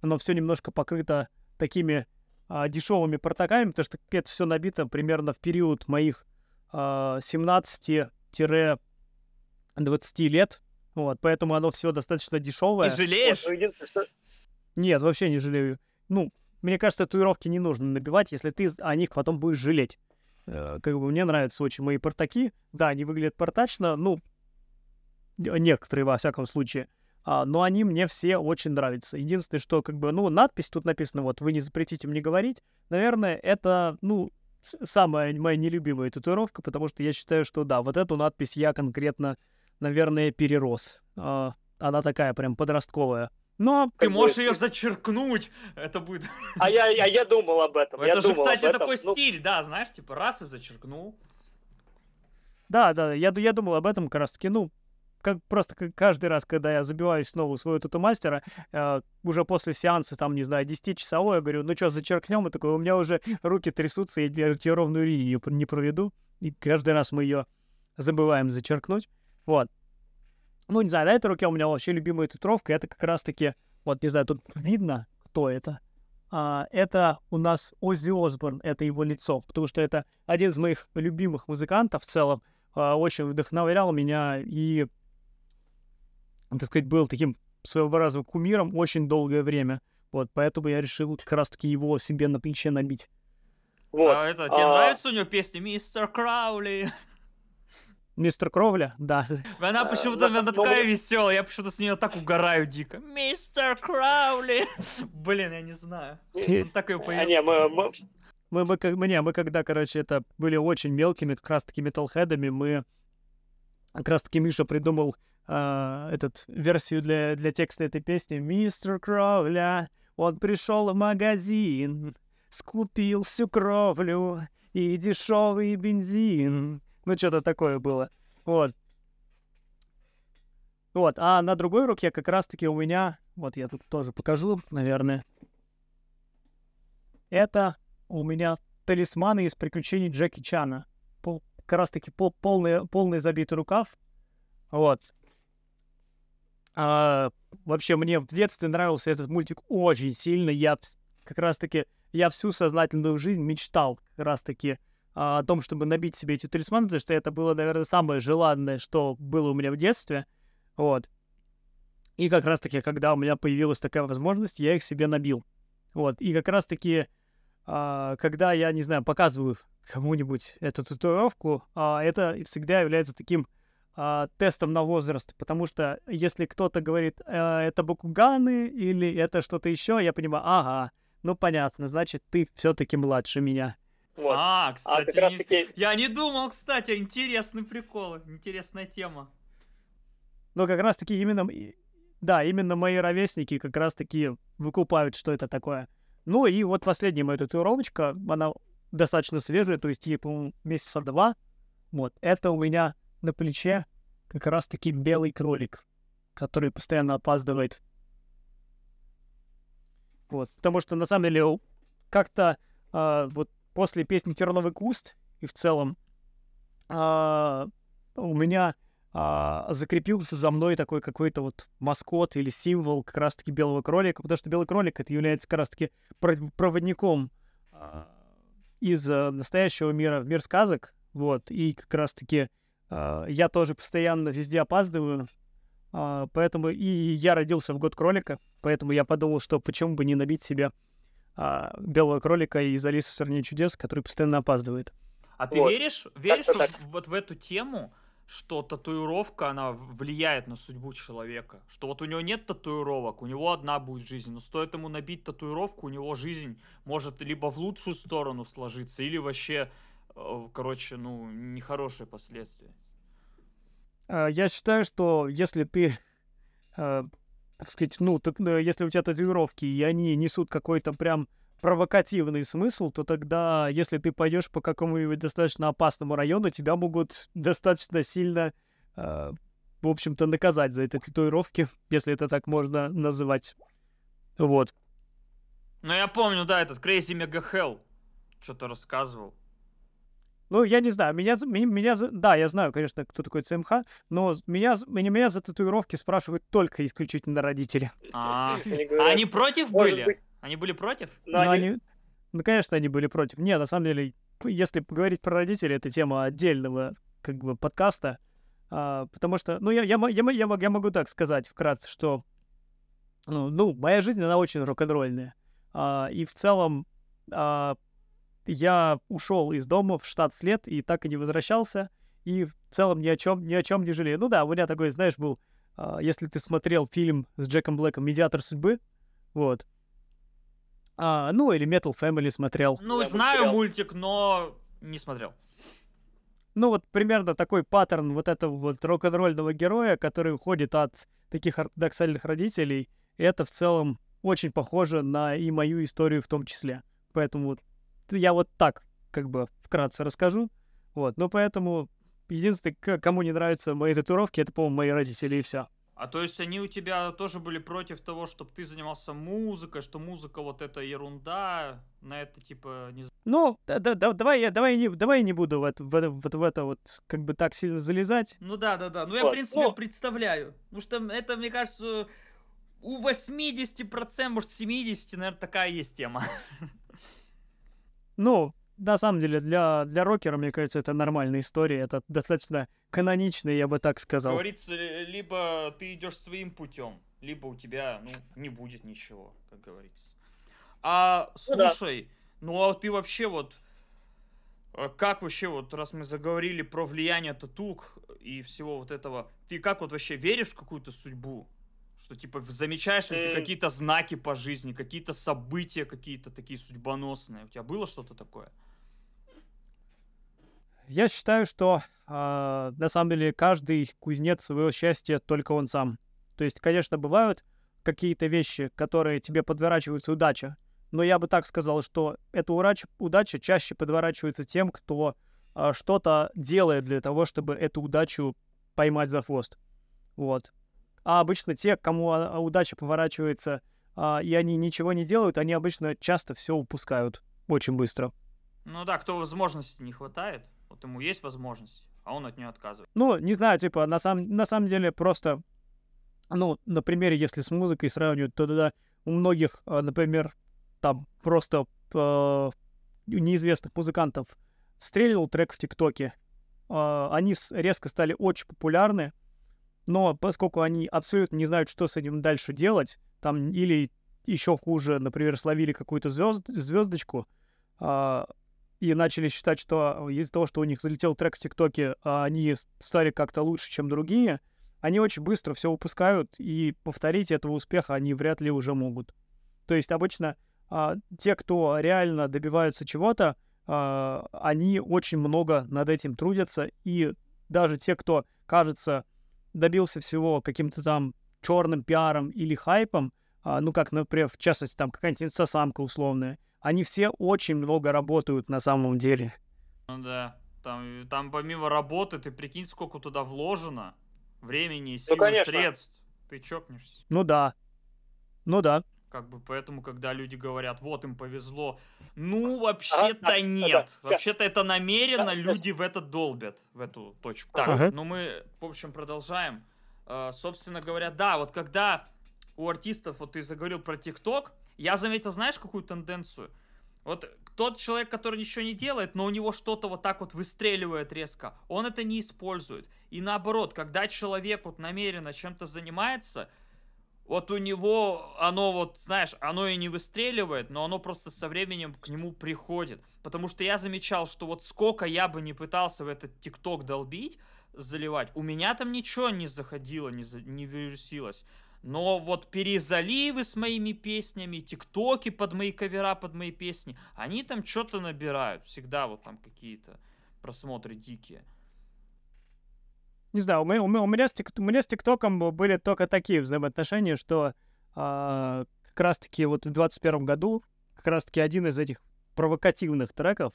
Speaker 2: Оно все немножко покрыто такими а, дешевыми протоками, потому что это все набито примерно в период моих а, 17-20 лет. Вот, поэтому оно все достаточно дешевое. Ты жалеешь? Нет, вообще не жалею. Ну, мне кажется, татуировки не нужно набивать, если ты о них потом будешь жалеть. Э, как бы мне нравятся очень мои портаки. Да, они выглядят портачно. Ну, некоторые, во всяком случае. А, но они мне все очень нравятся. Единственное, что, как бы, ну, надпись тут написана, вот, вы не запретите мне говорить. Наверное, это, ну, самая моя нелюбимая татуировка, потому что я считаю, что, да, вот эту надпись я конкретно, наверное, перерос. А, она такая прям подростковая. Но ты можешь ее зачеркнуть, это будет.
Speaker 1: А я, я, а я думал об этом. Это я же, кстати, такой этом. Ну стиль, ну... да, знаешь, типа раз и зачеркнул.
Speaker 2: Да, да, я, я думал об этом как раз таки, ну, как просто каждый раз, когда я забиваюсь снова у своего тату-мастера, э, а, уже после сеанса, там, не знаю, 10-часовой, я говорю, ну что, зачеркнем? И такой, у меня уже руки трясутся, я тебе ровную линию не проведу. И каждый раз мы ее забываем зачеркнуть. Вот. Ну, не знаю, на этой руке у меня вообще любимая татуировка. Это как раз-таки, вот, не знаю, тут видно, кто это. А, это у нас Оззи Осборн, это его лицо, потому что это один из моих любимых музыкантов в целом. А, очень вдохновлял меня и он, так сказать, был таким своего раза кумиром очень долгое время. Вот, поэтому я решил как раз-таки его себе на плече набить.
Speaker 1: Вот. А это, тебе а... нравится у него песня «Мистер Краули»?
Speaker 2: Мистер Кровля, да.
Speaker 1: Она э, почему-то, она такая веселая, я почему-то с нее так угораю дико. Мистер Краули! *laughs* Блин, я не знаю. Э, он так ее э, поет. не,
Speaker 2: мы, мы... Мы, мы, мы, не, мы когда, короче, это были очень мелкими, как раз-таки металлхедами, мы как раз-таки Миша придумал э, этот версию для, для текста этой песни. Мистер Кровля, он пришел в магазин, скупил всю кровлю и дешевый бензин. Ну, что-то такое было. Вот. Вот, а на другой руке как раз-таки у меня, вот я тут тоже покажу, наверное, это у меня талисманы из приключений Джеки Чана. Пол, как раз-таки пол, полный, полный забитый рукав. Вот. А, вообще, мне в детстве нравился этот мультик очень сильно. Я как раз-таки, я всю сознательную жизнь мечтал как раз-таки а, о том, чтобы набить себе эти талисманы, потому что это было, наверное, самое желанное, что было у меня в детстве. Вот. И как раз-таки, когда у меня появилась такая возможность, я их себе набил. Вот. И как раз-таки, а, когда я, не знаю, показываю кому-нибудь эту татуировку, а, это всегда является таким а, тестом на возраст, потому что если кто-то говорит, «Э, это Бакуганы или это что-то еще, я понимаю, ага, ну понятно, значит ты все-таки младше меня.
Speaker 1: Вот. А, а кстати, а, не... я не думал, кстати, интересный прикол, интересная тема.
Speaker 2: Но ну, как раз таки именно, да, именно мои ровесники как раз таки выкупают, что это такое. Ну и вот последняя моя татуировочка, она достаточно свежая, то есть типа, месяца два. Вот, это у меня на плече как раз-таки белый кролик, который постоянно опаздывает. Вот. Потому что, на самом деле, как-то э, вот после песни «Терновый куст» и в целом э, у меня а, закрепился за мной такой какой-то вот маскот или символ как раз-таки белого кролика, потому что белый кролик это является как раз-таки проводником а, из э, настоящего мира в мир сказок, вот, и как раз-таки а, я тоже постоянно везде опаздываю, а, поэтому и я родился в год кролика, поэтому я подумал, что почему бы не набить себе а, белого кролика из Алисы в стране чудес, который постоянно опаздывает.
Speaker 1: А ты вот. веришь, веришь так, вот, так. вот в эту тему, что татуировка, она влияет на судьбу человека? Что вот у него нет татуировок, у него одна будет жизнь, но стоит ему набить татуировку, у него жизнь может либо в лучшую сторону сложиться, или вообще Э, короче, ну, нехорошие последствия.
Speaker 2: А, я считаю, что если ты, *laughs* э, так сказать, ну, э, если у тебя татуировки, и они несут какой-то прям провокативный смысл, то тогда, если ты пойдешь по какому-нибудь достаточно опасному району, тебя могут *laughs* достаточно сильно, в общем-то, наказать за эти татуировки, *laughs* если это так можно называть. Вот.
Speaker 1: Ну, я помню, да, этот Crazy Mega Hell что-то рассказывал.
Speaker 2: Ну, я не знаю, меня, меня, меня, да, я знаю, конечно, кто такой ЦМХ, но меня, меня, меня за татуировки спрашивают только исключительно родители.
Speaker 1: А, *laughs* а они против были? Они были против? Ну,
Speaker 2: ну, конечно, они были против. Не, на самом деле, если поговорить про родителей, это тема отдельного, как бы, подкаста, а, потому что, ну, я, я, я, я, я могу так сказать вкратце, что, ну, ну моя жизнь, она очень рок-н-ролльная, а, и в целом я ушел из дома в штат След и так и не возвращался, и в целом ни о чем, ни о чем не жалею. Ну да, у меня такой, знаешь, был, э, если ты смотрел фильм с Джеком Блэком «Медиатор судьбы», вот, а, ну или Metal Family смотрел. Ну, я знаю
Speaker 1: мультик, но не смотрел.
Speaker 2: Ну, вот примерно такой паттерн вот этого вот рок-н-ролльного героя, который уходит от таких ортодоксальных родителей, это в целом очень похоже на и мою историю в том числе. Поэтому вот я вот так как бы вкратце расскажу. Вот, Но поэтому единственное, кому не нравятся мои татуировки, это, по-моему, мои родители и все.
Speaker 1: А то есть они у тебя тоже были против того, чтобы ты занимался музыкой, что музыка вот эта ерунда, на это типа не...
Speaker 2: Ну, да, да, давай я давай не давай я не буду вот в, это, в, в это вот как бы так сильно залезать. Ну
Speaker 1: да, да, да. Ну я в принципе О. Ну представляю, потому что это мне кажется у 80%, может 70, наверное, такая есть тема. *laughs*
Speaker 2: Ну, на самом деле, для, для рокера, мне кажется, это нормальная история. Это достаточно каноничная, я бы так сказал.
Speaker 1: Говорится, либо ты идешь своим путем, либо у тебя ну, не будет ничего, как говорится. А слушай, ну, да. ну а ты вообще вот а как вообще, вот раз мы заговорили про влияние татук и всего вот этого, ты как вот вообще веришь в какую-то судьбу? что типа замечаешь ли ты какие-то знаки по жизни, какие-то события какие-то такие судьбоносные? У тебя было что-то такое?
Speaker 2: Я считаю, что э, на самом деле каждый кузнец своего счастья только он сам. То есть, конечно, бывают какие-то вещи, которые тебе подворачиваются удача, но я бы так сказал, что эта удача, удача чаще подворачивается тем, кто э, что-то делает для того, чтобы эту удачу поймать за хвост. Вот. А обычно те, кому а, удача поворачивается, а, и они ничего не делают, они обычно часто все упускают очень быстро.
Speaker 1: Ну да, кто возможности не хватает, вот ему есть возможность, а он от нее отказывает.
Speaker 2: Ну, не знаю, типа, на, самом на самом деле просто, ну, на примере, если с музыкой сравнивать, то да, у многих, а, например, там просто э, неизвестных музыкантов стрельнул трек в ТикТоке, э, они резко стали очень популярны, но поскольку они абсолютно не знают, что с этим дальше делать, там или еще хуже, например, словили какую-то звезд, звездочку э, а, и начали считать, что из-за того, что у них залетел трек в ТикТоке, а они стали как-то лучше, чем другие, они очень быстро все выпускают, и повторить этого успеха они вряд ли уже могут. То есть обычно э, те, кто реально добиваются чего-то, э, они очень много над этим трудятся, и даже те, кто кажется добился всего каким-то там черным пиаром или хайпом, а, ну как, например, в частности, там какая-нибудь инстасамка условная, они все очень много работают на самом деле.
Speaker 1: Ну да, там, там помимо работы, ты прикинь, сколько туда вложено времени, ну, сил, ну, средств. Ты чокнешься.
Speaker 2: Ну да. Ну да.
Speaker 1: Как бы поэтому, когда люди говорят, вот им повезло, ну вообще-то нет, вообще-то это намеренно люди в это долбят, в эту точку. Так, ага. ну мы, в общем, продолжаем. А, собственно говоря, да, вот когда у артистов, вот ты заговорил про ТикТок, я заметил, знаешь, какую тенденцию? Вот тот человек, который ничего не делает, но у него что-то вот так вот выстреливает резко, он это не использует. И наоборот, когда человек вот намеренно чем-то занимается, вот у него оно вот, знаешь, оно и не выстреливает, но оно просто со временем к нему приходит. Потому что я замечал, что вот сколько я бы не пытался в этот ТикТок долбить, заливать, у меня там ничего не заходило, не, за, не вирусилось. Но вот перезаливы с моими песнями, тиктоки под мои кавера, под мои песни, они там что-то набирают. Всегда вот там какие-то просмотры дикие
Speaker 2: не знаю, у меня, у меня, с, тик, у меня с ТикТоком были только такие взаимоотношения, что а, как раз-таки вот в 21 году как раз-таки один из этих провокативных треков,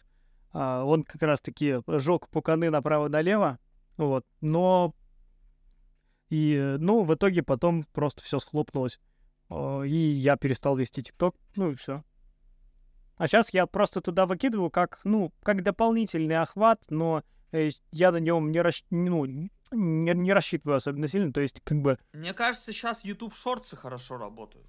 Speaker 2: а, он как раз-таки жёг пуканы направо-налево, вот, но и, ну, в итоге потом просто все схлопнулось, а, и я перестал вести ТикТок, ну и все. А сейчас я просто туда выкидываю как, ну, как дополнительный охват, но э, я на нем не, расч... ну, не, не рассчитываю особенно сильно, то есть как бы...
Speaker 1: Мне кажется, сейчас YouTube шорты хорошо работают.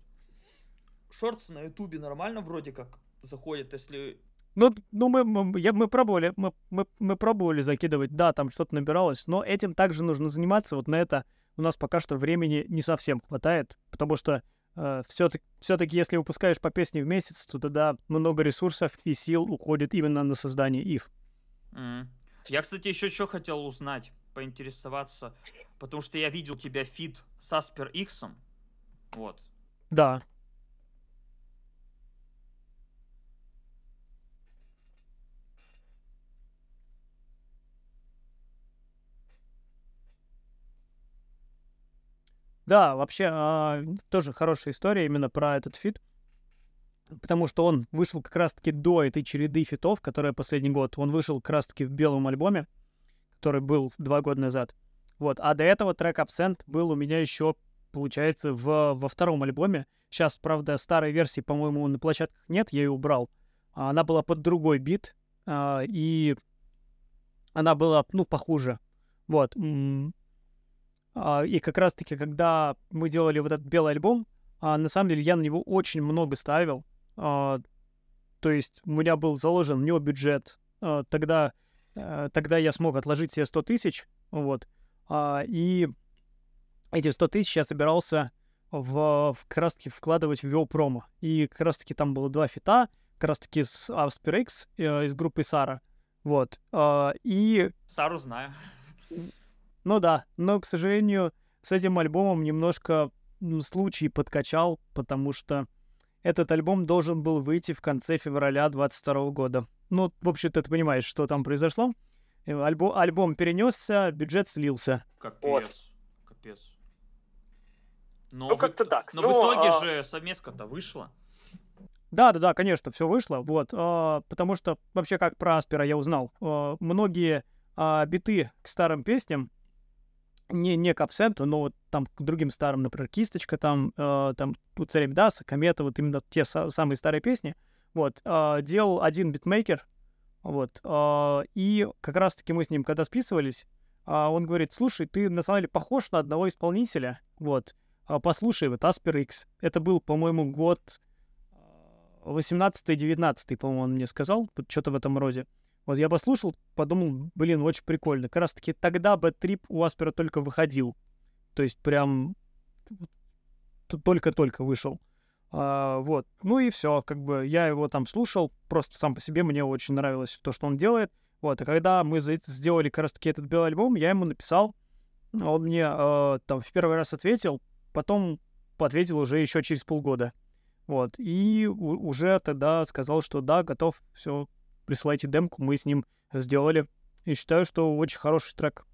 Speaker 1: Шорты на YouTube нормально вроде как заходят, если...
Speaker 2: Ну, ну мы, мы, я, мы пробовали, мы, мы, мы пробовали закидывать, да, там что-то набиралось, но этим также нужно заниматься, вот на это у нас пока что времени не совсем хватает, потому что э, все-таки, все-таки если выпускаешь по песне в месяц, то тогда много ресурсов и сил уходит именно на создание их.
Speaker 1: Mm. Я, кстати, еще что хотел узнать поинтересоваться, потому что я видел тебя фид с Аспер Иксом. Вот. Да.
Speaker 2: Да, вообще а, тоже хорошая история именно про этот фит, потому что он вышел как раз-таки до этой череды фитов, которая последний год. Он вышел как раз-таки в белом альбоме, который был два года назад. Вот. А до этого трек Absent был у меня еще, получается, в, во втором альбоме. Сейчас, правда, старой версии, по-моему, на площадках нет, я ее убрал. А, она была под другой бит, а, и она была, ну, похуже. Вот. А, и как раз-таки, когда мы делали вот этот белый альбом, на самом деле я на него очень много ставил. То есть у меня был заложен в него бюджет. Тогда Э, тогда я смог отложить себе 100 тысяч, вот. А, и эти 100 тысяч я собирался в, в как раз-таки вкладывать в Виопрома. И как раз-таки там было два фита, как раз-таки с Aspirx э, из группы Сара. Вот. А, и...
Speaker 1: Сару знаю.
Speaker 2: Ну да, но, к сожалению, с этим альбомом немножко случай подкачал, потому что этот альбом должен был выйти в конце февраля 22 года. Ну, в общем-то, ты понимаешь, что там произошло. Э, альбо- альбом перенесся, бюджет слился.
Speaker 1: Капец. Вот. Капец. Но ну, как-то так. Но ну, в итоге ну, а... же совместка-то вышла.
Speaker 2: Да, да, да, конечно, все вышло. Вот. А, потому что вообще как про Аспера я узнал. А, многие а, биты к старым песням, не, не к абсенту, но вот там к другим старым, например, кисточка, там, э, там у царя Мидаса, комета, вот именно те са- самые старые песни, э, вот, э, делал один битмейкер, вот, э, и как раз-таки мы с ним когда списывались, э, он говорит, слушай, ты на самом деле похож на одного исполнителя, вот, э, послушай, вот Asper X, это был, по-моему, год 18-19, по-моему, он мне сказал, вот что-то в этом роде. Вот я послушал, подумал, блин, очень прикольно. Как раз-таки тогда Бэт-трип у Аспера только выходил. То есть прям только-только вышел. А, вот. Ну и все, как бы я его там слушал, просто сам по себе мне очень нравилось то, что он делает. Вот, и когда мы сделали как раз-таки этот белый альбом, я ему написал, он мне э, там в первый раз ответил, потом ответил уже еще через полгода. Вот, и уже тогда сказал, что да, готов, все, присылайте демку, мы с ним сделали. И считаю, что очень хороший трек.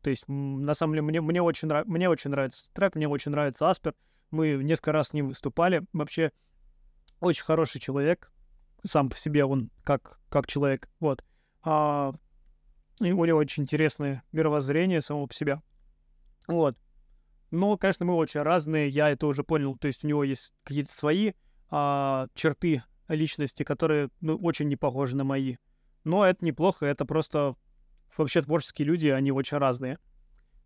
Speaker 2: То есть, на самом деле, мне, мне, очень, мне очень нравится трек, мне очень нравится Аспер. Мы несколько раз с ним выступали. Вообще, очень хороший человек. Сам по себе он как, как человек. Вот. А, и у него очень интересное мировоззрение самого по себе. Вот. Но, конечно, мы очень разные, я это уже понял. То есть у него есть какие-то свои а, черты личности, которые ну, очень не похожи на мои. Но это неплохо, это просто вообще творческие люди, они очень разные.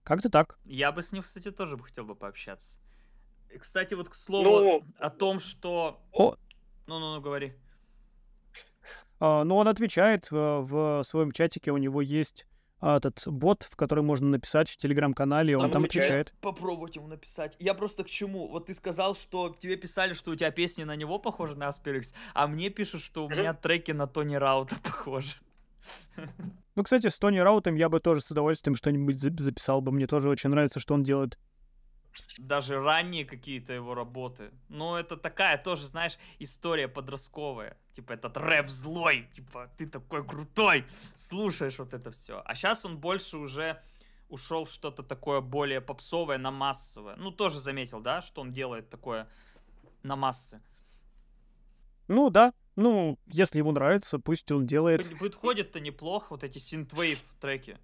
Speaker 2: Как-то так.
Speaker 1: Я бы с ним, кстати, тоже бы хотел бы пообщаться. Кстати, вот к слову ну... о том, что... Ну-ну-ну, говори.
Speaker 2: А, ну, он отвечает э, в своем чатике, у него есть а, этот бот, в который можно написать в телеграм-канале, он там, там отвечает.
Speaker 1: Попробовать ему написать. Я просто к чему? Вот ты сказал, что тебе писали, что у тебя песни на него похожи на Аспирикс, а мне пишут, что у меня треки на Тони Раута *laughs* похожи.
Speaker 2: Ну, кстати, с Тони Раутом я бы тоже с удовольствием что-нибудь записал бы. Мне тоже очень нравится, что он делает
Speaker 1: даже ранние какие-то его работы. но это такая тоже, знаешь, история подростковая. Типа, этот рэп злой, типа, ты такой крутой, слушаешь вот это все. А сейчас он больше уже ушел в что-то такое более попсовое на массовое. Ну, тоже заметил, да, что он делает такое на массы.
Speaker 2: Ну, да. Ну, если ему нравится, пусть он делает...
Speaker 1: Выходит-то неплохо вот эти синтвейв треки.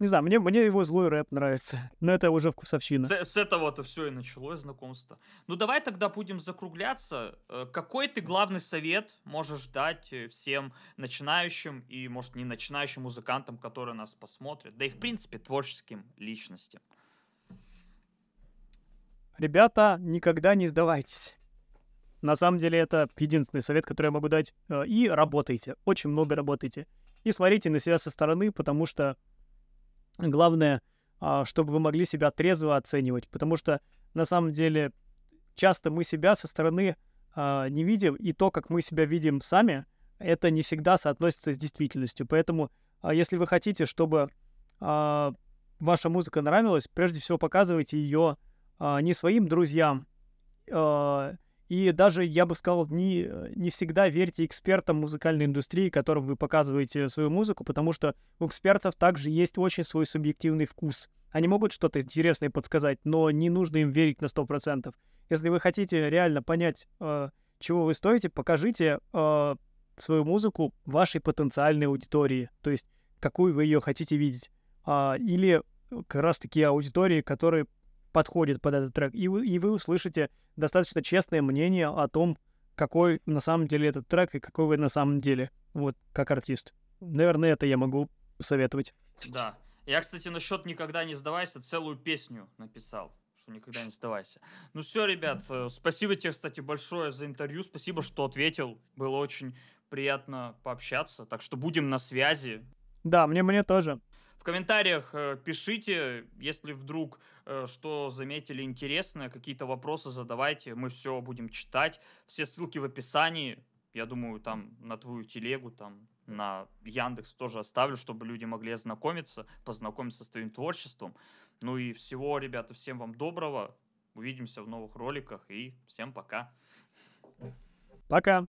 Speaker 2: Не знаю, мне, мне его злой рэп нравится. Но это уже вкусовщина. С,
Speaker 1: с этого-то все и началось знакомство. Ну давай тогда будем закругляться. Э, какой ты главный совет можешь дать э, всем начинающим и, может, не начинающим музыкантам, которые нас посмотрят? Да и, в принципе, творческим личностям.
Speaker 2: Ребята, никогда не сдавайтесь. На самом деле это единственный совет, который я могу дать. Э, и работайте. Очень много работайте. И смотрите на себя со стороны, потому что Главное, а, чтобы вы могли себя трезво оценивать, потому что на самом деле часто мы себя со стороны а, не видим, и то, как мы себя видим сами, это не всегда соотносится с действительностью. Поэтому, а, если вы хотите, чтобы ваша музыка нравилась, прежде всего показывайте ее не своим друзьям, и даже, я бы сказал, не, э, не всегда верьте экспертам музыкальной индустрии, которым вы показываете свою музыку, потому что у экспертов также есть очень свой субъективный вкус. Они могут что-то интересное подсказать, но не нужно им верить на 100%. Если вы хотите реально понять, э, чего вы стоите, покажите э, свою музыку вашей потенциальной аудитории, то есть какую вы ее хотите видеть. А, э, или как раз-таки аудитории, которые подходит под этот трек. И вы, и вы услышите достаточно честное мнение о том, какой на самом деле этот трек и какой вы на самом деле, вот, как артист. Наверное, это я могу посоветовать.
Speaker 1: Да. Я, кстати, насчет «Никогда не сдавайся» целую песню написал что никогда не сдавайся. Ну все, ребят, э, спасибо тебе, кстати, большое за интервью, спасибо, что ответил, было очень приятно пообщаться, так что будем на связи.
Speaker 2: Да, мне, мне тоже.
Speaker 1: В комментариях э, пишите, если вдруг э, что заметили интересное, какие-то вопросы задавайте, мы все будем читать. Все ссылки в описании, я думаю, там на твою телегу, там на Яндекс тоже оставлю, чтобы люди могли ознакомиться, познакомиться с твоим творчеством. Ну и всего, ребята, всем вам доброго. Увидимся в новых
Speaker 2: роликах и всем пока. Пока.